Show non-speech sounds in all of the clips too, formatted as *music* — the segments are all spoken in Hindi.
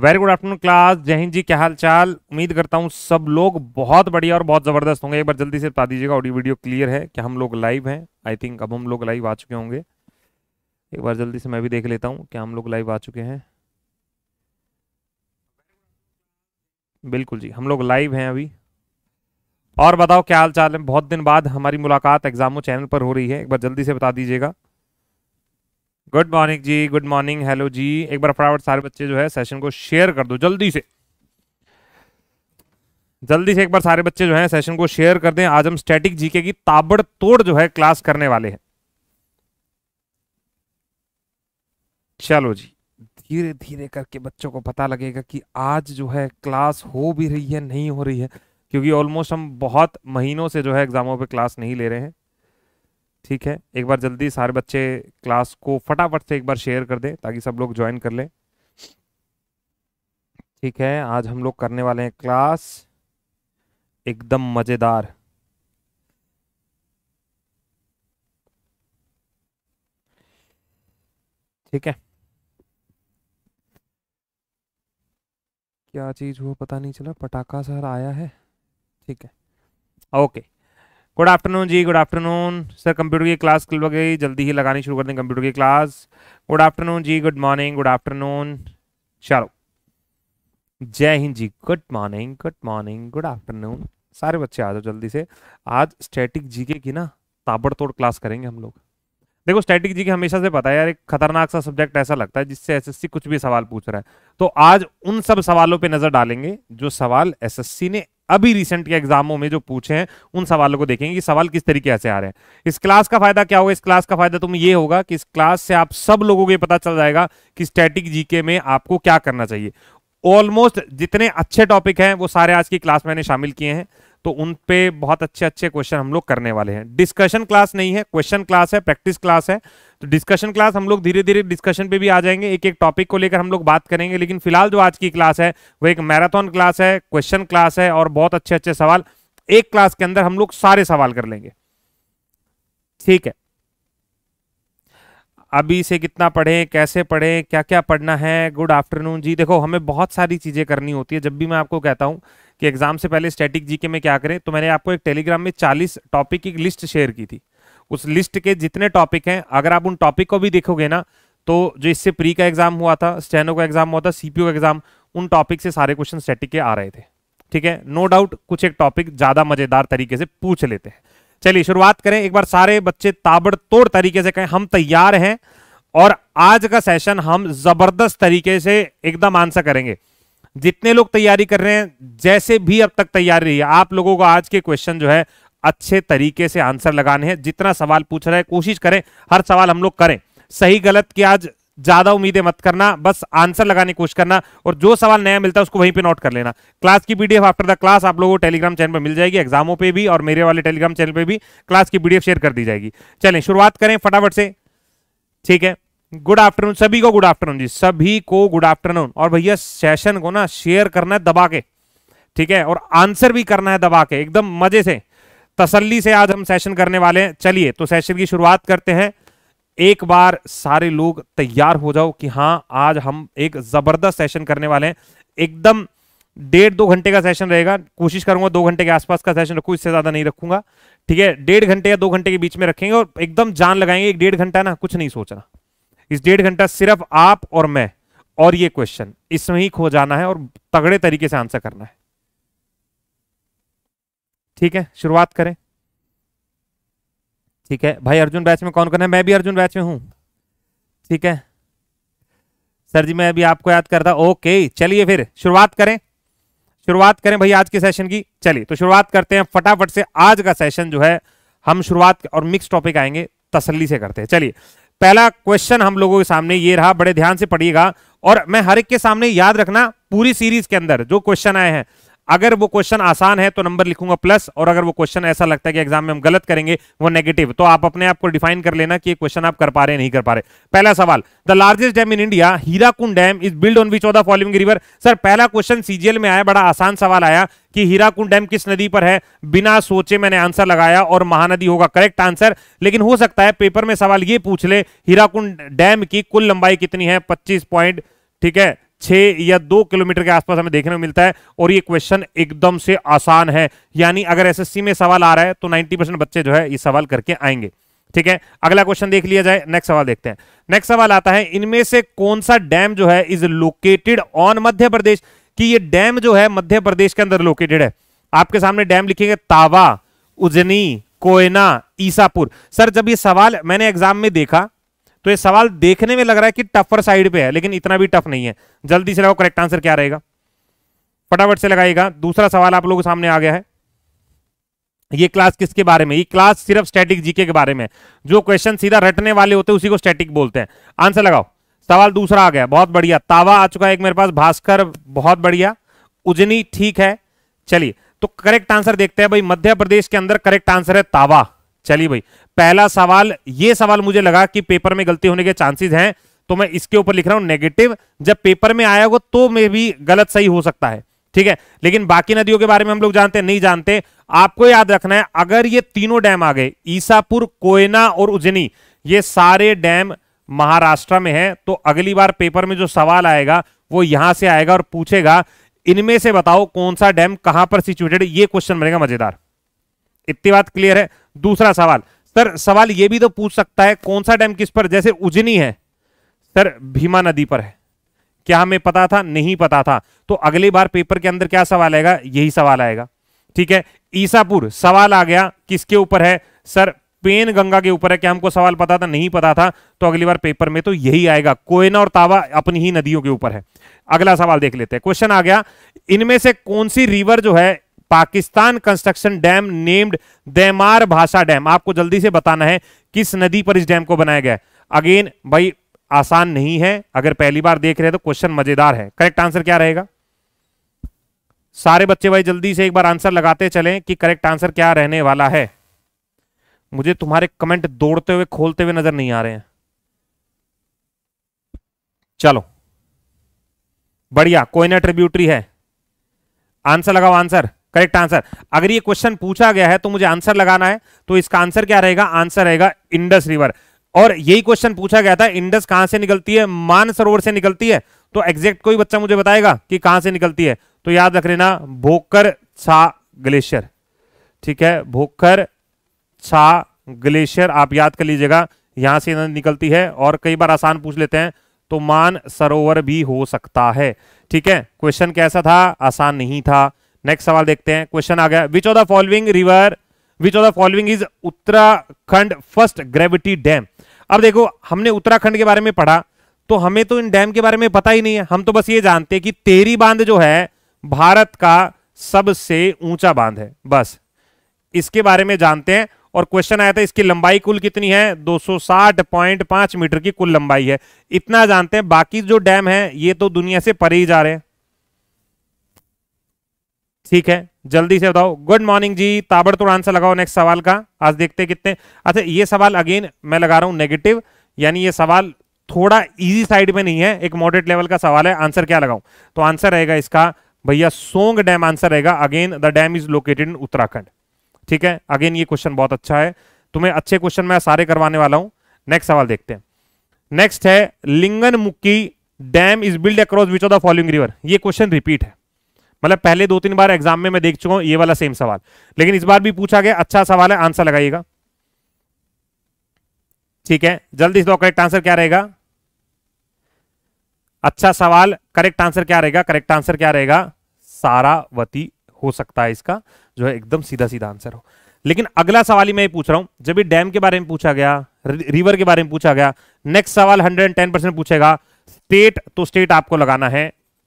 वेरी गुड आफ्टरनून क्लास जय हिंद जी क्या हाल चाल उम्मीद करता हूँ सब लोग बहुत बढ़िया और बहुत ज़बरदस्त होंगे एक बार जल्दी से बता दीजिएगा ऑडियो वीडियो क्लियर है क्या हम लोग लाइव हैं आई थिंक अब हम लोग लाइव आ चुके होंगे एक बार जल्दी से मैं भी देख लेता हूँ क्या हम लोग लाइव आ चुके हैं बिल्कुल जी हम लोग लाइव हैं अभी और बताओ क्या हाल चाल है बहुत दिन बाद हमारी मुलाकात एग्जामो चैनल पर हो रही है एक बार जल्दी से बता दीजिएगा good morning ji good morning hello ji एक बार फटाफट सारे बच्चे जो है सेशन को शेयर कर दो जल्दी से जल्दी से एक बार सारे बच्चे जो है सेशन को शेयर कर दें आज हम स्टैटिक जीके की ताबड़तोड़ जो है क्लास करने वाले हैं चलो जी धीरे धीरे करके बच्चों को पता लगेगा कि आज जो है क्लास हो भी रही है नहीं हो रही है क्योंकि ऑलमोस्ट हम बहुत महीनों से जो है एग्जामों पे क्लास नहीं ले रहे हैं ठीक है एक बार जल्दी सारे बच्चे क्लास को फटाफट से एक बार शेयर कर दें ताकि सब लोग ज्वाइन कर लें ठीक है आज हम लोग करने वाले हैं क्लास एकदम मज़ेदार ठीक है क्या चीज़ हुआ पता नहीं चला पटाखा सर आया है ठीक है okay good afternoon ji good afternoon sir computer की क्लास खुल गई जल्दी ही लगानी शुरू कर दें कंप्यूटर की class good afternoon ji good morning good afternoon चलो जय Hind ji good morning good morning good afternoon सारे बच्चे आ जाओ जल्दी से आज स्टैटिक जीके की ना ताबड़तोड़ क्लास करेंगे हम लोग देखो स्टैटिक जी के हमेशा से पता है यार एक खतरनाक सा सब्जेक्ट ऐसा लगता है जिससे एसएससी कुछ भी सवाल पूछ रहा है तो आज उन सब सवालों पे नजर डालेंगे जो सवाल एसएससी ने अभी रिसेंट के एग्जामों में जो पूछे हैं उन सवालों को देखेंगे कि सवाल किस तरीके से आ रहे हैं इस क्लास का फायदा क्या होगा इस क्लास का फायदा तुम ये होगा कि इस क्लास से आप सब लोगों को पता चल जाएगा कि स्टैटिक जीके में आपको क्या करना चाहिए ऑलमोस्ट जितने अच्छे टॉपिक हैं वो सारे आज की क्लास मैंने शामिल किए हैं तो उन पे बहुत अच्छे अच्छे क्वेश्चन हम लोग करने वाले हैं डिस्कशन क्लास नहीं है क्वेश्चन क्लास है प्रैक्टिस क्लास है तो डिस्कशन क्लास हम लोग धीरे धीरे डिस्कशन पे भी आ जाएंगे एक एक टॉपिक को लेकर हम लोग बात करेंगे लेकिन फिलहाल जो आज की क्लास है वो एक मैराथन क्लास है क्वेश्चन क्लास है और बहुत अच्छे अच्छे सवाल एक क्लास के अंदर हम लोग सारे सवाल कर लेंगे ठीक है अभी से कितना पढ़ें कैसे पढ़ें क्या क्या पढ़ना है गुड आफ्टरनून जी देखो हमें बहुत सारी चीज़ें करनी होती है जब भी मैं आपको कहता हूँ कि एग्ज़ाम से पहले स्टैटिक जी के में क्या करें तो मैंने आपको एक टेलीग्राम में चालीस टॉपिक की लिस्ट शेयर की थी उस लिस्ट के जितने टॉपिक हैं अगर आप उन टॉपिक को भी देखोगे ना तो जो इससे प्री का एग्ज़ाम हुआ था स्टेनो का एग्ज़ाम हुआ था सी का एग्ज़ाम उन टॉपिक से सारे क्वेश्चन स्टैटिक के आ रहे थे ठीक है नो डाउट कुछ एक टॉपिक ज़्यादा मज़ेदार तरीके से पूछ लेते हैं चलिए शुरुआत करें एक बार सारे बच्चे ताबड़तोड़ तरीके से कहें हम तैयार हैं और आज का सेशन हम जबरदस्त तरीके से एकदम आंसर करेंगे जितने लोग तैयारी कर रहे हैं जैसे भी अब तक तैयारी रही है आप लोगों को आज के क्वेश्चन जो है अच्छे तरीके से आंसर लगाने हैं जितना सवाल पूछ रहे हैं कोशिश करें हर सवाल हम लोग करें सही गलत की आज ज्यादा उम्मीदें मत करना बस आंसर लगाने की कोशिश करना और जो सवाल नया मिलता है उसको वहीं पे नोट कर लेना क्लास की पीडीएफ आफ्टर द क्लास आप लोगों को टेलीग्राम चैनल पर मिल जाएगी एग्जामों पे भी और मेरे वाले टेलीग्राम चैनल पे भी क्लास की पीडीएफ शेयर कर दी जाएगी चलें शुरुआत करें फटाफट से ठीक है गुड आफ्टरनून सभी को गुड आफ्टरनून जी सभी को गुड आफ्टरनून और भैया सेशन को ना शेयर करना है दबा के ठीक है और आंसर भी करना है दबा के एकदम मजे से तसली से आज हम सेशन करने वाले हैं चलिए तो सेशन की शुरुआत करते हैं एक बार सारे लोग तैयार हो जाओ कि हाँ आज हम एक जबरदस्त सेशन करने वाले हैं एकदम डेढ़ दो घंटे का सेशन रहेगा कोशिश करूंगा दो घंटे के आसपास का सेशन रखूँ इससे ज्यादा नहीं रखूंगा ठीक है डेढ़ घंटे या दो घंटे के बीच में रखेंगे और एकदम जान लगाएंगे एक डेढ़ घंटा ना कुछ नहीं सोचना इस डेढ़ घंटा सिर्फ आप और मैं और ये क्वेश्चन इसमें ही खो जाना है और तगड़े तरीके से आंसर करना है ठीक है शुरुआत करें ठीक है भाई अर्जुन बैच में कौन कौन है मैं भी अर्जुन बैच में हूँ ठीक है सर जी मैं अभी आपको याद करता ओके चलिए फिर शुरुआत करें शुरुआत करें भाई आज के सेशन की चलिए तो शुरुआत करते हैं फटाफट से आज का सेशन जो है हम शुरुआत और मिक्स टॉपिक आएंगे तसल्ली से करते हैं चलिए पहला क्वेश्चन हम लोगों के सामने ये रहा बड़े ध्यान से पढ़िएगा और मैं हर एक के सामने याद रखना पूरी सीरीज के अंदर जो क्वेश्चन आए हैं अगर वो क्वेश्चन आसान है तो नंबर लिखूंगा प्लस और अगर वो क्वेश्चन ऐसा लगता है कि एग्जाम में हम गलत करेंगे वो नेगेटिव तो आप अपने आप को डिफाइन कर लेना कि क्वेश्चन आप कर पा रहे नहीं कर पा रहे पहला सवाल the largest dam in India Hirakud dam is build on which of the following river sir पहला क्वेश्चन सीजीएल में आया बड़ा आसान सवाल आया कि हीराकुंड डैम किस नदी पर है बिना सोचे मैंने आंसर लगाया और महानदी होगा करेक्ट आंसर लेकिन हो सकता है पेपर में सवाल ये पूछ ले हीराकुंड डैम की कुल लंबाई कितनी है पच्चीस पॉइंट ठीक है छः या दो किलोमीटर के आसपास हमें देखने को मिलता है और ये क्वेश्चन एकदम से आसान है यानी अगर एसएससी में सवाल आ रहा है तो 90 परसेंट बच्चे जो है ये सवाल करके आएंगे ठीक है अगला क्वेश्चन देख लिया जाए नेक्स्ट सवाल देखते हैं नेक्स्ट सवाल आता है इनमें से कौन सा डैम जो है is located on Madhya Pradesh कि ये डैम जो है मध्य प्रदेश के अंदर लोकेटेड है आपके सामने डैम लिखेंगे तावा उजनी कोयना ईसापुर सर जब ये सवाल मैंने एग्जाम में देखा तो ये सवाल देखने में लग रहा है कि टफर साइड पे है लेकिन इतना भी टफ नहीं है जल्दी से लगाओ करेक्ट आंसर क्या रहेगा फटाफट से लगाएगा दूसरा सवाल आप लोगों के सामने आ गया है ये क्लास किसके बारे में ये क्लास सिर्फ स्टैटिक जीके के बारे में जो क्वेश्चन सीधा रटने वाले होते हैं उसी को स्टैटिक बोलते हैं आंसर लगाओ सवाल दूसरा आ गया बहुत बढ़िया तावा आ चुका है एक मेरे पास भास्कर बहुत बढ़िया उजनी ठीक है चलिए तो करेक्ट आंसर देखते हैं भाई मध्य प्रदेश के अंदर करेक्ट आंसर है तावा चलिए भाई पहला सवाल ये सवाल मुझे लगा कि पेपर में गलती होने के चांसेस हैं तो मैं इसके ऊपर लिख रहा हूं नेगेटिव जब पेपर में आया होगा तो मे भी गलत सही हो सकता है ठीक है लेकिन बाकी नदियों के बारे में हम लोग जानते नहीं जानते आपको याद रखना है अगर ये तीनों डैम आ गए ईसापुर कोयना और उजनी ये सारे डैम महाराष्ट्र में है तो अगली बार पेपर में जो सवाल आएगा वो यहां से आएगा और पूछेगा इनमें से बताओ कौन सा डैम कहां पर सिचुएटेड ये क्वेश्चन बनेगा मजेदार इतनी बात क्लियर है दूसरा सवाल सर सवाल यह भी तो पूछ सकता है कौन सा डैम किस पर जैसे उजनी है सर भीमा नदी पर है क्या हमें पता था नहीं पता था तो अगली बार पेपर के अंदर क्या सवाल आएगा यही सवाल आएगा ठीक है ईसापुर सवाल आ गया किसके ऊपर है सर पेन गंगा के ऊपर है क्या हमको सवाल पता था नहीं पता था तो अगली बार पेपर में तो यही आएगा कोयना और तावा अपनी ही नदियों के ऊपर है अगला सवाल देख लेते हैं क्वेश्चन आ गया इनमें से कौन सी रिवर जो है पाकिस्तान कंस्ट्रक्शन डैम नेम्ड देमार भाषा डैम आपको जल्दी से बताना है किस नदी पर इस डैम को बनाया गया अगेन भाई आसान नहीं है अगर पहली बार देख रहे हैं तो क्वेश्चन मजेदार है करेक्ट आंसर क्या रहेगा सारे बच्चे भाई जल्दी से एक बार आंसर लगाते चलें कि करेक्ट आंसर क्या रहने वाला है मुझे तुम्हारे कमेंट दौड़ते हुए खोलते हुए नजर नहीं आ रहे हैं चलो बढ़िया कोयना ट्रिब्यूटरी है आंसर लगाओ आंसर करेक्ट आंसर अगर ये क्वेश्चन पूछा गया है तो मुझे आंसर लगाना है तो इसका आंसर क्या रहेगा आंसर रहेगा इंडस रिवर और यही क्वेश्चन पूछा गया था इंडस कहां से निकलती है मानसरोवर से निकलती है तो एग्जैक्ट कोई बच्चा मुझे बताएगा कि कहां से निकलती है तो याद रख लेना भोकर छा ग्लेशियर ठीक है भोकर छा ग्लेशियर आप याद कर लीजिएगा यहां से निकलती है और कई बार आसान पूछ लेते हैं तो मान सरोवर भी हो सकता है ठीक है क्वेश्चन कैसा था आसान नहीं था नेक्स्ट सवाल देखते हैं क्वेश्चन आ गया which of the following river which of the following is Uttarakhand first gravity dam अब देखो हमने उत्तराखंड के बारे में पढ़ा तो हमें तो इन डैम के बारे में पता ही नहीं है हम तो बस ये जानते हैं कि तेरी बांध जो है भारत का सबसे ऊंचा बांध है बस इसके बारे में जानते हैं और क्वेश्चन आया था इसकी लंबाई कुल कितनी है 260.5 मीटर की कुल लंबाई है इतना जानते हैं बाकी जो डैम है ये तो दुनिया से परे ही जा रहे हैं ठीक है जल्दी से बताओ गुड मॉर्निंग जी ताबड़तोड़ आंसर लगाओ नेक्स्ट सवाल का आज देखते कितने अच्छा ये सवाल अगेन मैं लगा रहा हूं नेगेटिव यानी ये सवाल थोड़ा इजी साइड में नहीं है एक मॉडरेट लेवल का सवाल है आंसर क्या लगाऊं तो आंसर रहेगा इसका भैया सोंग डैम आंसर रहेगा again the dam is located in Uttarakhand ठीक है अगेन ये क्वेश्चन बहुत अच्छा है तुम्हें अच्छे क्वेश्चन मैं सारे करवाने वाला हूं नेक्स्ट सवाल देखते हैं नेक्स्ट है Linganamakki dam is build across which of the following river ये क्वेश्चन रिपीट है मतलब पहले दो तीन बार एग्जाम में मैं देख चुका हूं ये वाला सेम सवाल लेकिन इस बार भी पूछा गया अच्छा सवाल है आंसर लगाइएगा ठीक है जल्दी इसका करेक्ट आंसर क्या रहेगा अच्छा सवाल करेक्ट आंसर क्या रहेगा करेक्ट आंसर क्या रहेगा सारावती हो सकता है इसका जो है एकदम सीधा सीधा आंसर हो लेकिन अगला सवाल ही मैं पूछ रहा हूं जब भी डैम के बारे में पूछा गया रिवर के बारे में पूछा गया नेक्स्ट सवाल 110 परसेंट पूछेगा स्टेट तो स्टेट आपको लगाना है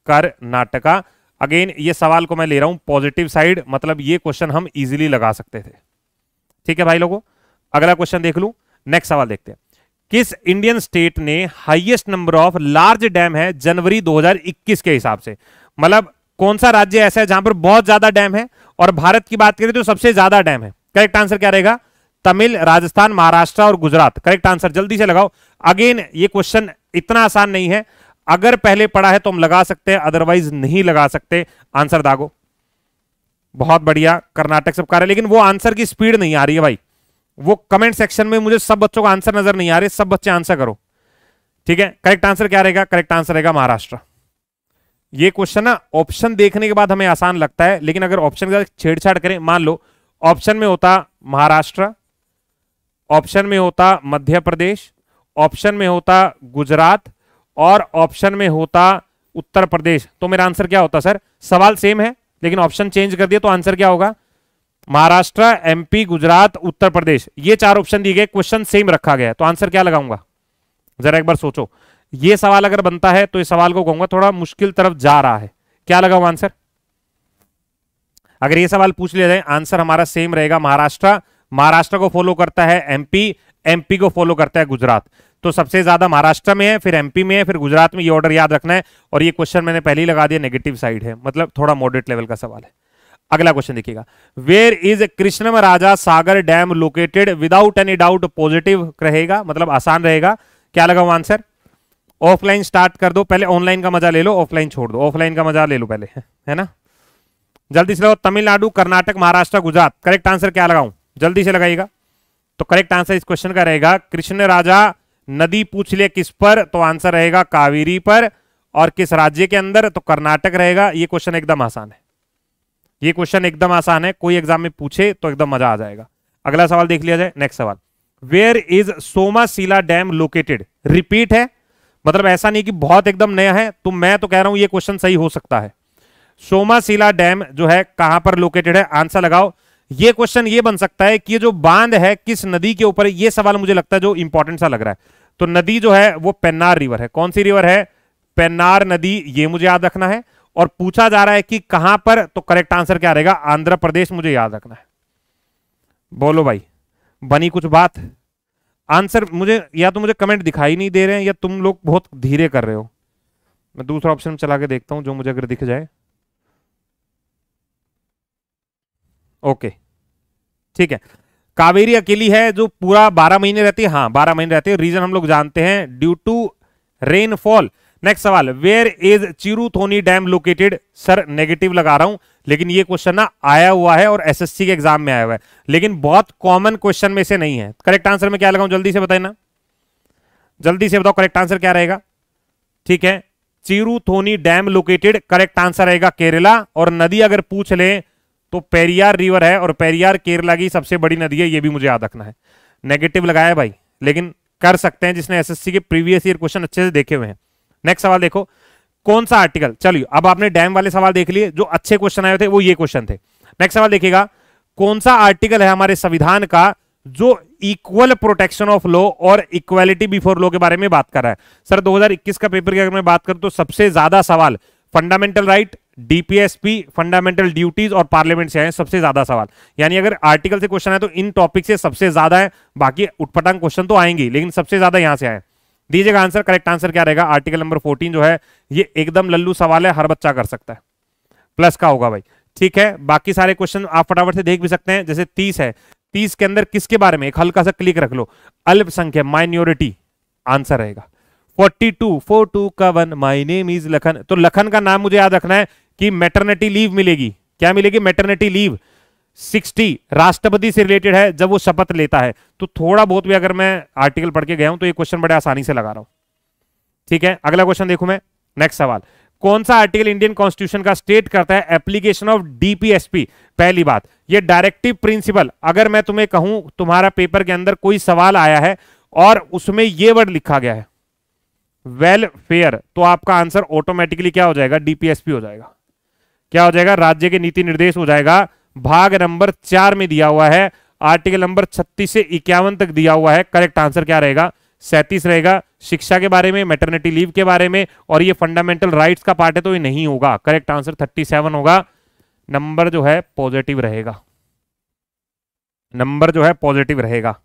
कर्नाटका अगेन ये सवाल को मैं ले रहा हूं पॉजिटिव साइड मतलब ये क्वेश्चन हम इजीली लगा सकते थे ठीक है भाई लोगों अगला क्वेश्चन देख लू नेक्स्ट सवाल देखते हैं किस इंडियन स्टेट ने highest number of large dam है जनवरी 2021 के हिसाब से मतलब कौन सा राज्य ऐसा है जहां पर बहुत ज्यादा डैम है और भारत की बात करें तो सबसे ज्यादा डैम है करेक्ट आंसर क्या रहेगा तमिल राजस्थान महाराष्ट्र और गुजरात करेक्ट आंसर जल्दी से लगाओ अगेन ये क्वेश्चन इतना आसान नहीं है अगर पहले पड़ा है तो हम लगा सकते हैं अदरवाइज नहीं लगा सकते आंसर दागो बहुत बढ़िया कर्नाटक सबका है लेकिन वो आंसर की स्पीड नहीं आ रही है भाई वो कमेंट सेक्शन में मुझे सब बच्चों का आंसर नजर नहीं आ रहे सब बच्चे आंसर करो ठीक है करेक्ट आंसर क्या रहेगा करेक्ट आंसर रहेगा महाराष्ट्र ये क्वेश्चन ना ऑप्शन देखने के बाद हमें आसान लगता है लेकिन अगर ऑप्शन के छेड़छाड़ करें मान लो ऑप्शन में होता महाराष्ट्र ऑप्शन में होता मध्य प्रदेश ऑप्शन में होता गुजरात और ऑप्शन में होता उत्तर प्रदेश तो मेरा आंसर क्या होता सर सवाल सेम है लेकिन ऑप्शन चेंज कर दिया तो आंसर क्या होगा महाराष्ट्र एमपी गुजरात उत्तर प्रदेश ये चार ऑप्शन दिए गए क्वेश्चन सेम रखा गया तो आंसर क्या लगाऊंगा जरा एक बार सोचो ये सवाल अगर बनता है तो इस सवाल को कहूंगा थोड़ा मुश्किल तरफ जा रहा है क्या लगाऊंगा आंसर अगर ये सवाल पूछ लिया जाए आंसर हमारा सेम रहेगा महाराष्ट्र महाराष्ट्र को फॉलो करता है एमपी एमपी को फॉलो करता है गुजरात तो सबसे ज्यादा महाराष्ट्र में है फिर एमपी में है फिर गुजरात में ये ऑर्डर याद रखना है और ये क्वेश्चन मैंने पहले ही लगा दिया नेगेटिव साइड है मतलब थोड़ा मॉडरेट लेवल का सवाल है अगला क्वेश्चन देखिएगा where is Krishnam Raja Sagar dam located without any doubt positive रहेगा मतलब आसान रहेगा क्या लगा आंसर ऑफलाइन स्टार्ट कर दो पहले ऑनलाइन का मजा ले लो ऑफलाइन छोड़ दो ऑफलाइन का मजा ले लो पहले है ना जल्दी से लगाओ तमिलनाडु कर्नाटक महाराष्ट्र गुजरात करेक्ट आंसर क्या लगाऊं जल्दी से लगाइएगा तो करेक्ट आंसर इस क्वेश्चन का रहेगा कृष्ण राजा नदी पूछ ले किस पर तो आंसर रहेगा कावेरी पर और किस राज्य के अंदर तो कर्नाटक रहेगा ये क्वेश्चन एकदम आसान है ये क्वेश्चन एकदम आसान है कोई एग्जाम में पूछे तो एकदम मजा आ जाएगा अगला सवाल देख लिया जाए नेक्स्ट सवाल where is Somasila dam located repeat है मतलब ऐसा नहीं कि बहुत एकदम नया है तो मैं तो कह रहा हूं ये क्वेश्चन सही हो सकता है सोमाशिला डैम जो है कहां पर लोकेटेड है आंसर लगाओ ये क्वेश्चन ये बन सकता है कि जो बांध है किस नदी के ऊपर ये सवाल मुझे लगता है जो इंपॉर्टेंट सा लग रहा है तो नदी जो है वो पेन्नार रिवर है कौन सी रिवर है पेन्नार नदी ये मुझे याद रखना है और पूछा जा रहा है कि कहां पर तो करेक्ट आंसर क्या रहेगा आंध्र प्रदेश मुझे याद रखना है बोलो भाई बनी कुछ बात आंसर मुझे या तो मुझे कमेंट दिखाई नहीं दे रहे हैं या तुम लोग बहुत धीरे कर रहे हो मैं दूसरा ऑप्शन चला के देखता हूं जो मुझे अगर दिख जाए ओके ठीक है कावेरी अकेली है जो पूरा बारह महीने रहती है हाँ बारह महीने रहती है रीजन हम लोग जानते हैं ड्यू टू रेनफॉल नेक्स्ट सवाल where is Cheruthoni dam located sir negative लगा रहा हूं लेकिन ये क्वेश्चन ना आया हुआ है और एसएससी के एग्जाम में आया हुआ है लेकिन बहुत कॉमन क्वेश्चन में से नहीं है करेक्ट आंसर में क्या लगाऊं जल्दी से बताए ना जल्दी से बताओ करेक्ट आंसर क्या रहेगा ठीक है Cheruthoni dam located correct answer रहेगा केरला और नदी अगर पूछ ले तो पेरियार रिवर है और पेरियार केरला की सबसे बड़ी नदी है ये भी मुझे याद रखना है नेगेटिव लगाया भाई लेकिन कर सकते हैं जिसने एसएससी के प्रीवियस ईयर क्वेश्चन अच्छे से देखे हुए हैं नेक्स्ट सवाल देखो कौन सा आर्टिकल चलिए अब आपने डैम वाले सवाल देख लिए जो अच्छे क्वेश्चन आए थे वो ये क्वेश्चन थे नेक्स्ट सवाल देखिएगा कौन सा आर्टिकल है हमारे संविधान का जो इक्वल प्रोटेक्शन ऑफ लॉ और इक्वेलिटी बिफोर लॉ के बारे में बात कर रहा है सर 2021 का पेपर की अगर मैं बात करूं तो सबसे ज्यादा सवाल fundamental right DPSP fundamental duties और पार्लियामेंट से आए सबसे ज्यादा सवाल यानी अगर आर्टिकल से क्वेश्चन है तो इन टॉपिक से सबसे ज्यादा है बाकी उठपटांग क्वेश्चन तो आएंगे लेकिन सबसे ज्यादा यहां से आए दीजिएगा आंसर करेक्ट आंसर क्या रहेगा आर्टिकल नंबर फोर्टीन जो है ये एकदम लल्लू सवाल है हर बच्चा कर सकता है प्लस का होगा भाई ठीक है बाकी सारे क्वेश्चन आप फटाफट से देख भी सकते हैं जैसे तीस है तीस के अंदर किसके बारे में एक हल्का सा क्लिक रख लो अल्पसंख्यक माइनॉरिटी आंसर रहेगा फोर्टी टू फोर टू का one my name is Lakhan तो लखन का नाम मुझे याद रखना है कि मेटर्निटी लीव मिलेगी क्या मिलेगी मेटर्निटी लीव सिक्सटी राष्ट्रपति से रिलेटेड है जब वो शपथ लेता है तो थोड़ा बहुत भी अगर मैं आर्टिकल पढ़ के गया हूं तो ये क्वेश्चन बड़े आसानी से लगा रहा हूं ठीक है अगला क्वेश्चन देखू मैं नेक्स्ट सवाल कौन सा आर्टिकल इंडियन कॉन्स्टिट्यूशन का स्टेट करता है एप्लीकेशन ऑफ डीपीएसपी पहली बात ये डायरेक्टिव प्रिंसिपल अगर मैं तुम्हें कहूं तुम्हारा पेपर के अंदर कोई सवाल आया है और उसमें ये वर्ड लिखा गया है वेलफेयर तो आपका आंसर ऑटोमेटिकली क्या हो जाएगा डीपीएसपी हो जाएगा क्या हो जाएगा राज्य के नीति निर्देश हो जाएगा भाग नंबर चार में दिया हुआ है आर्टिकल नंबर छत्तीस से इक्यावन तक दिया हुआ है करेक्ट आंसर क्या रहेगा सैंतीस रहेगा शिक्षा के बारे में मेटर्निटी लीव के बारे में और ये फंडामेंटल राइट्स का पार्ट है तो ये नहीं होगा करेक्ट आंसर थर्टी सेवन होगा नंबर जो है पॉजिटिव रहेगा नंबर जो है पॉजिटिव रहेगा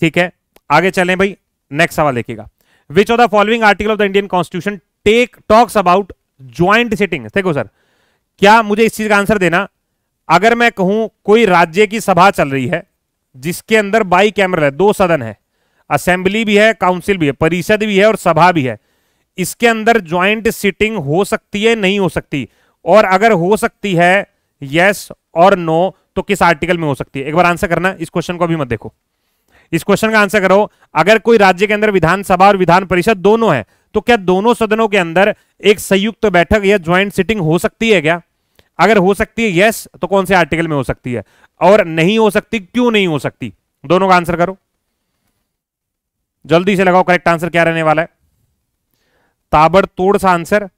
ठीक है आगे चलें भाई नेक्स्ट सवाल देखिएगा which of the following article of the Indian constitution take talks about joint sitting देखो सर क्या मुझे इस चीज का आंसर देना अगर मैं कहूं कोई राज्य की सभा चल रही है जिसके अंदर बाई कैमरल है दो सदन है असेंबली भी है काउंसिल भी है परिषद भी है और सभा भी है इसके अंदर ज्वाइंट सिटिंग हो सकती है नहीं हो सकती और अगर हो सकती है यस और नो तो किस आर्टिकल में हो सकती है एक बार आंसर करना इस क्वेश्चन को अभी मत देखो इस क्वेश्चन का आंसर करो अगर कोई राज्य के अंदर विधानसभा और विधान परिषद दोनों है तो क्या दोनों सदनों के अंदर एक संयुक्त तो बैठक या ज्वाइंट सिटिंग हो सकती है क्या अगर हो सकती है यस तो कौन से आर्टिकल में हो सकती है और नहीं हो सकती क्यों नहीं हो सकती दोनों का आंसर करो जल्दी से लगाओ करेक्ट आंसर क्या रहने वाला है ताबड़तोड़ सा आंसर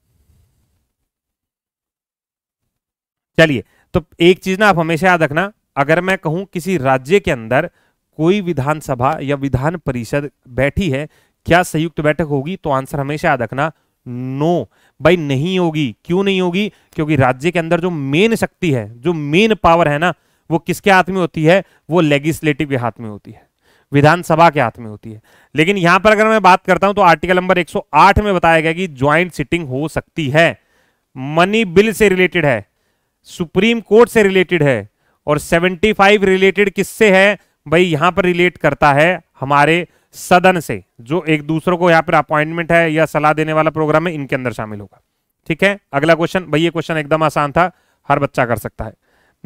चलिए तो एक चीज ना आप हमेशा याद रखना अगर मैं कहूं किसी राज्य के अंदर कोई विधानसभा या विधान परिषद बैठी है क्या संयुक्त बैठक होगी तो आंसर हमेशा याद रखना नो भाई नहीं होगी क्यों नहीं होगी क्योंकि राज्य के अंदर जो मेन शक्ति है जो मेन पावर है ना वो किसके हाथ में होती है वो लेजिस्लेटिव के हाथ में होती है विधानसभा के हाथ में होती है लेकिन यहां पर अगर मैं बात करता हूं तो आर्टिकल नंबर 108 में बताया गया कि ज्वाइंट सिटिंग हो सकती है मनी बिल से रिलेटेड है सुप्रीम कोर्ट से रिलेटेड है और 75 रिलेटेड किससे है भाई यहां पर रिलेट करता है हमारे सदन से जो एक दूसरों को यहां पर अपॉइंटमेंट है या सलाह देने वाला प्रोग्राम है इनके अंदर शामिल होगा ठीक है अगला क्वेश्चन भाई ये क्वेश्चन एकदम आसान था हर बच्चा कर सकता है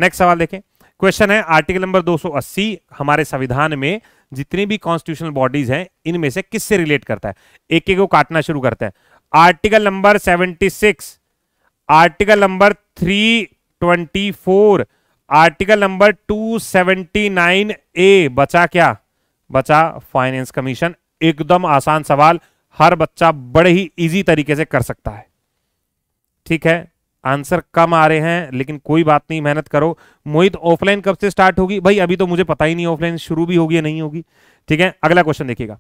नेक्स्ट सवाल देखें क्वेश्चन है आर्टिकल नंबर 280 हमारे संविधान में जितनी भी कॉन्स्टिट्यूशनल बॉडीज हैं इनमें से किससे रिलेट करता है एक एक को काटना शुरू करता है article number 76 article number 324 article number 279 A बचा क्या बचा फाइनेंस कमीशन एकदम आसान सवाल हर बच्चा बड़े ही इजी तरीके से कर सकता है ठीक है आंसर कम आ रहे हैं लेकिन कोई बात नहीं मेहनत करो मोहित ऑफलाइन कब से स्टार्ट होगी भाई अभी तो मुझे पता ही नहीं ऑफलाइन शुरू भी होगी या नहीं होगी ठीक है अगला क्वेश्चन देखिएगा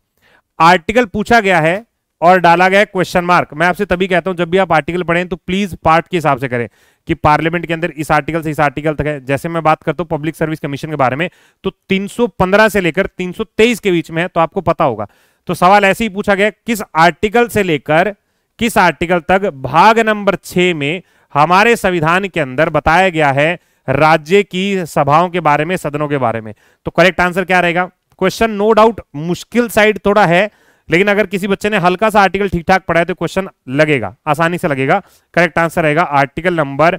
आर्टिकल पूछा गया है और डाला गया क्वेश्चन मार्क मैं आपसे तभी कहता हूं जब भी आप आर्टिकल पढ़ें तो प्लीज पार्ट के हिसाब से करें कि पार्लियामेंट के अंदर इस आर्टिकल से इस आर्टिकल तक है जैसे मैं बात करता हूं पब्लिक सर्विस कमीशन के बारे में तो 315 से लेकर 323 के बीच में है तो आपको पता होगा तो सवाल ऐसे ही पूछा गया किस आर्टिकल से लेकर किस आर्टिकल तक भाग नंबर छ में हमारे संविधान के अंदर बताया गया है राज्य की सभाओं के बारे में सदनों के बारे में तो करेक्ट आंसर क्या रहेगा क्वेश्चन नो डाउट मुश्किल साइड थोड़ा है लेकिन अगर किसी बच्चे ने हल्का सा आर्टिकल ठीक ठाक पढ़ा है तो क्वेश्चन लगेगा आसानी से लगेगा करेक्ट आंसर रहेगा आर्टिकल नंबर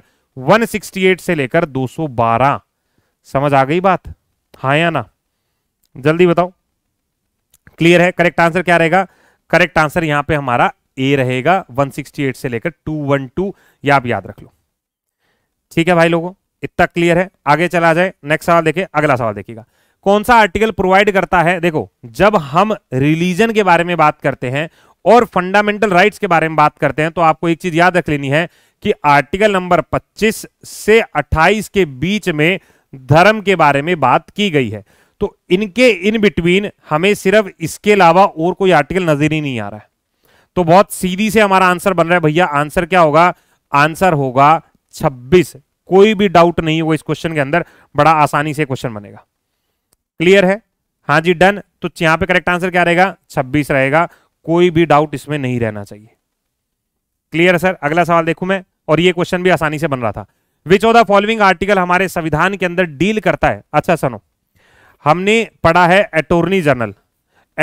168 से लेकर 212 समझ आ गई बात हाँ या ना जल्दी बताओ क्लियर है करेक्ट आंसर क्या रहेगा करेक्ट आंसर यहां पे हमारा ए रहेगा 168 से लेकर 212 या आप याद रख लो ठीक है भाई लोगों इतना क्लियर है आगे चला जाए नेक्स्ट सवाल देखिए अगला सवाल देखिएगा कौन सा आर्टिकल प्रोवाइड करता है देखो जब हम रिलीजन के बारे में बात करते हैं और फंडामेंटल राइट्स के बारे में बात करते हैं तो आपको एक चीज याद रख लेनी है कि आर्टिकल नंबर 25 से 28 के बीच में धर्म के बारे में बात की गई है तो इनके इन बिटवीन हमें सिर्फ इसके अलावा और कोई आर्टिकल नजर ही नहीं आ रहा है तो बहुत सीधी से हमारा आंसर बन रहा है भैया आंसर क्या होगा आंसर होगा 26 कोई भी डाउट नहीं होगा इस क्वेश्चन के अंदर बड़ा आसानी से क्वेश्चन बनेगा क्लियर है हाँ जी डन तो यहां पे करेक्ट आंसर क्या रहेगा छब्बीस रहेगा कोई भी डाउट इसमें नहीं रहना चाहिए क्लियर है सर अगला सवाल देखू मैं और ये क्वेश्चन भी आसानी से बन रहा था which of the following article हमारे संविधान के अंदर डील करता है अच्छा सनो हमने पढ़ा है अटोर्नी जनरल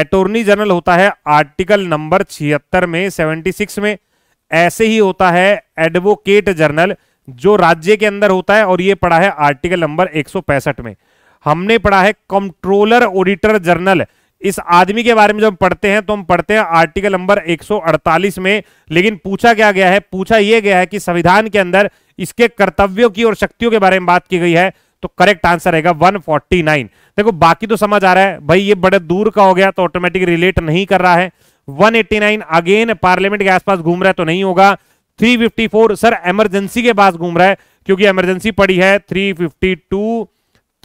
अटोर्नी जनरल होता है आर्टिकल नंबर छिहत्तर में 76 में ऐसे ही होता है एडवोकेट जनरल जो राज्य के अंदर होता है और ये पढ़ा है आर्टिकल नंबर 165 में हमने पढ़ा है कंट्रोलर ऑडिटर जनरल इस आदमी के बारे में जब पढ़ते हैं तो हम पढ़ते हैं आर्टिकल नंबर 148 में लेकिन पूछा क्या गया है पूछा यह गया है कि संविधान के अंदर इसके कर्तव्यों की और शक्तियों के बारे में बात की गई है तो करेक्ट आंसर रहेगा 149 देखो बाकी तो समझ आ रहा है भाई ये बड़े दूर का हो गया तो ऑटोमेटिक रिलेट नहीं कर रहा है वन अगेन पार्लियामेंट के आसपास घूम रहा है तो नहीं होगा थ्री सर एमरजेंसी के पास घूम रहा है क्योंकि एमरजेंसी पड़ी है थ्री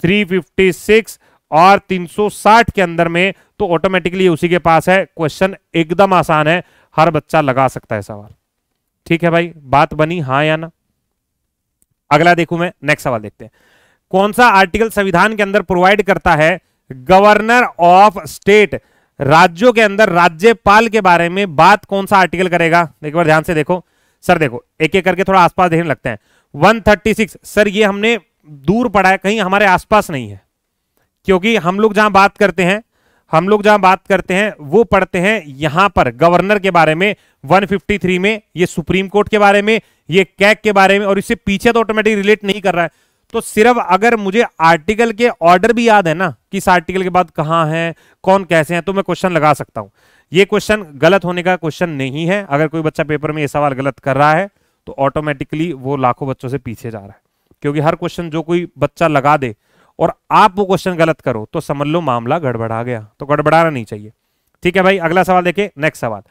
356 और 360 के अंदर में तो ऑटोमेटिकली उसी के पास है क्वेश्चन एकदम आसान है हर बच्चा लगा सकता है सवाल ठीक है भाई बात बनी हाँ या ना अगला देखू मैं नेक्स्ट सवाल देखते हैं कौन सा आर्टिकल संविधान के अंदर प्रोवाइड करता है गवर्नर ऑफ स्टेट राज्यों के अंदर राज्यपाल के बारे में बात कौन सा आर्टिकल करेगा एक बार ध्यान से देखो सर देखो एक एक करके थोड़ा आसपास देखने लगते हैं 136 सर ये हमने दूर पड़ा है कहीं हमारे आसपास नहीं है क्योंकि हम लोग जहां बात करते हैं हम लोग जहां बात करते हैं वो पढ़ते हैं यहां पर गवर्नर के बारे में 153 में ये सुप्रीम कोर्ट के बारे में ये कैक के बारे में और इससे पीछे तो ऑटोमेटिक रिलेट नहीं कर रहा है तो सिर्फ अगर मुझे आर्टिकल के ऑर्डर भी याद है ना किस आर्टिकल के बाद कहाँ है कौन कैसे हैं तो मैं क्वेश्चन लगा सकता हूँ ये क्वेश्चन गलत होने का क्वेश्चन नहीं है अगर कोई बच्चा पेपर में ये सवाल गलत कर रहा है तो ऑटोमेटिकली वो लाखों बच्चों से पीछे जा रहा है क्योंकि हर क्वेश्चन जो कोई बच्चा लगा दे और आप वो क्वेश्चन गलत करो तो समझ लो मामला गड़बड़ा गया तो गड़बड़ाना नहीं चाहिए ठीक है भाई अगला सवाल देखिए नेक्स्ट सवाल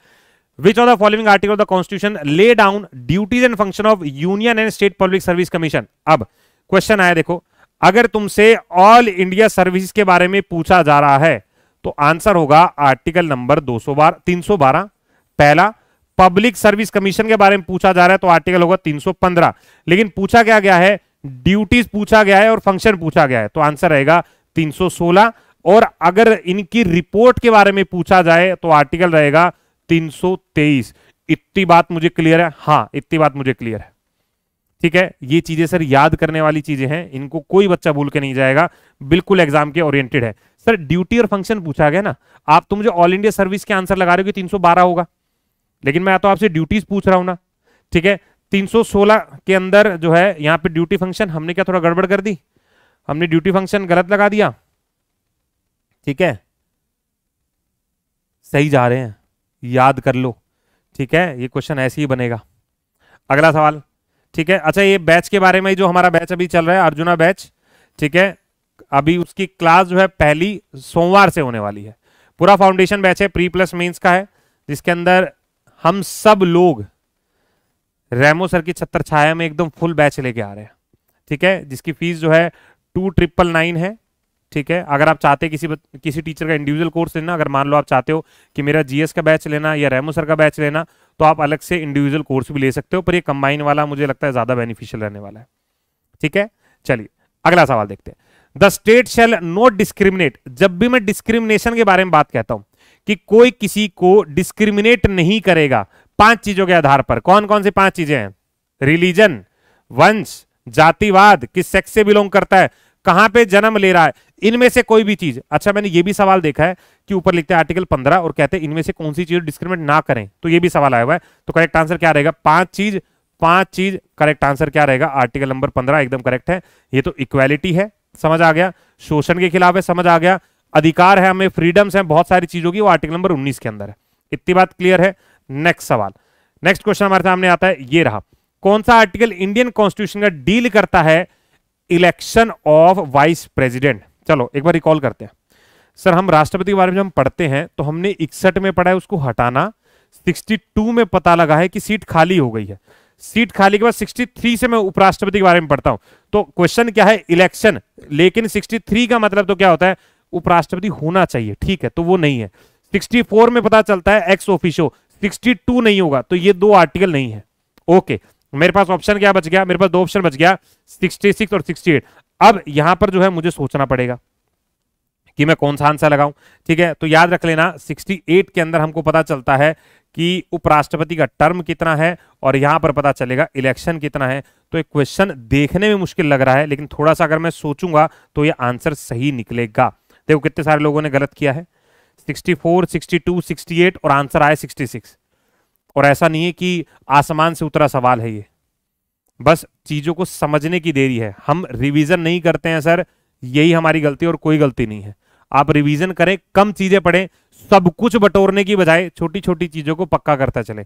which of the following article of the constitution lay down duties and function of union and state public service commission अब क्वेश्चन आया देखो अगर तुमसे ऑल इंडिया सर्विस के बारे में पूछा जा रहा है तो आंसर होगा आर्टिकल नंबर दो सौ बारह पहला पब्लिक सर्विस कमीशन के बारे में पूछा जा रहा है तो आर्टिकल होगा 315 लेकिन पूछा क्या गया है ड्यूटीज पूछा गया है और फंक्शन पूछा गया है तो आंसर रहेगा 316 और अगर इनकी रिपोर्ट के बारे में पूछा जाए तो आर्टिकल रहेगा 323 इतनी बात मुझे क्लियर है हाँ इतनी बात मुझे क्लियर है ठीक है ये चीजें सर याद करने वाली चीजें हैं इनको कोई बच्चा भूल के नहीं जाएगा बिल्कुल एग्जाम के ओरिएंटेड है सर ड्यूटी और फंक्शन पूछा गया ना आप तो मुझे ऑल इंडिया सर्विस के आंसर लगा रहे हो कि 312 होगा लेकिन मैं तो आपसे ड्यूटीज पूछ रहा हूं ना ठीक है 316 के अंदर जो है यहां पे ड्यूटी फंक्शन हमने क्या थोड़ा गड़बड़ कर दी हमने ड्यूटी फंक्शन गलत लगा दिया ठीक है सही जा रहे हैं याद कर लो ठीक है ये क्वेश्चन ऐसे ही बनेगा अगला सवाल ठीक है अच्छा ये बैच के बारे में जो हमारा बैच अभी चल रहा है अर्जुना बैच ठीक है अभी उसकी क्लास जो है पहली सोमवार से होने वाली है पूरा फाउंडेशन बैच है प्री प्लस मेंस का है जिसके अंदर हम सब लोग रेमो सर की छत्तर छाया में एकदम फुल बैच लेके आ रहे हैं ठीक है जिसकी फीस जो है टू ट्रिपल नाइन है ठीक है अगर आप चाहते किसी किसी टीचर का इंडिविजुअल कोर्स लेना अगर मान लो आप चाहते हो कि मेरा जीएस का बैच लेना या रेमो सर का बैच लेना तो आप अलग से इंडिविजुअल कोर्स भी ले सकते हो पर ये कंबाइन वाला मुझे लगता है ज़्यादा बेनिफिशियल रहने वाला है ठीक है चलिए अगला सवाल देखते हैं the state shall not discriminate जब भी मैं डिस्क्रिमिनेशन के बारे में बात कहता हूं कि कोई किसी को डिस्क्रिमिनेट नहीं करेगा पांच चीजों के आधार पर कौन कौन सी पांच चीजें हैं रिलीजन वंश जातिवाद किस सेक्स से बिलोंग करता है कहां पे जन्म ले रहा है इनमें से कोई भी चीज अच्छा मैंने ये भी सवाल देखा है कि ऊपर लिखते हैं आर्टिकल पंद्रह और कहते हैं इनमें से कौन सी चीज डिस्क्रिमिनेट ना करें तो ये भी सवाल आया हुआ है तो करेक्ट आंसर क्या रहेगा पांच चीज पांच चीज करेक्ट आंसर क्या रहेगा आर्टिकल नंबर पंद्रह एकदम करेक्ट है ये तो इक्वेलिटी है समझ आ गया शोषण के खिलाफ है समझ आ गया अधिकार है हमें फ्रीडम्स है बहुत सारी चीजों की वो आर्टिकल नंबर उन्नीस के अंदर है इतनी बात क्लियर है नेक्स्ट सवाल नेक्स्ट क्वेश्चन हमारे सामने आता है ये रहा कौन सा आर्टिकल इंडियन कॉन्स्टिट्यूशन का डील करता है इलेक्शन ऑफ वाइस प्रेसिडेंट चलो एक बार रिकॉल करते हैं सर हम राष्ट्रपति के बारे में जब हम पढ़ते हैं तो हमने इकसठ में पढ़ा है उसको हटाना 62 में पता लगा है कि सीट खाली हो गई है सीट खाली के बाद 63 से मैं उपराष्ट्रपति के बारे में पढ़ता हूं तो क्वेश्चन क्या है इलेक्शन लेकिन 63 का मतलब तो क्या होता है उपराष्ट्रपति होना चाहिए ठीक है तो वो नहीं है 64 में पता चलता है एक्स ऑफिशियो 62 नहीं होगा तो ये दो आर्टिकल नहीं है ओके मेरे पास ऑप्शन क्या बच गया मेरे पास दो ऑप्शन बच गया 66 और 68 अब यहां पर जो है मुझे सोचना पड़ेगा कि मैं कौन सा आंसर लगाऊं ठीक है तो याद रख लेना 68 के अंदर हमको पता चलता है कि उपराष्ट्रपति का टर्म कितना है और यहां पर पता चलेगा इलेक्शन कितना है तो एक क्वेश्चन देखने में मुश्किल लग रहा है लेकिन थोड़ा सा अगर मैं सोचूंगा तो यह आंसर सही निकलेगा देखो कितने सारे लोगों ने गलत किया है 64, 62, 68 और आंसर आया 66 और ऐसा नहीं है कि आसमान से उतरा सवाल है ये बस चीज़ों को समझने की देरी है हम रिवीजन नहीं करते हैं सर यही हमारी गलती और कोई गलती नहीं है आप रिवीजन करें कम चीज़ें पढ़ें सब कुछ बटोरने की बजाय छोटी छोटी चीज़ों को पक्का करता चले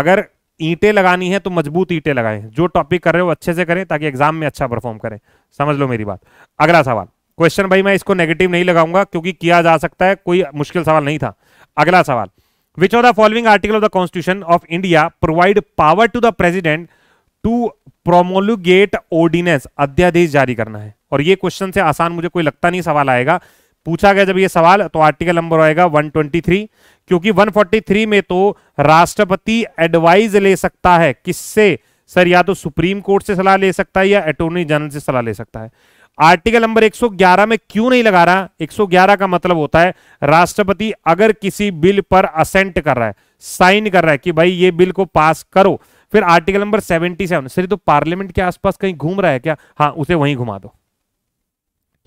अगर ईंटें लगानी है तो मजबूत ईंटें लगाएं जो टॉपिक कर रहे हो अच्छे से करें ताकि एग्जाम में अच्छा परफॉर्म करें समझ लो मेरी बात अगला सवाल क्वेश्चन भाई मैं इसको नेगेटिव नहीं लगाऊंगा क्योंकि किया जा सकता है कोई मुश्किल सवाल नहीं था अगला सवाल which of the following article of the constitution of India provide power to the president to promulgate ordinance अध्यादेश जारी करना है और ये क्वेश्चन से आसान मुझे कोई लगता नहीं सवाल आएगा पूछा गया जब ये सवाल तो आर्टिकल नंबर आएगा 123 क्योंकि 143 में तो राष्ट्रपति एडवाइज ले सकता है किससे सर या तो सुप्रीम कोर्ट से सलाह ले सकता है या अटोर्नी जनरल से सलाह ले सकता है आर्टिकल नंबर 111 में क्यों नहीं लगा रहा 111 का मतलब होता है राष्ट्रपति अगर किसी बिल पर असेंट कर रहा है साइन कर रहा है कि भाई ये बिल को पास करो फिर आर्टिकल नंबर 77 सर तो पार्लियामेंट के आसपास कहीं घूम रहा है क्या हाँ उसे वहीं घुमा दो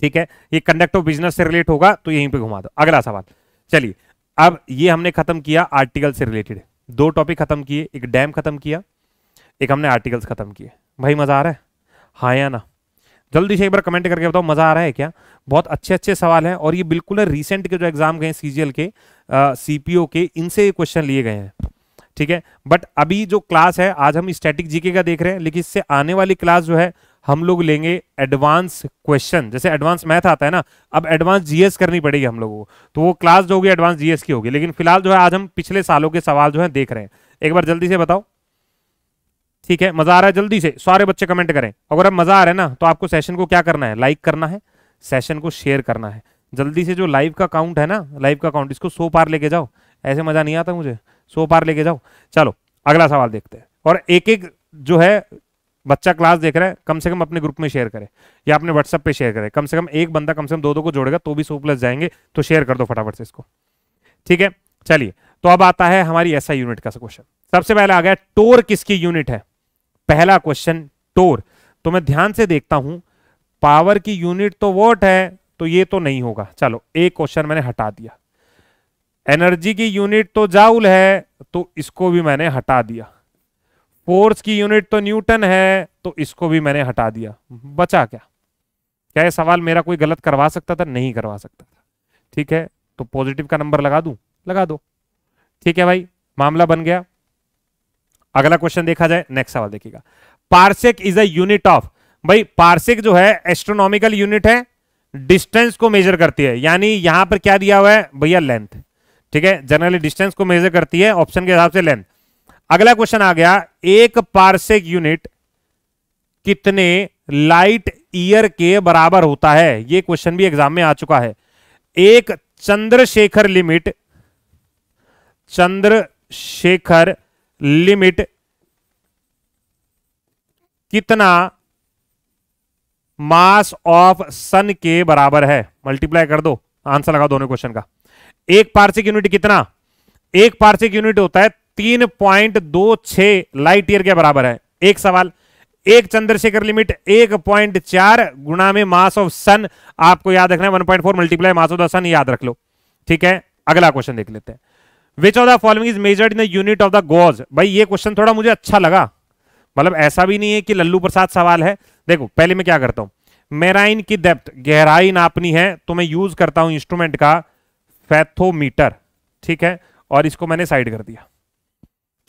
ठीक है ये कंडक्ट ऑफ बिजनेस से रिलेट होगा तो यहीं पर घुमा दो अगला सवाल चलिए अब ये हमने खत्म किया आर्टिकल से रिलेटेड दो टॉपिक खत्म किए एक डैम खत्म किया एक हमने आर्टिकल्स खत्म किए भाई मजा आ रहा है हाँ या ना जल्दी से एक बार कमेंट करके बताओ मजा आ रहा है क्या बहुत अच्छे अच्छे सवाल हैं और ये बिल्कुल है रिसेंट के जो एग्जाम गए सीजीएल के सीपीओ के इनसे क्वेश्चन लिए गए हैं ठीक है बट अभी जो क्लास है आज हम स्टैटिक जीके का देख रहे हैं लेकिन इससे आने वाली क्लास जो है हम लोग लेंगे एडवांस क्वेश्चन जैसे एडवांस मैथ आता है ना अब एडवांस जीएस करनी पड़ेगी हम लोगों को तो वो क्लास जो होगी एडवांस जीएस की होगी लेकिन फिलहाल जो है आज हम पिछले सालों के सवाल जो है देख रहे हैं एक बार जल्दी से बताओ ठीक है मजा आ रहा है जल्दी से सारे बच्चे कमेंट करें अगर अब मजा आ रहा है ना तो आपको सेशन को क्या करना है लाइक करना है सेशन को शेयर करना है जल्दी से जो लाइव का काउंट है ना लाइव का काउंट इसको सो पार लेके जाओ ऐसे मजा नहीं आता मुझे सो पार लेके जाओ चलो अगला सवाल देखते हैं और एक एक जो है बच्चा क्लास देख रहा है कम से कम अपने ग्रुप में शेयर करे या अपने व्हाट्सएप पे शेयर करें कम से कम एक बंदा कम से कम दो दो को जोड़ेगा तो भी सो प्लस जाएंगे तो शेयर कर दो फटाफट से इसको ठीक है चलिए तो अब आता है हमारी ऐसा यूनिट का क्वेश्चन सबसे पहले आ गया टोर किसकी यूनिट है पहला क्वेश्चन टोर तो मैं ध्यान से देखता हूं पावर की यूनिट तो वोट है तो ये तो नहीं होगा चलो एक क्वेश्चन मैंने हटा दिया एनर्जी की यूनिट तो जाउल है तो इसको भी मैंने हटा दिया फोर्स की यूनिट तो न्यूटन है तो इसको भी मैंने हटा दिया बचा क्या क्या ये सवाल मेरा कोई गलत करवा सकता था नहीं करवा सकता था ठीक है तो पॉजिटिव का नंबर लगा दू लगा दो ठीक है भाई मामला बन गया अगला क्वेश्चन देखा जाए नेक्स्ट सवाल देखिएगा पार्सेक इज अट ऑफ भाई पार्सेक जो है एस्ट्रोनॉमिकल यूनिट है डिस्टेंस को मेजर करती है यानी यहां पर क्या दिया हुआ है भैया लेंथ ठीक है जनरली डिस्टेंस को मेजर करती है ऑप्शन के हिसाब से लेंथ अगला क्वेश्चन आ गया एक पार्सेक यूनिट कितने लाइट ईयर के बराबर होता है यह क्वेश्चन भी एग्जाम में आ चुका है एक चंद्रशेखर लिमिट चंद्रशेखर लिमिट कितना मास ऑफ सन के बराबर है मल्टीप्लाई कर दो आंसर लगा दोनों क्वेश्चन का एक पार्सिक यूनिट कितना एक पार्सिक यूनिट होता है तीन पॉइंट दो छ लाइट ईयर के बराबर है एक सवाल एक चंद्रशेखर लिमिट एक पॉइंट चार गुणा में मास ऑफ सन आपको याद रखना है one point four multiply mass of the sun याद रख लो ठीक है अगला क्वेश्चन देख लेते हैं which of the following is measured in the unit of the gauss भाई ये क्वेश्चन थोड़ा मुझे अच्छा लगा मतलब ऐसा भी नहीं है कि लल्लू प्रसाद सवाल है देखो पहले मैं क्या करता हूं मेराइन की डेप्थ गहराई नापनी है तो मैं यूज करता हूं इंस्ट्रूमेंट का फैथोमीटर ठीक है और इसको मैंने साइड कर दिया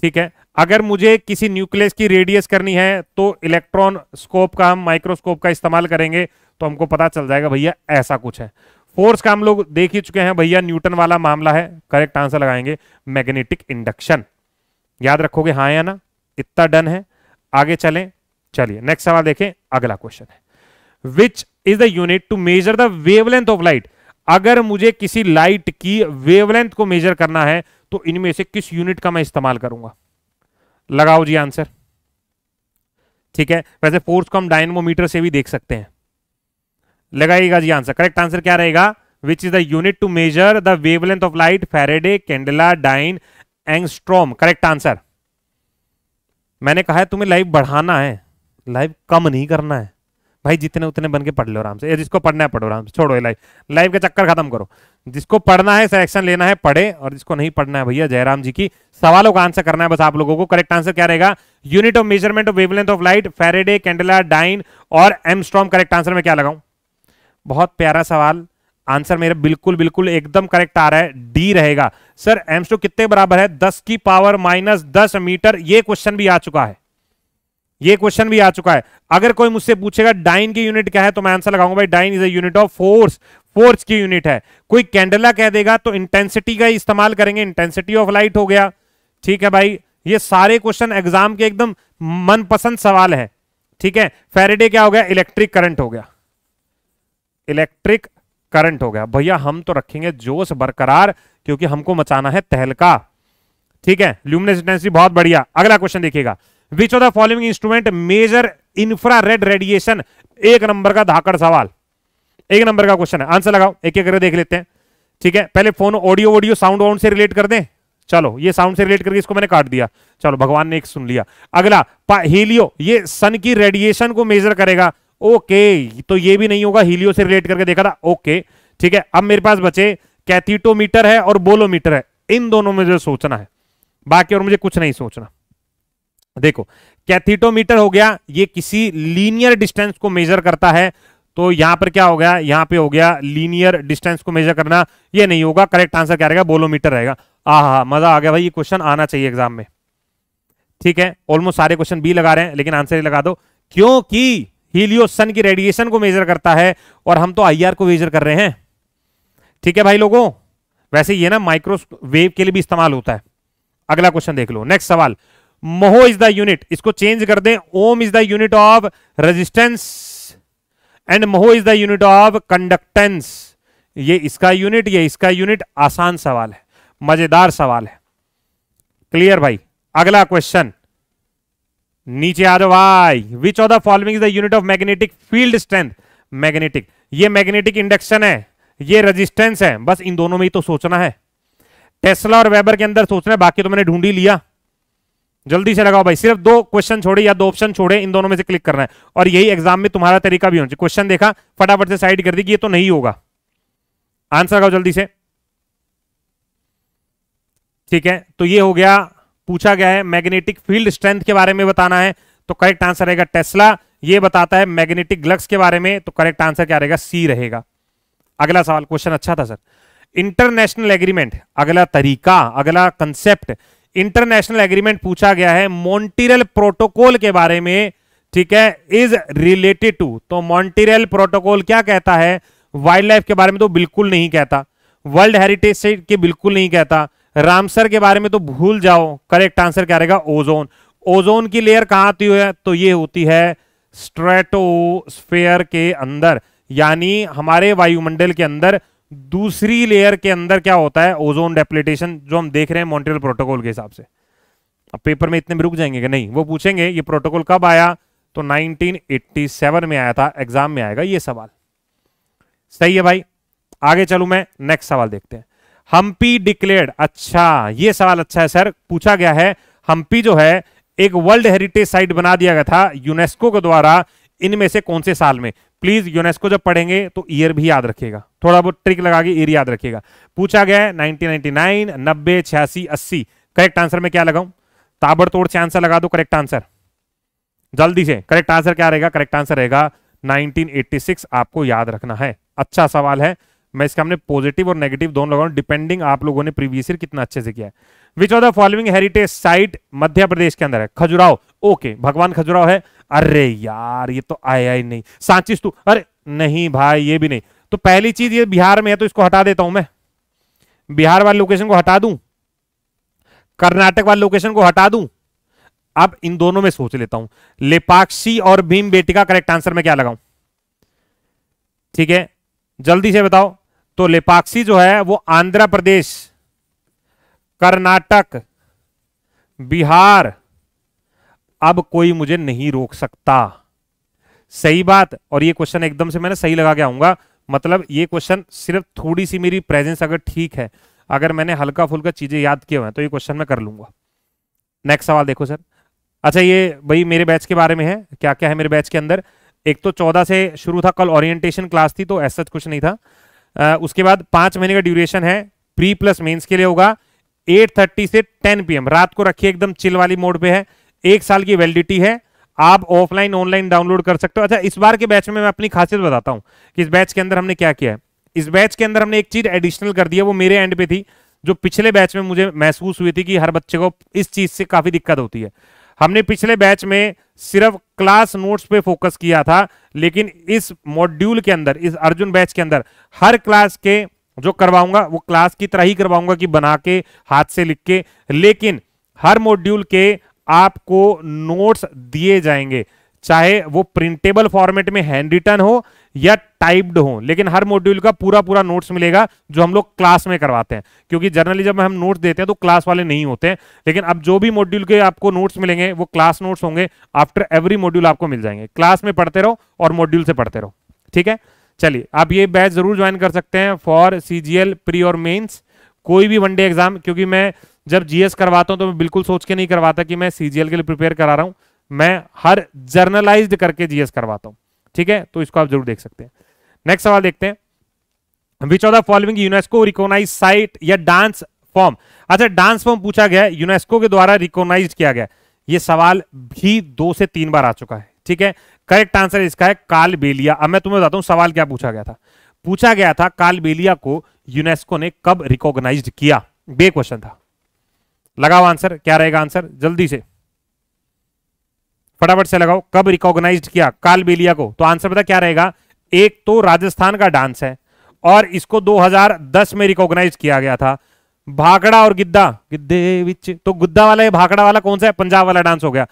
ठीक है अगर मुझे किसी न्यूक्लियस की रेडियस करनी है तो इलेक्ट्रॉन स्कोप का हम माइक्रोस्कोप का इस्तेमाल करेंगे तो हमको पता चल जाएगा भैया ऐसा कुछ है फोर्स का हम लोग देख ही चुके हैं भैया न्यूटन वाला मामला है करेक्ट आंसर लगाएंगे मैग्नेटिक इंडक्शन याद रखोगे हाँ या ना इतना डन है आगे चलें चलिए नेक्स्ट सवाल देखें अगला क्वेश्चन है which is the unit to measure the wavelength of light अगर मुझे किसी लाइट की वेवलेंथ को मेजर करना है तो इनमें से किस यूनिट का मैं इस्तेमाल करूंगा लगाओ जी आंसर ठीक है वैसे फोर्स को हम डायनमोमीटर से भी देख सकते हैं लगाइएगा जी आंसर करेक्ट आंसर क्या रहेगा which is the unit to measure the wavelength of light faraday candela dyne angstrom correct answer मैंने कहा है तुम्हें लाइव बढ़ाना है लाइव कम नहीं करना है भाई जितने उतने बन के पढ़ लो आराम से जिसको पढ़ना है पढ़ो आराम से छोड़ो लाइव लाइव का चक्कर खत्म करो जिसको पढ़ना है सिलेक्शन लेना है पढ़े और जिसको नहीं पढ़ना है भैया जयराम जी की सवालों का आंसर करना है बस आप लोगों को करेक्ट आंसर क्या रहेगा unit of measurement of wavelength of light faraday candela dyne और एमस्ट्रॉम करेक्ट आंसर में क्या लगाऊं बहुत प्यारा सवाल आंसर मेरा बिल्कुल बिल्कुल एकदम करेक्ट आ रहा है डी रहेगा सर एम्स टू कितने बराबर है दस की पावर माइनस दस मीटर ये क्वेश्चन भी आ चुका है ये क्वेश्चन भी आ चुका है अगर कोई मुझसे पूछेगा डाइन की यूनिट क्या है तो मैं आंसर लगाऊंगा भाई dyne is a unit of force force की यूनिट है कोई कैंडला कह देगा तो इंटेंसिटी का इस्तेमाल करेंगे इंटेंसिटी ऑफ लाइट हो गया ठीक है भाई ये सारे क्वेश्चन एग्जाम के एकदम मनपसंद सवाल है ठीक है फेरेडे क्या हो गया इलेक्ट्रिक करंट हो गया इलेक्ट्रिक करंट हो गया भैया हम तो रखेंगे जोश बरकरार क्योंकि हमको मचाना है तहलका ठीक है ल्यूमिनेसिटेंसी बहुत बढ़िया अगला क्वेश्चन देखिएगा which of the following instrument measure infrared radiation एक नंबर का धाकड़ सवाल एक नंबर का क्वेश्चन है आंसर लगाओ एक एक करके देख लेते हैं ठीक है पहले phone audio audio sound wound से रिलेट कर दें चलो ये साउंड से रिलेट करके इसको मैंने काट दिया चलो भगवान ने एक सुन लिया अगला हेलियो ये सन की रेडिएशन को मेजर करेगा ओके तो ये भी नहीं होगा हीलियो से रिलेट करके देखा था ओके ठीक है अब मेरे पास बचे कैथीटोमीटर है और बोलोमीटर है इन दोनों में जो सोचना है बाकी और मुझे कुछ नहीं सोचना देखो कैथीटोमीटर हो गया ये किसी लीनियर डिस्टेंस को मेजर करता है तो यहां पर क्या हो गया यहां पे हो गया लीनियर डिस्टेंस को मेजर करना ये नहीं होगा करेक्ट आंसर क्या रहेगा बोलोमीटर रहेगा आहा मजा आ गया भाई ये क्वेश्चन आना चाहिए एग्जाम में ठीक है ऑलमोस्ट सारे क्वेश्चन बी लगा रहे हैं लेकिन आंसर ही लगा दो क्योंकि हीलियो सन की रेडिएशन को मेजर करता है और हम तो आईआर को मेजर कर रहे हैं ठीक है भाई लोगों वैसे ये ना माइक्रोवेव के लिए भी इस्तेमाल होता है अगला क्वेश्चन देख लो नेक्स्ट सवाल मोहो इज द यूनिट इसको चेंज कर दें ohm is the unit of resistance and mho is the unit of conductance ये इसका यूनिट ये इसका यूनिट आसान सवाल है मजेदार सवाल है क्लियर भाई अगला क्वेश्चन नीचे आ जाओ भाई which of the following is the unit of magnetic field strength magnetic ये मैग्नेटिक इंडक्शन है ये रेजिस्टेंस है बस इन दोनों में ही तो सोचना है टेस्ला और वेबर के अंदर सोचना है बाकी तो मैंने ढूंढी लिया जल्दी से लगाओ भाई सिर्फ दो क्वेश्चन छोड़े या दो ऑप्शन छोड़े इन दोनों में से क्लिक करना है और यही एग्जाम में तुम्हारा तरीका भी होना चाहिए क्वेश्चन देखा फटाफट से साइड कर दी ये तो नहीं होगा आंसर लगाओ जल्दी से ठीक है तो ये हो गया पूछा गया है मैग्नेटिक फील्ड स्ट्रेंथ के बारे में बताना है तो करेक्ट आंसर रहेगा टेस्ला ये बताता है मैग्नेटिक ग्लक्स के बारे में तो करेक्ट आंसर क्या रहेगा सी रहेगा अगला सवाल क्वेश्चन अच्छा था सर इंटरनेशनल एग्रीमेंट अगला तरीका अगला कंसेप्ट इंटरनेशनल एग्रीमेंट पूछा गया है मोन्टीरियल प्रोटोकॉल के बारे में ठीक है इज रिलेटेड टू तो मोन्टीरियल प्रोटोकॉल क्या कहता है वाइल्ड लाइफ के बारे में तो बिल्कुल नहीं कहता वर्ल्ड हेरिटेज के बिल्कुल नहीं कहता रामसर के बारे में तो भूल जाओ करेक्ट आंसर क्या रहेगा ओजोन ओजोन की लेयर कहां आती है तो ये होती है स्ट्रेटोस्फेयर के अंदर यानी हमारे वायुमंडल के अंदर दूसरी लेयर के अंदर क्या होता है ओजोन डेप्लेटेशन जो हम देख रहे हैं मॉन्ट्रियल प्रोटोकॉल के हिसाब से अब पेपर में इतने भी रुक जाएंगे कि नहीं वो पूछेंगे ये प्रोटोकॉल कब आया तो 1987 में आया था एग्जाम में आएगा ये सवाल सही है भाई आगे चलू मैं नेक्स्ट सवाल देखते हैं हम्पी डिक्लेयर्ड अच्छा ये सवाल अच्छा है सर पूछा गया है हम्पी जो है एक वर्ल्ड हेरिटेज साइट बना दिया गया था यूनेस्को के द्वारा इनमें से कौन से साल में प्लीज यूनेस्को जब पढ़ेंगे तो ईयर भी याद रखिएगा थोड़ा बहुत ट्रिक लगा के ईयर याद रखिएगा पूछा गया है नाइनटीन नाइनटी नाइन नब्बे छियासी अस्सी करेक्ट आंसर में क्या लगाऊं ताबड़तोड़ से आंसर लगा दो करेक्ट आंसर जल्दी से करेक्ट आंसर क्या रहेगा करेक्ट आंसर रहेगा 1986 आपको याद रखना है अच्छा सवाल है मैं इसका हमने पॉजिटिव और नेगेटिव दोनों लगाऊ डिपेंडिंग आप लोगों ने प्रीवियस ईयर कितना अच्छे से किया है which of the following heritage site Madhya Pradesh के अंदर है खजुराव ओके भगवान खजुराव है अरे यार ये तो आया ही नहीं सांची स्तू अरे नहीं भाई ये भी नहीं तो पहली चीज ये बिहार में है तो इसको हटा देता हूं मैं बिहार वाले लोकेशन को हटा दू कर्नाटक वाले लोकेशन को हटा दू अब इन दोनों में सोच लेता हूं लेपाक्षी और भीम बेटी का करेक्ट आंसर में क्या लगाऊ ठीक है जल्दी से बताओ तो लेपाक्षी जो है वो आंध्र प्रदेश कर्नाटक बिहार अब कोई मुझे नहीं रोक सकता सही बात और ये क्वेश्चन एकदम से मैंने सही लगा के आऊंगा मतलब ये क्वेश्चन सिर्फ थोड़ी सी मेरी प्रेजेंस अगर ठीक है अगर मैंने हल्का फुल्का चीजें याद किए हुए हैं तो ये क्वेश्चन मैं कर लूंगा नेक्स्ट सवाल देखो सर अच्छा ये भाई मेरे बैच के बारे में है क्या क्या है मेरे बैच के अंदर एक तो चौदह से शुरू था कल ओरिएंटेशन क्लास थी तो ऐसा कुछ नहीं था आ, उसके बाद पांच महीने का ड्यूरेशन है प्री प्लस मेंस के लिए होगा 8:30 से 10 पीएम रात को रखिए एकदम चिल वाली मोड पे है एक साल की वैलिडिटी है आप ऑफलाइन ऑनलाइन डाउनलोड कर सकते हो अच्छा इस बार के बैच में मैं अपनी खासियत बताता हूं कि इस बैच के अंदर हमने क्या किया है इस बैच के अंदर हमने एक चीज एडिशनल कर दिया वो मेरे एंड पे थी जो पिछले बैच में मुझे महसूस हुई थी कि हर बच्चे को इस चीज से काफी दिक्कत होती है हमने पिछले बैच में सिर्फ क्लास नोट्स पे फोकस किया था लेकिन इस मॉड्यूल के अंदर इस अर्जुन बैच के अंदर हर क्लास के जो करवाऊंगा वो क्लास की तरह ही करवाऊंगा कि बना के हाथ से लिख के लेकिन हर मॉड्यूल के आपको नोट्स दिए जाएंगे चाहे वो प्रिंटेबल फॉर्मेट में हैंड रिटर्न हो या टाइप्ड हो लेकिन हर मॉड्यूल का पूरा पूरा नोट्स मिलेगा जो हम लोग क्लास में करवाते हैं क्योंकि जनरली जब हम नोट्स देते हैं तो क्लास वाले नहीं होते हैं लेकिन अब जो भी मॉड्यूल के आपको नोट्स मिलेंगे वो क्लास नोट्स होंगे आफ्टर एवरी मॉड्यूल आपको मिल जाएंगे क्लास में पढ़ते रहो और मॉड्यूल से पढ़ते रहो ठीक है चलिए आप ये बैच जरूर ज्वाइन कर सकते हैं फॉर सीजीएल प्री और मेन्स कोई भी वनडे एग्जाम क्योंकि मैं जब जीएस करवाता हूं तो मैं बिल्कुल सोच के नहीं करवाता कि मैं सीजीएल के लिए प्रिपेयर करा रहा हूं मैं हर जर्नलाइज्ड करके जीएस करवाता हूं ठीक है तो इसको आप जरूर देख सकते हैं नेक्स्ट सवाल देखते हैं which of the following UNESCO recognise site या डांस फॉर्म अच्छा डांस फॉर्म पूछा गया यूनेस्को के द्वारा रिकॉग्नाइज किया गया यह सवाल भी दो से तीन बार आ चुका है ठीक है करेक्ट आंसर इसका है काल बेलिया अब मैं तुम्हें बताता हूं सवाल क्या पूछा गया था पूछा गया था काल बेलिया को यूनेस्को ने कब रिकॉग्नाइज किया बे क्वेश्चन था लगाओ आंसर क्या रहेगा आंसर जल्दी से फटाफट से लगाओ कब रिकॉग्नाइज किया बेलिया को तो आंसर पता क्या रहेगा एक तो राजस्थान का डांस है और इसको 2010 में रिकॉग्नाइज किया गया था भाकड़ा और गिद्दा गिद्धे विच तो गुद्दा वाला भाकड़ा वाला कौन सा है पंजाब वाला डांस हो गया